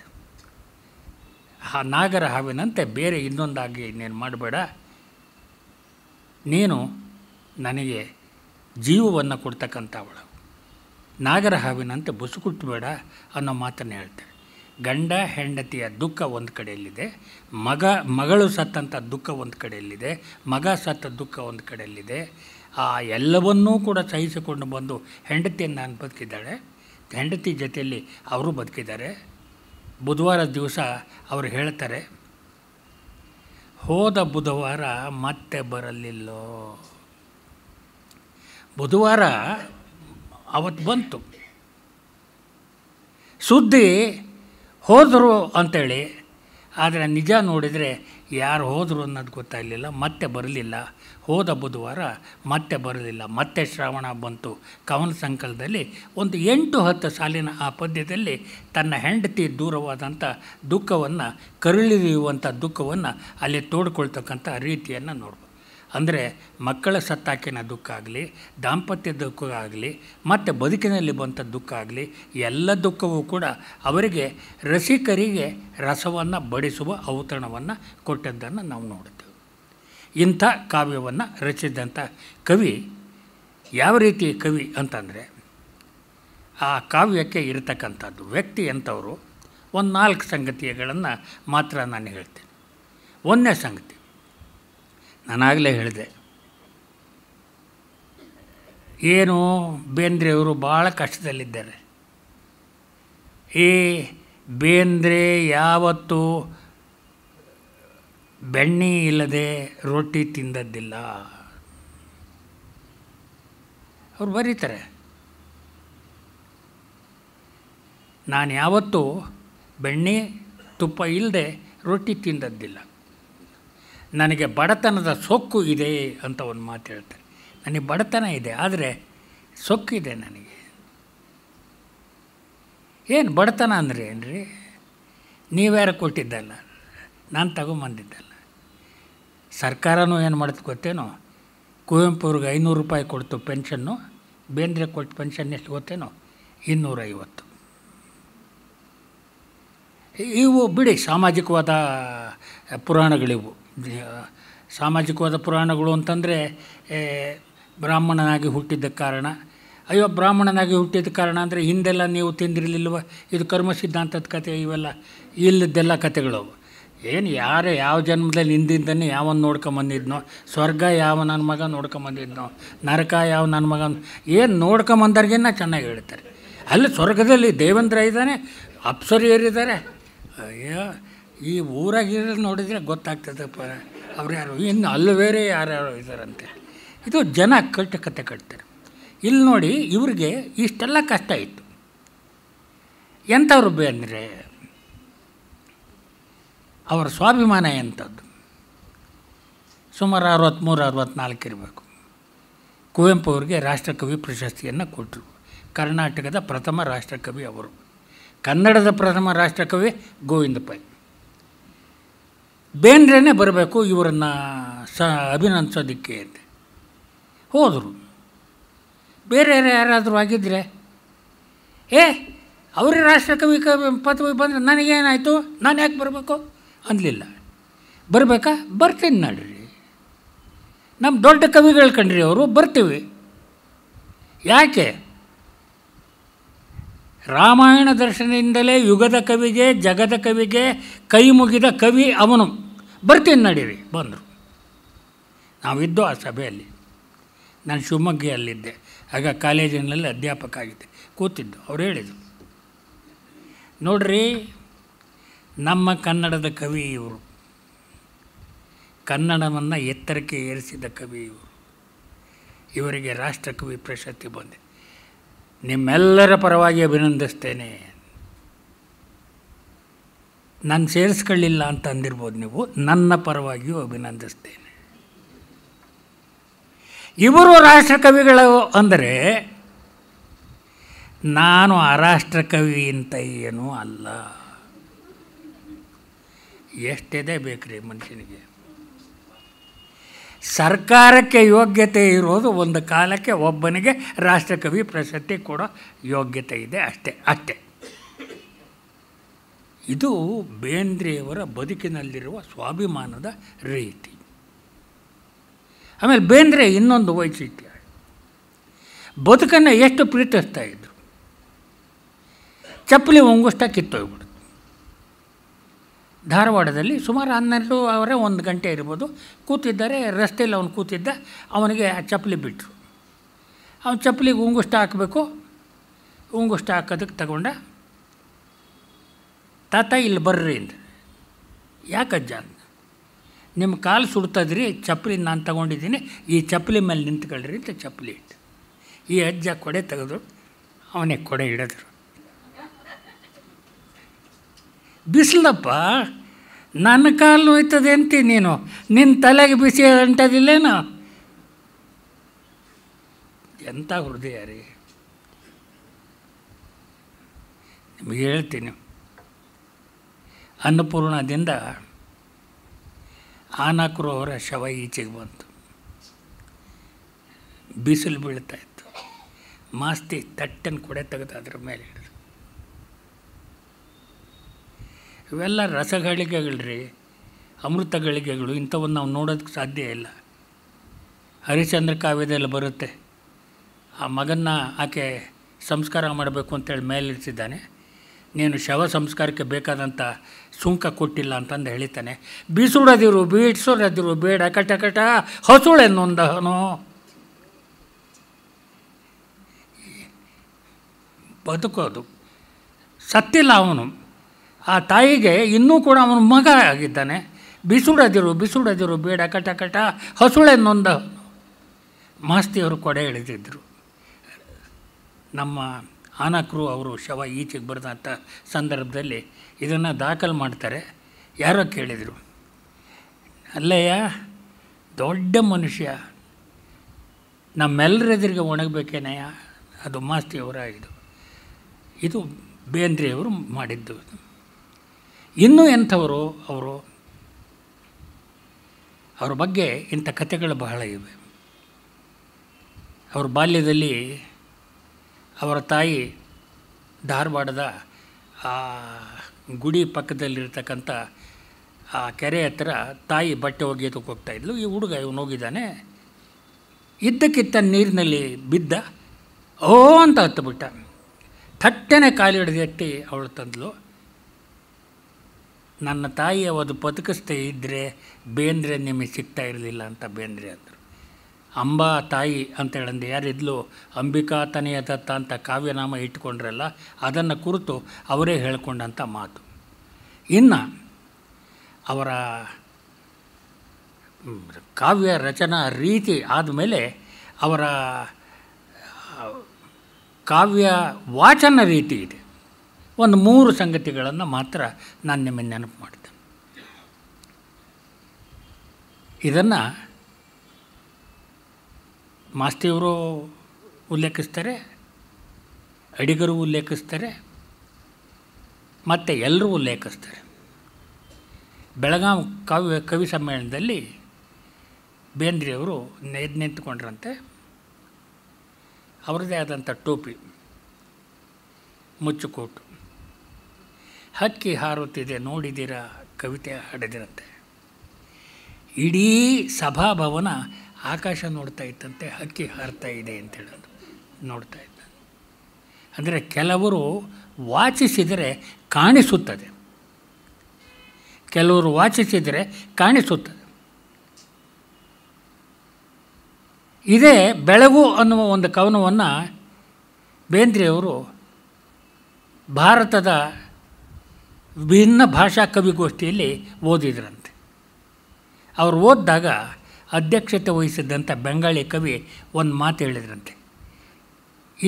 ಆ ನಾಗರ ಹಾವಿನಂತೆ ಬೇರೆ ಇನ್ನೊಂದಾಗಿ ನೀನು ಮಾಡಬೇಡ ನೀನು ನನಗೆ ಜೀವವನ್ನು ಕೊಡ್ತಕ್ಕಂಥವಳು ನಾಗರ ಹಾವಿನಂತೆ ಬುಸುಕುಟ್ಟು ಬೇಡ ಅನ್ನೋ ಮಾತನ್ನು ಹೇಳ್ತಾರೆ ಗಂಡ ಹೆಂಡತಿಯ ದುಃಖ ಒಂದು ಕಡೆಯಲ್ಲಿದೆ ಮಗ ಮಗಳು ಸತ್ತಂಥ ದುಃಖ ಒಂದು ಕಡೆಯಲ್ಲಿದೆ ಮಗ ಸತ್ತ ದುಃಖ ಒಂದು ಕಡೆಯಲ್ಲಿದೆ ಆ ಎಲ್ಲವನ್ನೂ ಕೂಡ ಸಹಿಸಿಕೊಂಡು ಬಂದು ಹೆಂಡತಿಯನ್ನು ನಾನು ಬದುಕಿದ್ದಾಳೆ ಹೆಂಡತಿ ಜೊತೆಯಲ್ಲಿ ಅವರು ಬದುಕಿದ್ದಾರೆ ಬುಧವಾರದ ದಿವಸ ಅವರು ಹೇಳ್ತಾರೆ ಹೋದ ಬುಧವಾರ ಮತ್ತೆ ಬರಲಿಲ್ಲೋ ಬುಧವಾರ ಅವತ್ತು ಬಂತು ಸುದ್ದಿ ಹೋದರು ಅಂಥೇಳಿ ಆದರೆ ನಿಜ ನೋಡಿದರೆ ಯಾರು ಹೋದರು ಅನ್ನೋದು ಗೊತ್ತಾಗಲಿಲ್ಲ ಮತ್ತೆ ಬರಲಿಲ್ಲ ಹೋದ ಬುಧವಾರ ಮತ್ತೆ ಬರಲಿಲ್ಲ ಮತ್ತೆ ಶ್ರಾವಣ ಬಂತು ಕವನ ಸಂಕಲದಲ್ಲಿ ಒಂದು ಎಂಟು ಹತ್ತು ಸಾಲಿನ ಆ ಪದ್ಯದಲ್ಲಿ ತನ್ನ ಹೆಂಡತಿ ದೂರವಾದಂಥ ದುಃಖವನ್ನು ಕರುಳಿರಿಯುವಂಥ ದುಃಖವನ್ನು ಅಲ್ಲಿ ತೋಡ್ಕೊಳ್ತಕ್ಕಂಥ ರೀತಿಯನ್ನು ನೋಡ್ಬೋದು ಅಂದರೆ ಮಕ್ಕಳ ಸತ್ತಾಕಿನ ದುಃಖ ಆಗಲಿ ದಾಂಪತ್ಯ ದುಃಖ ಆಗಲಿ ಮತ್ತು ಬದುಕಿನಲ್ಲಿ ಬಂಥ ದುಃಖ ಆಗಲಿ ಎಲ್ಲ ದುಃಖವೂ ಕೂಡ ಅವರಿಗೆ ರಸಿಕರಿಗೆ ರಸವನ್ನು ಬಡಿಸುವ ಔತಣವನ್ನು ಕೊಟ್ಟದ್ದನ್ನು ನಾವು ನೋಡುತ್ತೇವೆ ಇಂಥ ಕಾವ್ಯವನ್ನು ರಚಿಸಿದಂಥ ಕವಿ ಯಾವ ರೀತಿ ಕವಿ ಅಂತಂದರೆ ಆ ಕಾವ್ಯಕ್ಕೆ ಇರತಕ್ಕಂಥದ್ದು ವ್ಯಕ್ತಿ ಅಂಥವರು ಒಂದು ನಾಲ್ಕು ಸಂಗತಿಗಳನ್ನು ಮಾತ್ರ ನಾನು ಹೇಳ್ತೇನೆ ಒಂದನೇ ಸಂಗತಿ ನಾನಾಗಲೇ ಹೇಳಿದೆ ಏನು ಬೇಂದ್ರೆಯವರು ಭಾಳ ಕಷ್ಟದಲ್ಲಿದ್ದಾರೆ ಈ ಬೇಂದ್ರೆ ಯಾವತ್ತು ಬೆಣ್ಣೆ ಇಲ್ಲದೆ ರೊಟ್ಟಿ ತಿಂದದ್ದಿಲ್ಲ ಅವ್ರು ಬರೀತಾರೆ ನಾನು ಯಾವತ್ತೂ ಬೆಣ್ಣೆ ತುಪ್ಪ ಇಲ್ಲದೆ ರೊಟ್ಟಿ ತಿಂದದ್ದಿಲ್ಲ ನನಗೆ ಬಡತನದ ಸೊಕ್ಕು ಇದೆ ಅಂತ ಒಂದು ಮಾತು ಹೇಳ್ತಾರೆ ನನಗೆ ಬಡತನ ಇದೆ ಆದರೆ ಸೊಕ್ಕಿದೆ ನನಗೆ ಏನು ಬಡತನ ಅಂದರೆ ಏನು ರೀ ನೀವ್ಯಾರು ಕೊಟ್ಟಿದ್ದಲ್ಲ ನಾನು ತಗೊಂಬಂದಿದ್ದಲ್ಲ ಸರ್ಕಾರನೂ ಏನು ಮಾಡುತ್ತೆ ಗೊತ್ತೇನೋ ಕುವೆಂಪು ಅವ್ರಿಗೆ ಐನೂರು ರೂಪಾಯಿ ಕೊಡ್ತು ಪೆನ್ಷನ್ನು ಬೇಂದ್ರೆ ಕೊಟ್ಟು ಪೆನ್ಷನ್ ಎಷ್ಟು ಗೊತ್ತೇನೋ ಇನ್ನೂರೈವತ್ತು ಇವು ಬಿಡಿ ಸಾಮಾಜಿಕವಾದ ಪುರಾಣಗಳಿವು ಸಾಮಾಜಿಕವಾದ ಪುರಾಣಗಳು ಅಂತಂದರೆ ಬ್ರಾಹ್ಮಣನಾಗಿ ಹುಟ್ಟಿದ್ದ ಕಾರಣ ಅಯ್ಯೋ ಬ್ರಾಹ್ಮಣನಾಗಿ ಹುಟ್ಟಿದ ಕಾರಣ ಅಂದರೆ ಹಿಂದೆಲ್ಲ ನೀವು ತಿಂದಿರಲಿಲ್ವ ಇದು ಕರ್ಮ ಸಿದ್ಧಾಂತದ ಕತೆ ಇವೆಲ್ಲ ಇಲ್ಲದ್ದೆಲ್ಲ ಕತೆಗಳು ಏನು ಯಾರೇ ಯಾವ ಜನ್ಮದಲ್ಲಿ ಹಿಂದಿಂದನೇ ಯಾವನ್ ನೋಡ್ಕೊಂಬಂದಿದ್ನೋ ಸ್ವರ್ಗ ಯಾವ ನನ್ನ ಮಗ ನೋಡ್ಕೊಂಬಂದಿದ್ನೋ ನರಕ ಯಾವ ನನ್ನ ಮಗ ಏನು ನೋಡ್ಕೊಂಬಂದರ್ಗಿನ್ನ ಚೆನ್ನಾಗಿ ಹೇಳ್ತಾರೆ ಅಲ್ಲಿ ಸ್ವರ್ಗದಲ್ಲಿ ದೇವೇಂದ್ರ ಇದ್ದಾನೆ ಏರಿದ್ದಾರೆ ಅಯ್ಯೋ ಈ ಊರಾಗಿರೋದು ನೋಡಿದರೆ ಗೊತ್ತಾಗ್ತದಪ್ಪ ಅವ್ರು ಯಾರು ಇನ್ನು ಅಲ್ಲಿ ಬೇರೆ ಯಾರ್ಯಾರು ಇದ್ದಾರಂತೆ ಇದು ಜನ ಕಟ್ಟ ಕತೆ ಕಟ್ತಾರೆ ಇಲ್ಲಿ ನೋಡಿ ಇವ್ರಿಗೆ ಇಷ್ಟೆಲ್ಲ ಕಷ್ಟ ಇತ್ತು ಎಂಥವ್ರು ಬಂದರೆ ಅವರ ಸ್ವಾಭಿಮಾನ ಎಂಥದ್ದು ಸುಮಾರು ಅರವತ್ತ್ಮೂರು ಅರವತ್ತ್ನಾಲ್ಕು ಇರಬೇಕು ಕುವೆಂಪು ಅವರಿಗೆ ರಾಷ್ಟ್ರಕವಿ ಪ್ರಶಸ್ತಿಯನ್ನು ಕೊಟ್ಟರು ಕರ್ನಾಟಕದ ಪ್ರಥಮ ರಾಷ್ಟ್ರಕವಿ ಅವರು ಕನ್ನಡದ ಪ್ರಥಮ ರಾಷ್ಟ್ರಕವಿ ಗೋವಿಂದ ಪೈ ಬೇಂದ್ರೇನೆ ಬರಬೇಕು ಇವರನ್ನು ಸ ಅಭಿನಂದಿಸೋದಕ್ಕೆ ಅಂತ ಹೋದರು ಬೇರೆ ಯಾರಾದರೂ ಆಗಿದ್ದರೆ ಏ ಅವರೇ ರಾಷ್ಟ್ರಕವಿ ಕವಿ ಪದವಿ ಬಂದರೆ ನನಗೇನಾಯಿತು ನಾನು ಯಾಕೆ ಬರಬೇಕು ಅನ್ನಲಿಲ್ಲ ಬರಬೇಕಾ ಬರ್ತೀನಿ ನೋಡಿರಿ ನಮ್ಮ ದೊಡ್ಡ ಕವಿಗಳು ಕಂಡ್ರಿ ಅವರು ಬರ್ತೀವಿ ಯಾಕೆ ರಾಮಾಯಣ ದರ್ಶನದಿಂದಲೇ ಯುಗದ ಕವಿಗೆ ಜಗದ ಕವಿಗೆ ಕೈ ಮುಗಿದ ಕವಿ ಅವನು ಬರ್ತೀನಿ ನಡೀರಿ ಬಂದರು ನಾವಿದ್ದು ಆ ಸಭೆಯಲ್ಲಿ ನಾನು ಶಿವಮೊಗ್ಗೆಯಲ್ಲಿದ್ದೆ ಆಗ ಕಾಲೇಜಿನಲ್ಲಿ ಅಧ್ಯಾಪಕ ಆಗಿದ್ದೆ ಕೂತಿದ್ದು ಅವ್ರು ಹೇಳಿದರು ನೋಡ್ರಿ ನಮ್ಮ ಕನ್ನಡದ ಕವಿ ಇವರು ಕನ್ನಡವನ್ನು ಎತ್ತರಕ್ಕೆ ಏರಿಸಿದ ಕವಿ ಇವರು ಇವರಿಗೆ ರಾಷ್ಟ್ರಕವಿ ಪ್ರಶಸ್ತಿ ಬಂದಿದೆ ನಿಮ್ಮೆಲ್ಲರ ಪರವಾಗಿ ಅಭಿನಂದಿಸ್ತೇನೆ ನಾನು ಸೇರಿಸ್ಕೊಳ್ಳಿಲ್ಲ ಅಂತ ಅಂದಿರ್ಬೋದು ನೀವು ನನ್ನ ಪರವಾಗಿಯೂ ಅಭಿನಂದಿಸ್ತೇನೆ ಇವರು ರಾಷ್ಟ್ರಕವಿಗಳು ಅಂದರೆ ನಾನು ಆ ಕವಿ ಅಂತ ಏನೂ ಅಲ್ಲ ಬೇಕು ಬೇಕ್ರಿ ಮನುಷ್ಯನಿಗೆ ಸರ್ಕಾರಕ್ಕೆ ಯೋಗ್ಯತೆ ಇರೋದು ಒಂದು ಕಾಲಕ್ಕೆ ಒಬ್ಬನಿಗೆ ರಾಷ್ಟ್ರಕವಿ ಪ್ರಶಸ್ತಿ ಕೊಡೋ ಯೋಗ್ಯತೆ ಇದೆ ಅಷ್ಟೇ ಅಷ್ಟೇ ಇದು ಬೇಂದ್ರೆಯವರ ಬದುಕಿನಲ್ಲಿರುವ ಸ್ವಾಭಿಮಾನದ ರೀತಿ ಆಮೇಲೆ ಬೇಂದ್ರೆ ಇನ್ನೊಂದು ವೈಚಿತ್ಯ ಬದುಕನ್ನು ಎಷ್ಟು ಪ್ರೀತಿಸ್ತಾ ಇದ್ದರು ಚಪ್ಪಲಿ ಒಂಗುಷ್ಟ ಕಿತ್ತೋಗ್ಬಿಡ್ತು ಧಾರವಾಡದಲ್ಲಿ ಸುಮಾರು ಅವರ ಒಂದು ಗಂಟೆ ಇರ್ಬೋದು ಕೂತಿದ್ದಾರೆ ರಸ್ತೆಯಲ್ಲಿ ಅವನು ಕೂತಿದ್ದ ಅವನಿಗೆ ಚಪ್ಪಲಿ ಬಿಟ್ಟರು ಅವನು ಚಪ್ಪಲಿಗೆ ಉಂಗುಷ್ಟ ಹಾಕಬೇಕು ಉಂಗುಷ್ಟ ಹಾಕೋದಕ್ಕೆ ತಗೊಂಡ ತಾತ ಇಲ್ಲಿ ಬರ್ರಿ ಅಂದ ಅಂತ ನಿಮ್ಮ ಕಾಲು ಸುಡ್ತದ್ರಿ ಚಪ್ಪಲಿ ನಾನು ತಗೊಂಡಿದ್ದೀನಿ ಈ ಚಪ್ಪಲಿ ಮೇಲೆ ನಿಂತ್ಕೊಳ್ರಿ ಅಂತ ಚಪ್ಪಲಿ ಇಟ್ಟು ಈ ಅಜ್ಜ ಕೊಡೆ ತೆಗೆದು ಅವನಿಗೆ ಕೊಡೆ ಇಡಿದ್ರು ಬಿಸಿಲಪ್ಪ ನನ್ನ ಕಾಲು ಹೋಯ್ತದೆ ಅಂತೀ ನೀನು ನಿನ್ನ ತಲೆಗೆ ಬಿಸಿ ಅಂಟದಿಲ್ಲೇನು ಎಂಥ ಹೃದಯ ರೀ ನಿಮಗೆ ಹೇಳ್ತೀನಿ ಅನ್ನಪೂರ್ಣದಿಂದ ಆನಾಕರು ಅವರ ಶವ ಈಚೆಗೆ ಬಂತು ಬಿಸಿಲು ಬೀಳ್ತಾ ಇತ್ತು ಮಾಸ್ತಿ ತಟ್ಟನ್ನು ಕೊಡೆ ತೆಗೆದು ಅದ್ರ ಮೇಲೆ ಇವೆಲ್ಲ ಅಮೃತ ಗಳಿಗೆಗಳು ಇಂಥವನ್ನು ನಾವು ನೋಡೋದಕ್ಕೆ ಸಾಧ್ಯ ಇಲ್ಲ ಹರಿಶ್ಚಂದ್ರ ಕಾವ್ಯದಲ್ಲಿ ಬರುತ್ತೆ ಆ ಮಗನ್ನ ಆಕೆ ಸಂಸ್ಕಾರ ಮಾಡಬೇಕು ಅಂತೇಳಿ ಮೇಲಿರಿಸಿದ್ದಾನೆ ನೀನು ಶವ ಸಂಸ್ಕಾರಕ್ಕೆ ಬೇಕಾದಂಥ ಸುಂಕ ಕೊಟ್ಟಿಲ್ಲ ಅಂತಂದು ಹೇಳಿತಾನೆ ಬೀಸುಡದಿರು ಬೀಡ್ಸೋಡದಿರು ಬೇಡ ಕಟ ಕಟ ಹೊಸುಳೆ ನೊಂದವನು ಬದುಕೋದು ಸತ್ತಿಲ್ಲ ಅವನು ಆ ತಾಯಿಗೆ ಇನ್ನೂ ಕೂಡ ಅವನ ಮಗ ಆಗಿದ್ದಾನೆ ಬಿಸುಡದಿರು ಬಿಸುಡದಿರು ಬೇಡ ಕಟ ಕಟ ಹಸುಳೆ ನೊಂದ ಮಾಸ್ತಿಯವರು ಕೊಡೆ ಎಳೆದಿದ್ದರು ನಮ್ಮ ಆನಕ್ರು ಅವರು ಶವ ಈಚೆಗೆ ಬರೆದಂಥ ಸಂದರ್ಭದಲ್ಲಿ ಇದನ್ನು ದಾಖಲು ಮಾಡ್ತಾರೆ ಯಾರೋ ಕೇಳಿದರು ಅಲ್ಲಯ್ಯ ದೊಡ್ಡ ಮನುಷ್ಯ ನಮ್ಮೆಲ್ಲರೆದುರಿಗೆ ಒಣಗಬೇಕೇನಯ್ಯ ಅದು ಮಾಸ್ತಿಯವರ ಇದು ಇದು ಬೇಂದ್ರೆಯವರು ಮಾಡಿದ್ದು ಇನ್ನೂ ಎಂಥವರು ಅವರು ಅವ್ರ ಬಗ್ಗೆ ಇಂಥ ಕಥೆಗಳು ಬಹಳ ಇವೆ ಅವ್ರ ಬಾಲ್ಯದಲ್ಲಿ ಅವರ ತಾಯಿ ಧಾರವಾಡದ ಆ ಗುಡಿ ಪಕ್ಕದಲ್ಲಿರ್ತಕ್ಕಂಥ ಆ ಕೆರೆ ಹತ್ತಿರ ತಾಯಿ ಬಟ್ಟೆ ಒಗೆಯೋದಕ್ಕೆ ಹೋಗ್ತಾಯಿದ್ಲು ಈ ಹುಡುಗ ಇವನು ಹೋಗಿದ್ದಾನೆ ಇದ್ದಕ್ಕಿತ್ತ ನೀರಿನಲ್ಲಿ ಬಿದ್ದ ಓ ಅಂತ ಹತ್ತುಬಿಟ್ಟ ಥಟ್ಟೆನೆ ಕಾಲಿಡ್ದು ಎತ್ತಿ ಅವಳು ತಂದಳು ನನ್ನ ತಾಯಿ ಅವತ್ತು ಬದುಕಿಸ್ತೇ ಇದ್ದರೆ ಬೇಂದ್ರೆ ನಿಮಗೆ ಸಿಗ್ತಾ ಇರಲಿಲ್ಲ ಅಂತ ಬೇಂದ್ರೆ ಅಂದರು ಅಂಬಾ ತಾಯಿ ಅಂತ ಹೇಳಂದು ಯಾರಿದ್ಲು ಅಂಬಿಕಾ ತನೆಯ ದತ್ತ ಅಂತ ಕಾವ್ಯನಾಮ ಇಟ್ಕೊಂಡ್ರಲ್ಲ ಅದನ್ನು ಕುರಿತು ಅವರೇ ಹೇಳ್ಕೊಂಡಂಥ ಮಾತು ಇನ್ನು ಅವರ ಕಾವ್ಯ ರಚನಾ ರೀತಿ ಆದಮೇಲೆ ಅವರ ಕಾವ್ಯ ವಾಚನ ರೀತಿ ಇದೆ ಒಂದು ಮೂರು ಸಂಗತಿಗಳನ್ನು ಮಾತ್ರ ನಾನು ನಿಮ್ಮನ್ನು ನೆನಪು ಮಾಡ್ತೇನೆ ಇದನ್ನು ಮಾಸ್ತಿಯವರು ಉಲ್ಲೇಖಿಸ್ತಾರೆ ಅಡಿಗರು ಉಲ್ಲೇಖಿಸ್ತಾರೆ ಮತ್ತು ಎಲ್ಲರೂ ಉಲ್ಲೇಖಿಸ್ತಾರೆ ಬೆಳಗಾಂ ಕವಿ ಕವಿ ಸಮ್ಮೇಳನದಲ್ಲಿ ಬೇಂದ್ರೆಯವರು ನೆದ್ ನಿಂತುಕೊಂಡ್ರಂತೆ ಅವರದೇ ಆದಂಥ ಟೋಪಿ ಮುಚ್ಚುಕೋಟು ಹಕ್ಕಿ ಹಾರುತ್ತಿದೆ ನೋಡಿದಿರ ಕವಿತೆ ಹಾಡಿದಿರಂತೆ ಇಡೀ ಸಭಾಭವನ ಆಕಾಶ ನೋಡ್ತಾ ಇತ್ತಂತೆ ಹಕ್ಕಿ ಹಾರ್ತಾ ಇದೆ ಅಂತ ಹೇಳೋದು ನೋಡ್ತಾ ಇದ್ದ ಅಂದರೆ ಕೆಲವರು ವಾಚಿಸಿದರೆ ಕಾಣಿಸುತ್ತದೆ ಕೆಲವರು ವಾಚಿಸಿದರೆ ಕಾಣಿಸುತ್ತದೆ ಇದೇ ಬೆಳಗು ಅನ್ನುವ ಒಂದು ಕವನವನ್ನು ಬೇಂದ್ರೆಯವರು ಭಾರತದ ವಿಭಿನ್ನ ಭಾಷಾ ಕವಿಗೋಷ್ಠಿಯಲ್ಲಿ ಓದಿದ್ರಂತೆ ಅವರು ಓದಿದಾಗ ಅಧ್ಯಕ್ಷತೆ ವಹಿಸಿದ್ದಂಥ ಬೆಂಗಾಳಿ ಕವಿ ಒಂದು ಮಾತು ಹೇಳಿದ್ರಂತೆ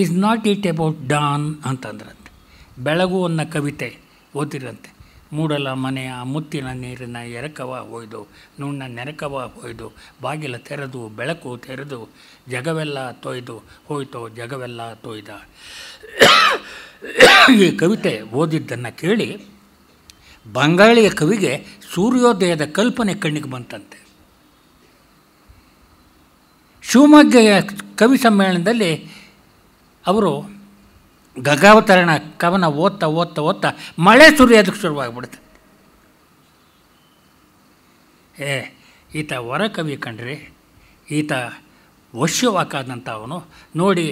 is not it about dawn ಅಂತಂದ್ರಂತೆ ಬೆಳಗು ಅನ್ನೋ ಕವಿತೆ ಓದಿದ್ರಂತೆ ಮೂಡಲ ಮನೆಯ ಮುತ್ತಿನ ನೀರಿನ ಎರಕವ ಹೊಯ್ದು ನುಣ್ಣ ನೆರಕವ ಹೊಯ್ದು ಬಾಗಿಲ ತೆರೆದು ಬೆಳಕು ತೆರೆದು ಜಗವೆಲ್ಲ ತೊಯ್ದು ಹೋಯ್ತು ಜಗವೆಲ್ಲ ತೊಯ್ದ ಈ ಕವಿತೆ ಓದಿದ್ದನ್ನು ಕೇಳಿ ಬಂಗಾಳಿಯ ಕವಿಗೆ ಸೂರ್ಯೋದಯದ ಕಲ್ಪನೆ ಕಣ್ಣಿಗೆ ಬಂತಂತೆ ಶಿವಮೊಗ್ಗೆಯ ಕವಿ ಸಮ್ಮೇಳನದಲ್ಲಿ ಅವರು ಗಗಾವತರಣ ಕವನ ಓದ್ತಾ ಓದ್ತಾ ಓದ್ತಾ ಮಳೆ ಸುರಿಯೋದಕ್ಕೆ ಶುರುವಾಗ್ಬಿಡುತ್ತೆ ಏ ಈತ ವರ ಕವಿ ಕಂಡ್ರಿ ಈತ ಅವನು ನೋಡಿ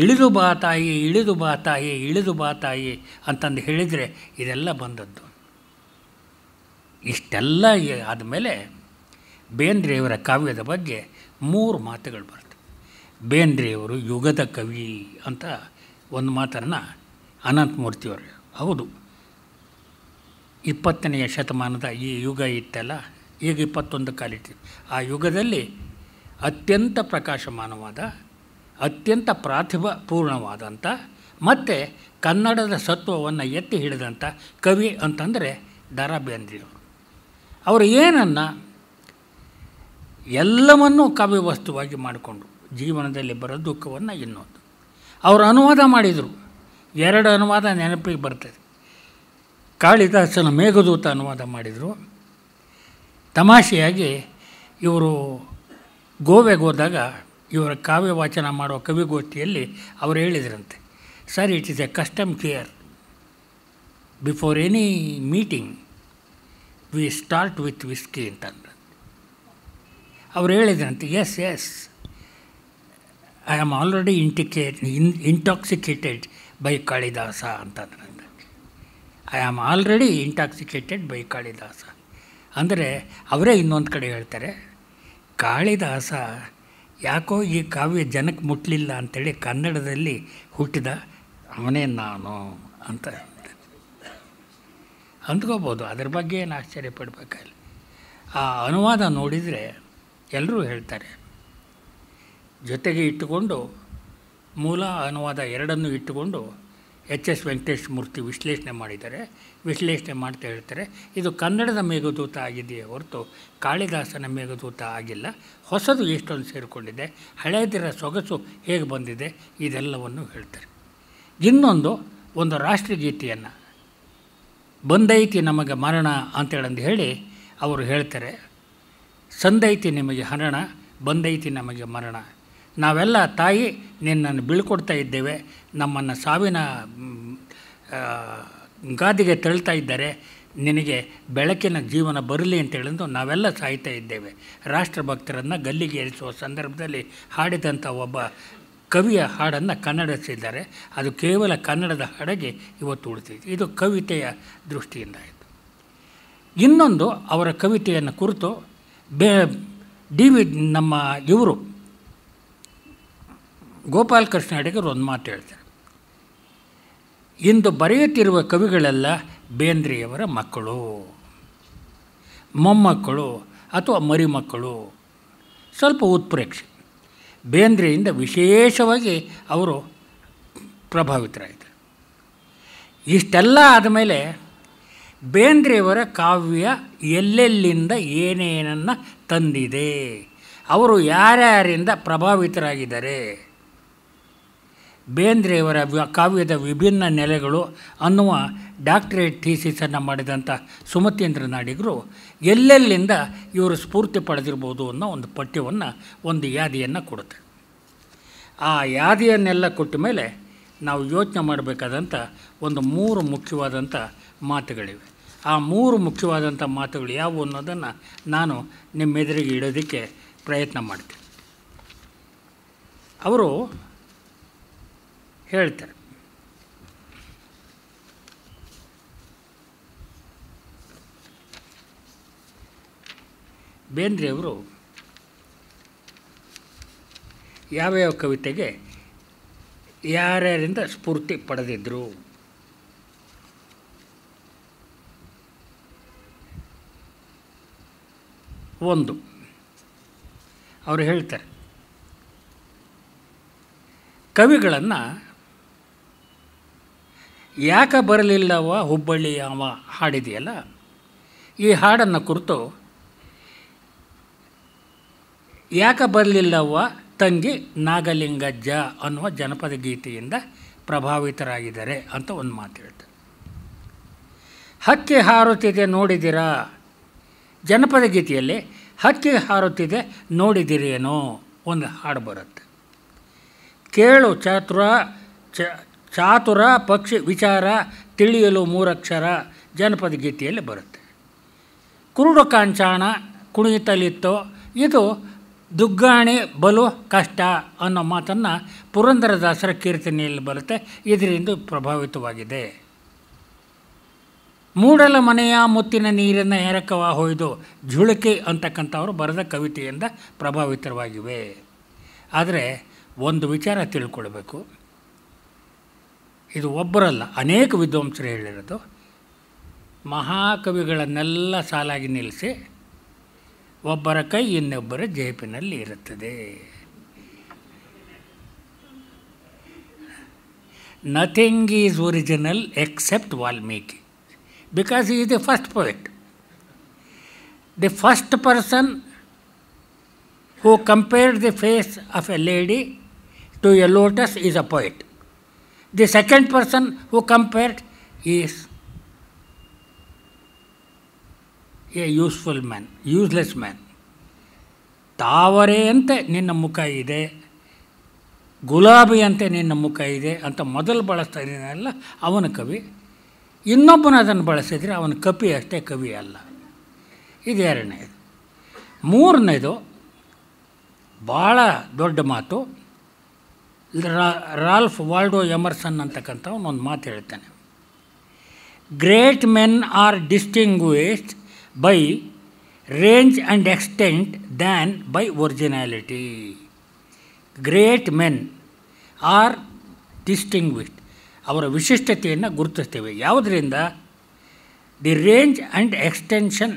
ಇಳಿದು ಬಾ ತಾಯಿ ಇಳಿದು ಬಾ ತಾಯಿ ಇಳಿದು ಬಾ ತಾಯಿ ಅಂತಂದು ಹೇಳಿದರೆ ಇದೆಲ್ಲ ಬಂದದ್ದು ಇಷ್ಟೆಲ್ಲ ಆದಮೇಲೆ ಬೇಂದ್ರೆಯವರ ಕಾವ್ಯದ ಬಗ್ಗೆ ಮೂರು ಮಾತುಗಳು ಬರ್ತವೆ ಬೇಂದ್ರೆಯವರು ಯುಗದ ಕವಿ ಅಂತ ಒಂದು ಮಾತನ್ನು ಅನಂತಮೂರ್ತಿಯವರು ಹೌದು ಇಪ್ಪತ್ತನೆಯ ಶತಮಾನದ ಈ ಯುಗ ಇತ್ತಲ್ಲ ಈಗ ಇಪ್ಪತ್ತೊಂದು ಕಾಲಿಟ್ಟು ಆ ಯುಗದಲ್ಲಿ ಅತ್ಯಂತ ಪ್ರಕಾಶಮಾನವಾದ ಅತ್ಯಂತ ಪೂರ್ಣವಾದಂಥ ಮತ್ತು ಕನ್ನಡದ ಸತ್ವವನ್ನು ಎತ್ತಿ ಹಿಡಿದಂಥ ಕವಿ ಅಂತಂದರೆ ದ ಬೇಂದ್ರೆಯವರು ಅವರು ಏನನ್ನು ಎಲ್ಲವನ್ನೂ ಕಾವ್ಯ ವಸ್ತುವಾಗಿ ಮಾಡಿಕೊಂಡು ಜೀವನದಲ್ಲಿ ಬರೋ ದುಃಖವನ್ನು ಇನ್ನೊಂದು ಅವರು ಅನುವಾದ ಮಾಡಿದರು ಎರಡು ಅನುವಾದ ನೆನಪಿಗೆ ಬರ್ತದೆ ಕಾಳಿದಾಸನ ಮೇಘದೂತ ಅನುವಾದ ಮಾಡಿದರು ತಮಾಷೆಯಾಗಿ ಇವರು ಗೋವೆಗೆ ಹೋದಾಗ ಇವರ ಕಾವ್ಯ ವಾಚನ ಮಾಡುವ ಕವಿಗೋಷ್ಠಿಯಲ್ಲಿ ಅವರು ಹೇಳಿದ್ರಂತೆ sir it is a custom care before any meeting we start with whisky ಅಂತಂದ್ರೆ ಅವ್ರು ಹೇಳಿದ್ರಂತೆ yes yes I am already indicate in intoxicated by Kalidasa ಅಂತಂದ್ರೆ I am already intoxicated by Kalidasa ಅಂದರೆ ಅವರೇ ಇನ್ನೊಂದು ಕಡೆ ಹೇಳ್ತಾರೆ ಕಾಳಿದಾಸ ಯಾಕೋ ಈ ಕಾವ್ಯ ಜನಕ್ಕೆ ಮುಟ್ಲಿಲ್ಲ ಅಂಥೇಳಿ ಕನ್ನಡದಲ್ಲಿ ಹುಟ್ಟಿದ ಅವನೇ ನಾನು ಅಂತ ಅಂದ್ಕೋಬೋದು ಅದ್ರ ಬಗ್ಗೆ ಏನು ಆಶ್ಚರ್ಯ ಪಡಬೇಕಲ್ಲ ಆ ಅನುವಾದ ನೋಡಿದರೆ ಎಲ್ಲರೂ ಹೇಳ್ತಾರೆ ಜೊತೆಗೆ ಇಟ್ಟುಕೊಂಡು ಮೂಲ ಅನುವಾದ ಎರಡನ್ನು ಇಟ್ಟುಕೊಂಡು ಎಚ್ ಎಸ್ ವೆಂಕಟೇಶ್ ಮೂರ್ತಿ ವಿಶ್ಲೇಷಣೆ ಮಾಡಿದ್ದಾರೆ ವಿಶ್ಲೇಷಣೆ ಮಾಡ್ತಾ ಹೇಳ್ತಾರೆ ಇದು ಕನ್ನಡದ ಮೇಘದೂತ ಆಗಿದೆಯೇ ಹೊರತು ಕಾಳಿದಾಸನ ಮೇಘದೂತ ಆಗಿಲ್ಲ ಹೊಸದು ಎಷ್ಟೊಂದು ಸೇರಿಕೊಂಡಿದೆ ಹಳೆಯದಿರ ಸೊಗಸು ಹೇಗೆ ಬಂದಿದೆ ಇದೆಲ್ಲವನ್ನು ಹೇಳ್ತಾರೆ ಇನ್ನೊಂದು ಒಂದು ರಾಷ್ಟ್ರಗೀತೆಯನ್ನು ಬಂದೈತಿ ನಮಗೆ ಮರಣ ಅಂತೇಳಂದು ಹೇಳಿ ಅವರು ಹೇಳ್ತಾರೆ ಸಂದೈತಿ ನಿಮಗೆ ಹರಣ ಬಂದೈತಿ ನಮಗೆ ಮರಣ ನಾವೆಲ್ಲ ತಾಯಿ ನಿನ್ನನ್ನು ಬೀಳ್ಕೊಡ್ತಾ ಇದ್ದೇವೆ ನಮ್ಮನ್ನು ಸಾವಿನ ಗಾದಿಗೆ ತಳ್ತಾ ಇದ್ದಾರೆ ನಿನಗೆ ಬೆಳಕಿನ ಜೀವನ ಬರಲಿ ಅಂತೇಳಿದು ನಾವೆಲ್ಲ ಸಾಯ್ತಾ ಇದ್ದೇವೆ ರಾಷ್ಟ್ರಭಕ್ತರನ್ನು ಗಲ್ಲಿಗೇರಿಸುವ ಸಂದರ್ಭದಲ್ಲಿ ಹಾಡಿದಂಥ ಒಬ್ಬ ಕವಿಯ ಹಾಡನ್ನು ಕನ್ನಡಿಸಿದ್ದಾರೆ ಅದು ಕೇವಲ ಕನ್ನಡದ ಹಾಡಿಗೆ ಇವತ್ತು ಉಳಿತಿದೆ ಇದು ಕವಿತೆಯ ದೃಷ್ಟಿಯಿಂದ ಆಯಿತು ಇನ್ನೊಂದು ಅವರ ಕವಿತೆಯನ್ನು ಕುರಿತು ಬೇ ಡಿ ವಿ ನಮ್ಮ ಇವರು ಗೋಪಾಲಕೃಷ್ಣ ಅಡಿಗರು ಒಂದು ಮಾತು ಹೇಳ್ತಾರೆ ಇಂದು ಬರೆಯುತ್ತಿರುವ ಕವಿಗಳೆಲ್ಲ ಬೇಂದ್ರೆಯವರ ಮಕ್ಕಳು ಮೊಮ್ಮಕ್ಕಳು ಅಥವಾ ಮರಿಮಕ್ಕಳು ಸ್ವಲ್ಪ ಉತ್ಪ್ರೇಕ್ಷೆ ಬೇಂದ್ರೆಯಿಂದ ವಿಶೇಷವಾಗಿ ಅವರು ಪ್ರಭಾವಿತರಾಯಿತು ಇಷ್ಟೆಲ್ಲ ಆದಮೇಲೆ ಬೇಂದ್ರೆಯವರ ಕಾವ್ಯ ಎಲ್ಲೆಲ್ಲಿಂದ ಏನೇನನ್ನು ತಂದಿದೆ ಅವರು ಯಾರ್ಯಾರಿಂದ ಪ್ರಭಾವಿತರಾಗಿದ್ದಾರೆ ಬೇಂದ್ರೆಯವರ ಕಾವ್ಯದ ವಿಭಿನ್ನ ನೆಲೆಗಳು ಅನ್ನುವ ಡಾಕ್ಟರೇಟ್ ಥೀಸಿಸನ್ನು ಮಾಡಿದಂಥ ಸುಮತೇಂದ್ರ ನಾಡಿಗರು ಎಲ್ಲೆಲ್ಲಿಂದ ಇವರು ಸ್ಫೂರ್ತಿ ಪಡೆದಿರ್ಬೋದು ಅನ್ನೋ ಒಂದು ಪಠ್ಯವನ್ನು ಒಂದು ಯಾದಿಯನ್ನು ಕೊಡುತ್ತೆ ಆ ಯಾದಿಯನ್ನೆಲ್ಲ ಕೊಟ್ಟ ಮೇಲೆ ನಾವು ಯೋಚನೆ ಮಾಡಬೇಕಾದಂಥ ಒಂದು ಮೂರು ಮುಖ್ಯವಾದಂಥ ಮಾತುಗಳಿವೆ ಆ ಮೂರು ಮುಖ್ಯವಾದಂಥ ಮಾತುಗಳು ಯಾವುವು ಅನ್ನೋದನ್ನು ನಾನು ನಿಮ್ಮೆದುರಿಗೆ ಇಡೋದಕ್ಕೆ ಪ್ರಯತ್ನ ಮಾಡ್ತೀನಿ ಅವರು ಹೇಳ್ತಾರೆ ಬೇಂದ್ರೆಯವರು ಯಾವ ಯಾವ ಕವಿತೆಗೆ ಯಾರ್ಯಾರಿಂದ ಸ್ಫೂರ್ತಿ ಪಡೆದಿದ್ದರು ಒಂದು ಅವರು ಹೇಳ್ತಾರೆ ಕವಿಗಳನ್ನು ಯಾಕೆ ಬರಲಿಲ್ಲವ ಅವ ಹಾಡಿದೆಯಲ್ಲ ಈ ಹಾಡನ್ನು ಕುರಿತು ಯಾಕೆ ಬರಲಿಲ್ಲವ್ವ ತಂಗಿ ನಾಗಲಿಂಗಜ್ಜ ಅನ್ನುವ ಜನಪದ ಗೀತೆಯಿಂದ ಪ್ರಭಾವಿತರಾಗಿದ್ದಾರೆ ಅಂತ ಒಂದು ಮಾತು ಹೇಳ್ತಾರೆ ಹಕ್ಕಿ ಹಾರುತ್ತಿದೆ ನೋಡಿದಿರಾ ಜನಪದ ಗೀತೆಯಲ್ಲಿ ಹಕ್ಕಿ ಹಾರುತ್ತಿದೆ ನೋಡಿದಿರೇನೋ ಒಂದು ಹಾಡು ಬರುತ್ತೆ ಕೇಳು ಚಾತುರ ಚಾತುರ ಪಕ್ಷಿ ವಿಚಾರ ತಿಳಿಯಲು ಮೂರಕ್ಷರ ಜನಪದ ಗೀತೆಯಲ್ಲಿ ಬರುತ್ತೆ ಕುರುಡು ಕಾಂಚಾಣ ಕುಣಿತಲಿತ್ತೋ ಇದು ದುಗ್ಗಾಣೆ ಬಲು ಕಷ್ಟ ಅನ್ನೋ ಮಾತನ್ನು ಪುರಂದರದಾಸರ ಕೀರ್ತನೆಯಲ್ಲಿ ಬರುತ್ತೆ ಇದರಿಂದ ಪ್ರಭಾವಿತವಾಗಿದೆ ಮೂಡಲ ಮನೆಯ ಮುತ್ತಿನ ನೀರನ್ನು ಎರಕವ ಹೊಯ್ದು ಝುಳಕೆ ಅಂತಕ್ಕಂಥವರು ಬರೆದ ಕವಿತೆಯಿಂದ ಪ್ರಭಾವಿತವಾಗಿವೆ ಆದರೆ ಒಂದು ವಿಚಾರ ತಿಳ್ಕೊಳ್ಬೇಕು ಇದು ಒಬ್ಬರಲ್ಲ ಅನೇಕ ವಿದ್ವಾಂಸರು ಹೇಳಿರೋದು ಮಹಾಕವಿಗಳನ್ನೆಲ್ಲ ಸಾಲಾಗಿ ನಿಲ್ಲಿಸಿ ಒಬ್ಬರ ಕೈ ಇನ್ನೊಬ್ಬರ ಜೇಬಿನಲ್ಲಿ ಇರುತ್ತದೆ nothing is original except Valmiki because is the first poet the first person who compared the face of a lady to a lotus is a poet the second person who compared is a useful man useless man ತಾವರೆಯಂತೆ ನಿನ್ನ ಮುಖ ಇದೆ ಗುಲಾಬಿಯಂತೆ ನಿನ್ನ ಮುಖ ಇದೆ ಅಂತ ಮೊದಲು ಬಳಸ್ತಾ ಇದ್ದೀನಲ್ಲ ಅವನ ಕವಿ ಇನ್ನೊಬ್ಬನ ಅದನ್ನು ಬಳಸಿದರೆ ಅವನ ಕಪಿ ಅಷ್ಟೇ ಕವಿ ಅಲ್ಲ ಇದು ಎರಡನೇದು ಮೂರನೇದು ಭಾಳ ದೊಡ್ಡ ಮಾತು ರಾಲ್ಫ್ ವಾಲ್ಡೋ ಎಮರ್ಸನ್ ಅಂತಕ್ಕಂಥ ಒಂದು ಮಾತು ಹೇಳ್ತಾನೆ great men are distinguished by range and extent than by originality great men are distinguished ಅವರ ವಿಶಿಷ್ಟತೆಯನ್ನು ಗುರುತಿಸ್ತೇವೆ ಯಾವುದರಿಂದ the range and extension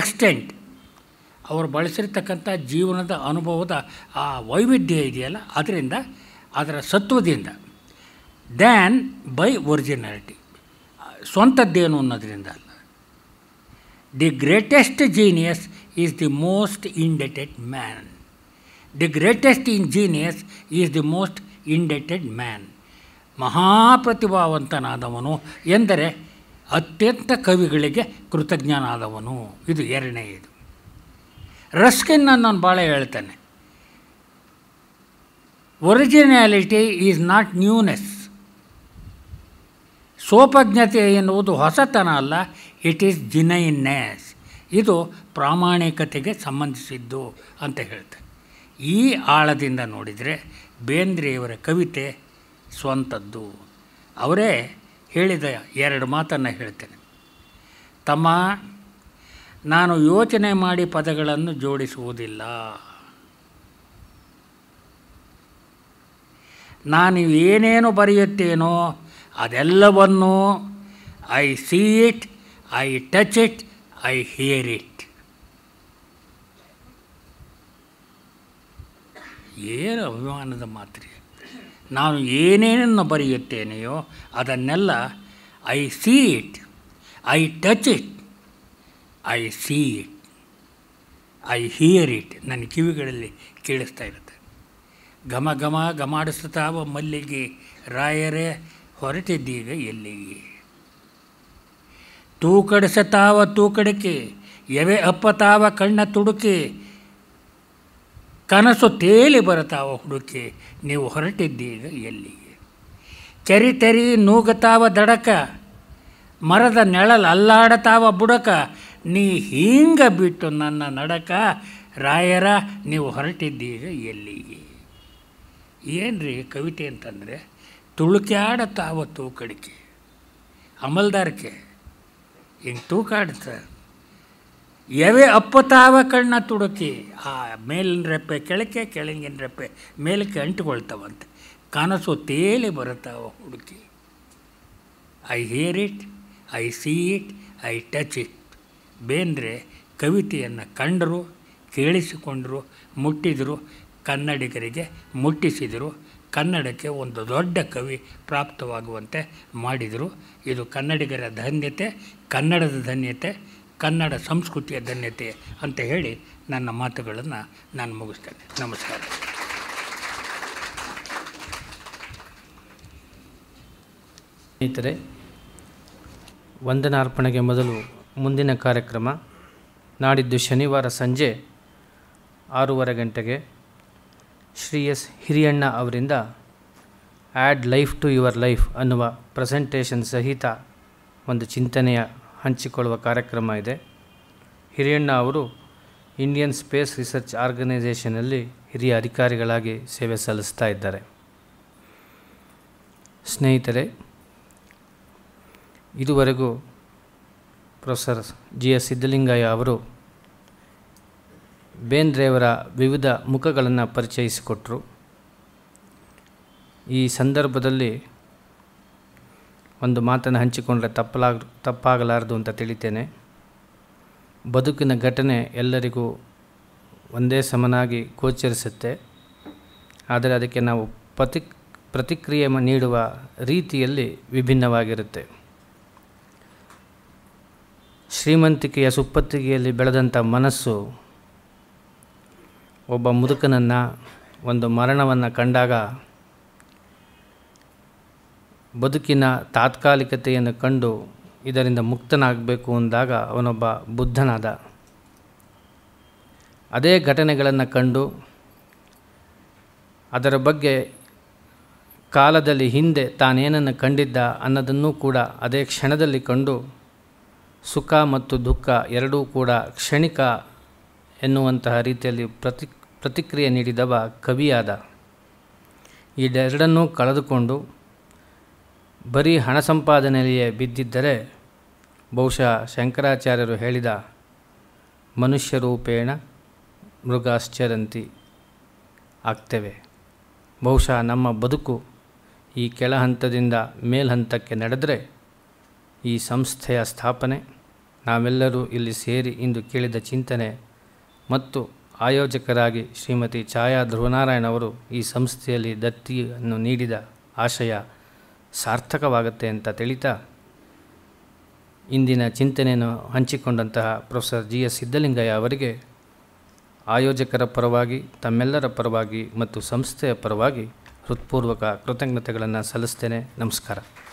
extent ಅವರು ಬಳಸಿರ್ತಕ್ಕಂಥ ಜೀವನದ ಅನುಭವದ ಆ ವೈವಿಧ್ಯ ಇದೆಯಲ್ಲ ಅದರಿಂದ ಅದರ ಸತ್ವದಿಂದ ದ್ಯಾನ್ ಬೈ ಒರಿಜಿನಾಲಿಟಿ ಸ್ವಂತದ್ದೇನು ಅನ್ನೋದರಿಂದ the greatest genius is the most indebted man the greatest genius is the most indebted man maha pratibhavantana adavanu endare atyanta kavigalige krutagnanadavanu idu erne idu ruskin annu baale helutane originality is not newness ಸೋಪಜ್ಞತೆ ಎನ್ನುವುದು ಹೊಸತನ ಅಲ್ಲ it is ಜಿನೈನ್ನೆಸ್ ಇದು ಪ್ರಾಮಾಣಿಕತೆಗೆ ಸಂಬಂಧಿಸಿದ್ದು ಅಂತ ಹೇಳ್ತಾರೆ ಈ ಆಳದಿಂದ ನೋಡಿದರೆ ಬೇಂದ್ರೆಯವರ ಕವಿತೆ ಸ್ವಂತದ್ದು ಅವರೇ ಹೇಳಿದ ಎರಡು ಮಾತನ್ನು ಹೇಳ್ತೇನೆ ತಮ್ಮ ನಾನು ಯೋಚನೆ ಮಾಡಿ ಪದಗಳನ್ನು ಜೋಡಿಸುವುದಿಲ್ಲ ನಾನು ಏನೇನು ಬರೆಯುತ್ತೇನೋ ಅದೆಲ್ಲವನ್ನು I see it I touch it I hear it ಏನು ಅಭಿಮಾನದ ಮಾತ್ರೆ ನಾನು ಏನೇನನ್ನು ಬರೆಯುತ್ತೇನೆಯೋ ಅದನ್ನೆಲ್ಲ I see it I touch it I see it I hear it ನನ್ನ ಕಿವಿಗಳಲ್ಲಿ ಕೇಳಿಸ್ತಾ ಇರುತ್ತೆ ಘಮ ಘಮ ಘಮಾಡಿಸ್ತಾವ ಮಲ್ಲಿಗೆ ರಾಯರೇ ಹೊರಟಿದ್ದೀಗ ಎಲ್ಲಿಗೆ ತೂಕಡಿಸ ತಾವ ತೂಕಡಿಕೆ ಎವೆ ಅಪ್ಪ ತಾವ ಕಣ್ಣ ತುಡುಕೆ ಕನಸು ತೇಲಿ ಬರತಾವ ಹುಡುಕೆ ನೀವು ಹೊರಟಿದ್ದೀಗ ಎಲ್ಲಿಗೆ ಕೆರಿ ತೆರಿ ನೂಗತಾವ ದಡಕ ಮರದ ನೆಳಲ್ ಅಲ್ಲಾಡತಾವ ಬುಡಕ ನೀ ಹೀಂಗ ಬಿಟ್ಟು ನನ್ನ ನಡಕ ರಾಯರ ನೀವು ಹೊರಟಿದ್ದೀಗ ಎಲ್ಲಿಗೆ ಏನು ರೀ ಕವಿತೆ ಅಂತಂದರೆ ತುಳುಕ್ಯಾಡ ತಾವ ತೂಕಡಿಕೆ ಅಮಲ್ದಾರಕ್ಕೆ ಹಿಂಗೆ ತೂಕಾಡ್ತ ಎವೆ ಅಪ್ಪ ತಾವ ಕಣ್ಣ ತುಡುಕಿ ಆ ಮೇಲಿನ ರೆಪ್ಪೆ ಕೆಳಕ್ಕೆ ಕೆಳಗಿನ ರೆಪ್ಪೆ ಮೇಲಕ್ಕೆ ಅಂಟುಕೊಳ್ತಾವಂತೆ ಕನಸು ತೇಲಿ ಬರುತ್ತಾವ ಹುಡುಕಿ I hear it I see it I touch it Bendre ಕವಿತೆಯನ್ನು ಕಂಡರು ಕೇಳಿಸಿಕೊಂಡರು ಮುಟ್ಟಿದರು ಕನ್ನಡಿಗರಿಗೆ ಮುಟ್ಟಿಸಿದರು ಕನ್ನಡಕ್ಕೆ ಒಂದು ದೊಡ್ಡ ಕವಿ ಪ್ರಾಪ್ತವಾಗುವಂತೆ ಮಾಡಿದರು ಇದು ಕನ್ನಡಿಗರ ಧನ್ಯತೆ ಕನ್ನಡದ ಧನ್ಯತೆ ಕನ್ನಡ ಸಂಸ್ಕೃತಿಯ ಧನ್ಯತೆ ಅಂತ ಹೇಳಿ ನನ್ನ ಮಾತುಗಳನ್ನು ನಾನು ಮುಗಿಸ್ತೇನೆ ನಮಸ್ಕಾರ ಸ್ನೇಹಿತರೆ ವಂದನಾರ್ಪಣೆಗೆ ಮೊದಲು ಮುಂದಿನ ಕಾರ್ಯಕ್ರಮ ನಾಡಿದ್ದು ಶನಿವಾರ ಸಂಜೆ ಆರೂವರೆ ಗಂಟೆಗೆ ಶ್ರೀ ಎಸ್ ಹಿರಿಯಣ್ಣ ಅವರಿಂದ add life to your life ಅನ್ನುವ ಪ್ರೆಸೆಂಟೇಷನ್ ಸಹಿತ ಒಂದು ಚಿಂತನೆಯ ಹಂಚಿಕೊಳ್ಳುವ ಕಾರ್ಯಕ್ರಮ ಇದೆ ಹಿರಿಯಣ್ಣ ಅವರು ಇಂಡಿಯನ್ ಸ್ಪೇಸ್ ರಿಸರ್ಚ್ ಆರ್ಗನೈಸೇಷನಲ್ಲಿ ಹಿರಿಯ ಅಧಿಕಾರಿಗಳಾಗಿ ಸೇವೆ ಸಲ್ಲಿಸ್ತಾ ಇದ್ದಾರೆ ಸ್ನೇಹಿತರೆ ಇದುವರೆಗೂ ಪ್ರೊಫೆಸರ್ ಜಿ ಎಸ್ ಸಿದ್ದಲಿಂಗಯ್ಯ ಅವರು ಬೇಂದ್ರೆಯವರ ವಿವಿಧ ಮುಖಗಳನ್ನು ಪರಿಚಯಿಸಿಕೊಟ್ರು ಈ ಸಂದರ್ಭದಲ್ಲಿ ಒಂದು ಮಾತನ್ನು ಹಂಚಿಕೊಂಡ್ರೆ ತಪ್ಪಲಾಗ ತಪ್ಪಾಗಲಾರದು ಅಂತ ತಿಳಿತೇನೆ ಬದುಕಿನ ಘಟನೆ ಎಲ್ಲರಿಗೂ ಒಂದೇ ಸಮನಾಗಿ ಗೋಚರಿಸುತ್ತೆ ಆದರೆ ಅದಕ್ಕೆ ನಾವು ಪ್ರತಿಕ್ ಪ್ರತಿಕ್ರಿಯೆ ನೀಡುವ ರೀತಿಯಲ್ಲಿ ವಿಭಿನ್ನವಾಗಿರುತ್ತೆ ಶ್ರೀಮಂತಿಕೆಯ ಸುಪ್ಪತ್ತಿಗೆಯಲ್ಲಿ ಬೆಳೆದಂಥ ಮನಸ್ಸು ಒಬ್ಬ ಮುದುಕನನ್ನು ಒಂದು ಮರಣವನ್ನು ಕಂಡಾಗ ಬದುಕಿನ ತಾತ್ಕಾಲಿಕತೆಯನ್ನು ಕಂಡು ಇದರಿಂದ ಮುಕ್ತನಾಗಬೇಕು ಅಂದಾಗ ಅವನೊಬ್ಬ ಬುದ್ಧನಾದ ಅದೇ ಘಟನೆಗಳನ್ನು ಕಂಡು ಅದರ ಬಗ್ಗೆ ಕಾಲದಲ್ಲಿ ಹಿಂದೆ ತಾನೇನನ್ನು ಕಂಡಿದ್ದ ಅನ್ನೋದನ್ನು ಕೂಡ ಅದೇ ಕ್ಷಣದಲ್ಲಿ ಕಂಡು ಸುಖ ಮತ್ತು ದುಃಖ ಎರಡೂ ಕೂಡ ಕ್ಷಣಿಕ ಎನ್ನುವಂತಹ ರೀತಿಯಲ್ಲಿ ಪ್ರತಿ ಪ್ರತಿಕ್ರಿಯೆ ನೀಡಿದವ ಕವಿಯಾದ ಎರಡನ್ನು ಕಳೆದುಕೊಂಡು ಬರೀ ಹಣ ಸಂಪಾದನೆಯಲ್ಲಿಯೇ ಬಿದ್ದಿದ್ದರೆ ಬಹುಶಃ ಶಂಕರಾಚಾರ್ಯರು ಹೇಳಿದ ಮನುಷ್ಯರೂಪೇಣ ಮೃಗಾಶ್ಚರಂತಿ ಆಗ್ತೇವೆ ಬಹುಶಃ ನಮ್ಮ ಬದುಕು ಈ ಕೆಳಹಂತದಿಂದ ಮೇಲ್ಹಂತಕ್ಕೆ ನಡೆದರೆ ಈ ಸಂಸ್ಥೆಯ ಸ್ಥಾಪನೆ ನಾವೆಲ್ಲರೂ ಇಲ್ಲಿ ಸೇರಿ ಇಂದು ಕೇಳಿದ ಚಿಂತನೆ ಮತ್ತು ಆಯೋಜಕರಾಗಿ ಶ್ರೀಮತಿ ಛಾಯಾ ಧ್ರುವನಾರಾಯಣ ಅವರು ಈ ಸಂಸ್ಥೆಯಲ್ಲಿ ದತ್ತಿಯನ್ನು ನೀಡಿದ ಆಶಯ ಸಾರ್ಥಕವಾಗುತ್ತೆ ಅಂತ ತಿಳಿತಾ ಇಂದಿನ ಚಿಂತನೆಯನ್ನು ಹಂಚಿಕೊಂಡಂತಹ ಪ್ರೊಫೆಸರ್ ಜಿ ಎಸ್ ಸಿದ್ದಲಿಂಗಯ್ಯ ಅವರಿಗೆ ಆಯೋಜಕರ ಪರವಾಗಿ ತಮ್ಮೆಲ್ಲರ ಪರವಾಗಿ ಮತ್ತು ಸಂಸ್ಥೆಯ ಪರವಾಗಿ ಹೃತ್ಪೂರ್ವಕ ಕೃತಜ್ಞತೆಗಳನ್ನು ಸಲ್ಲಿಸ್ತೇನೆ ನಮಸ್ಕಾರ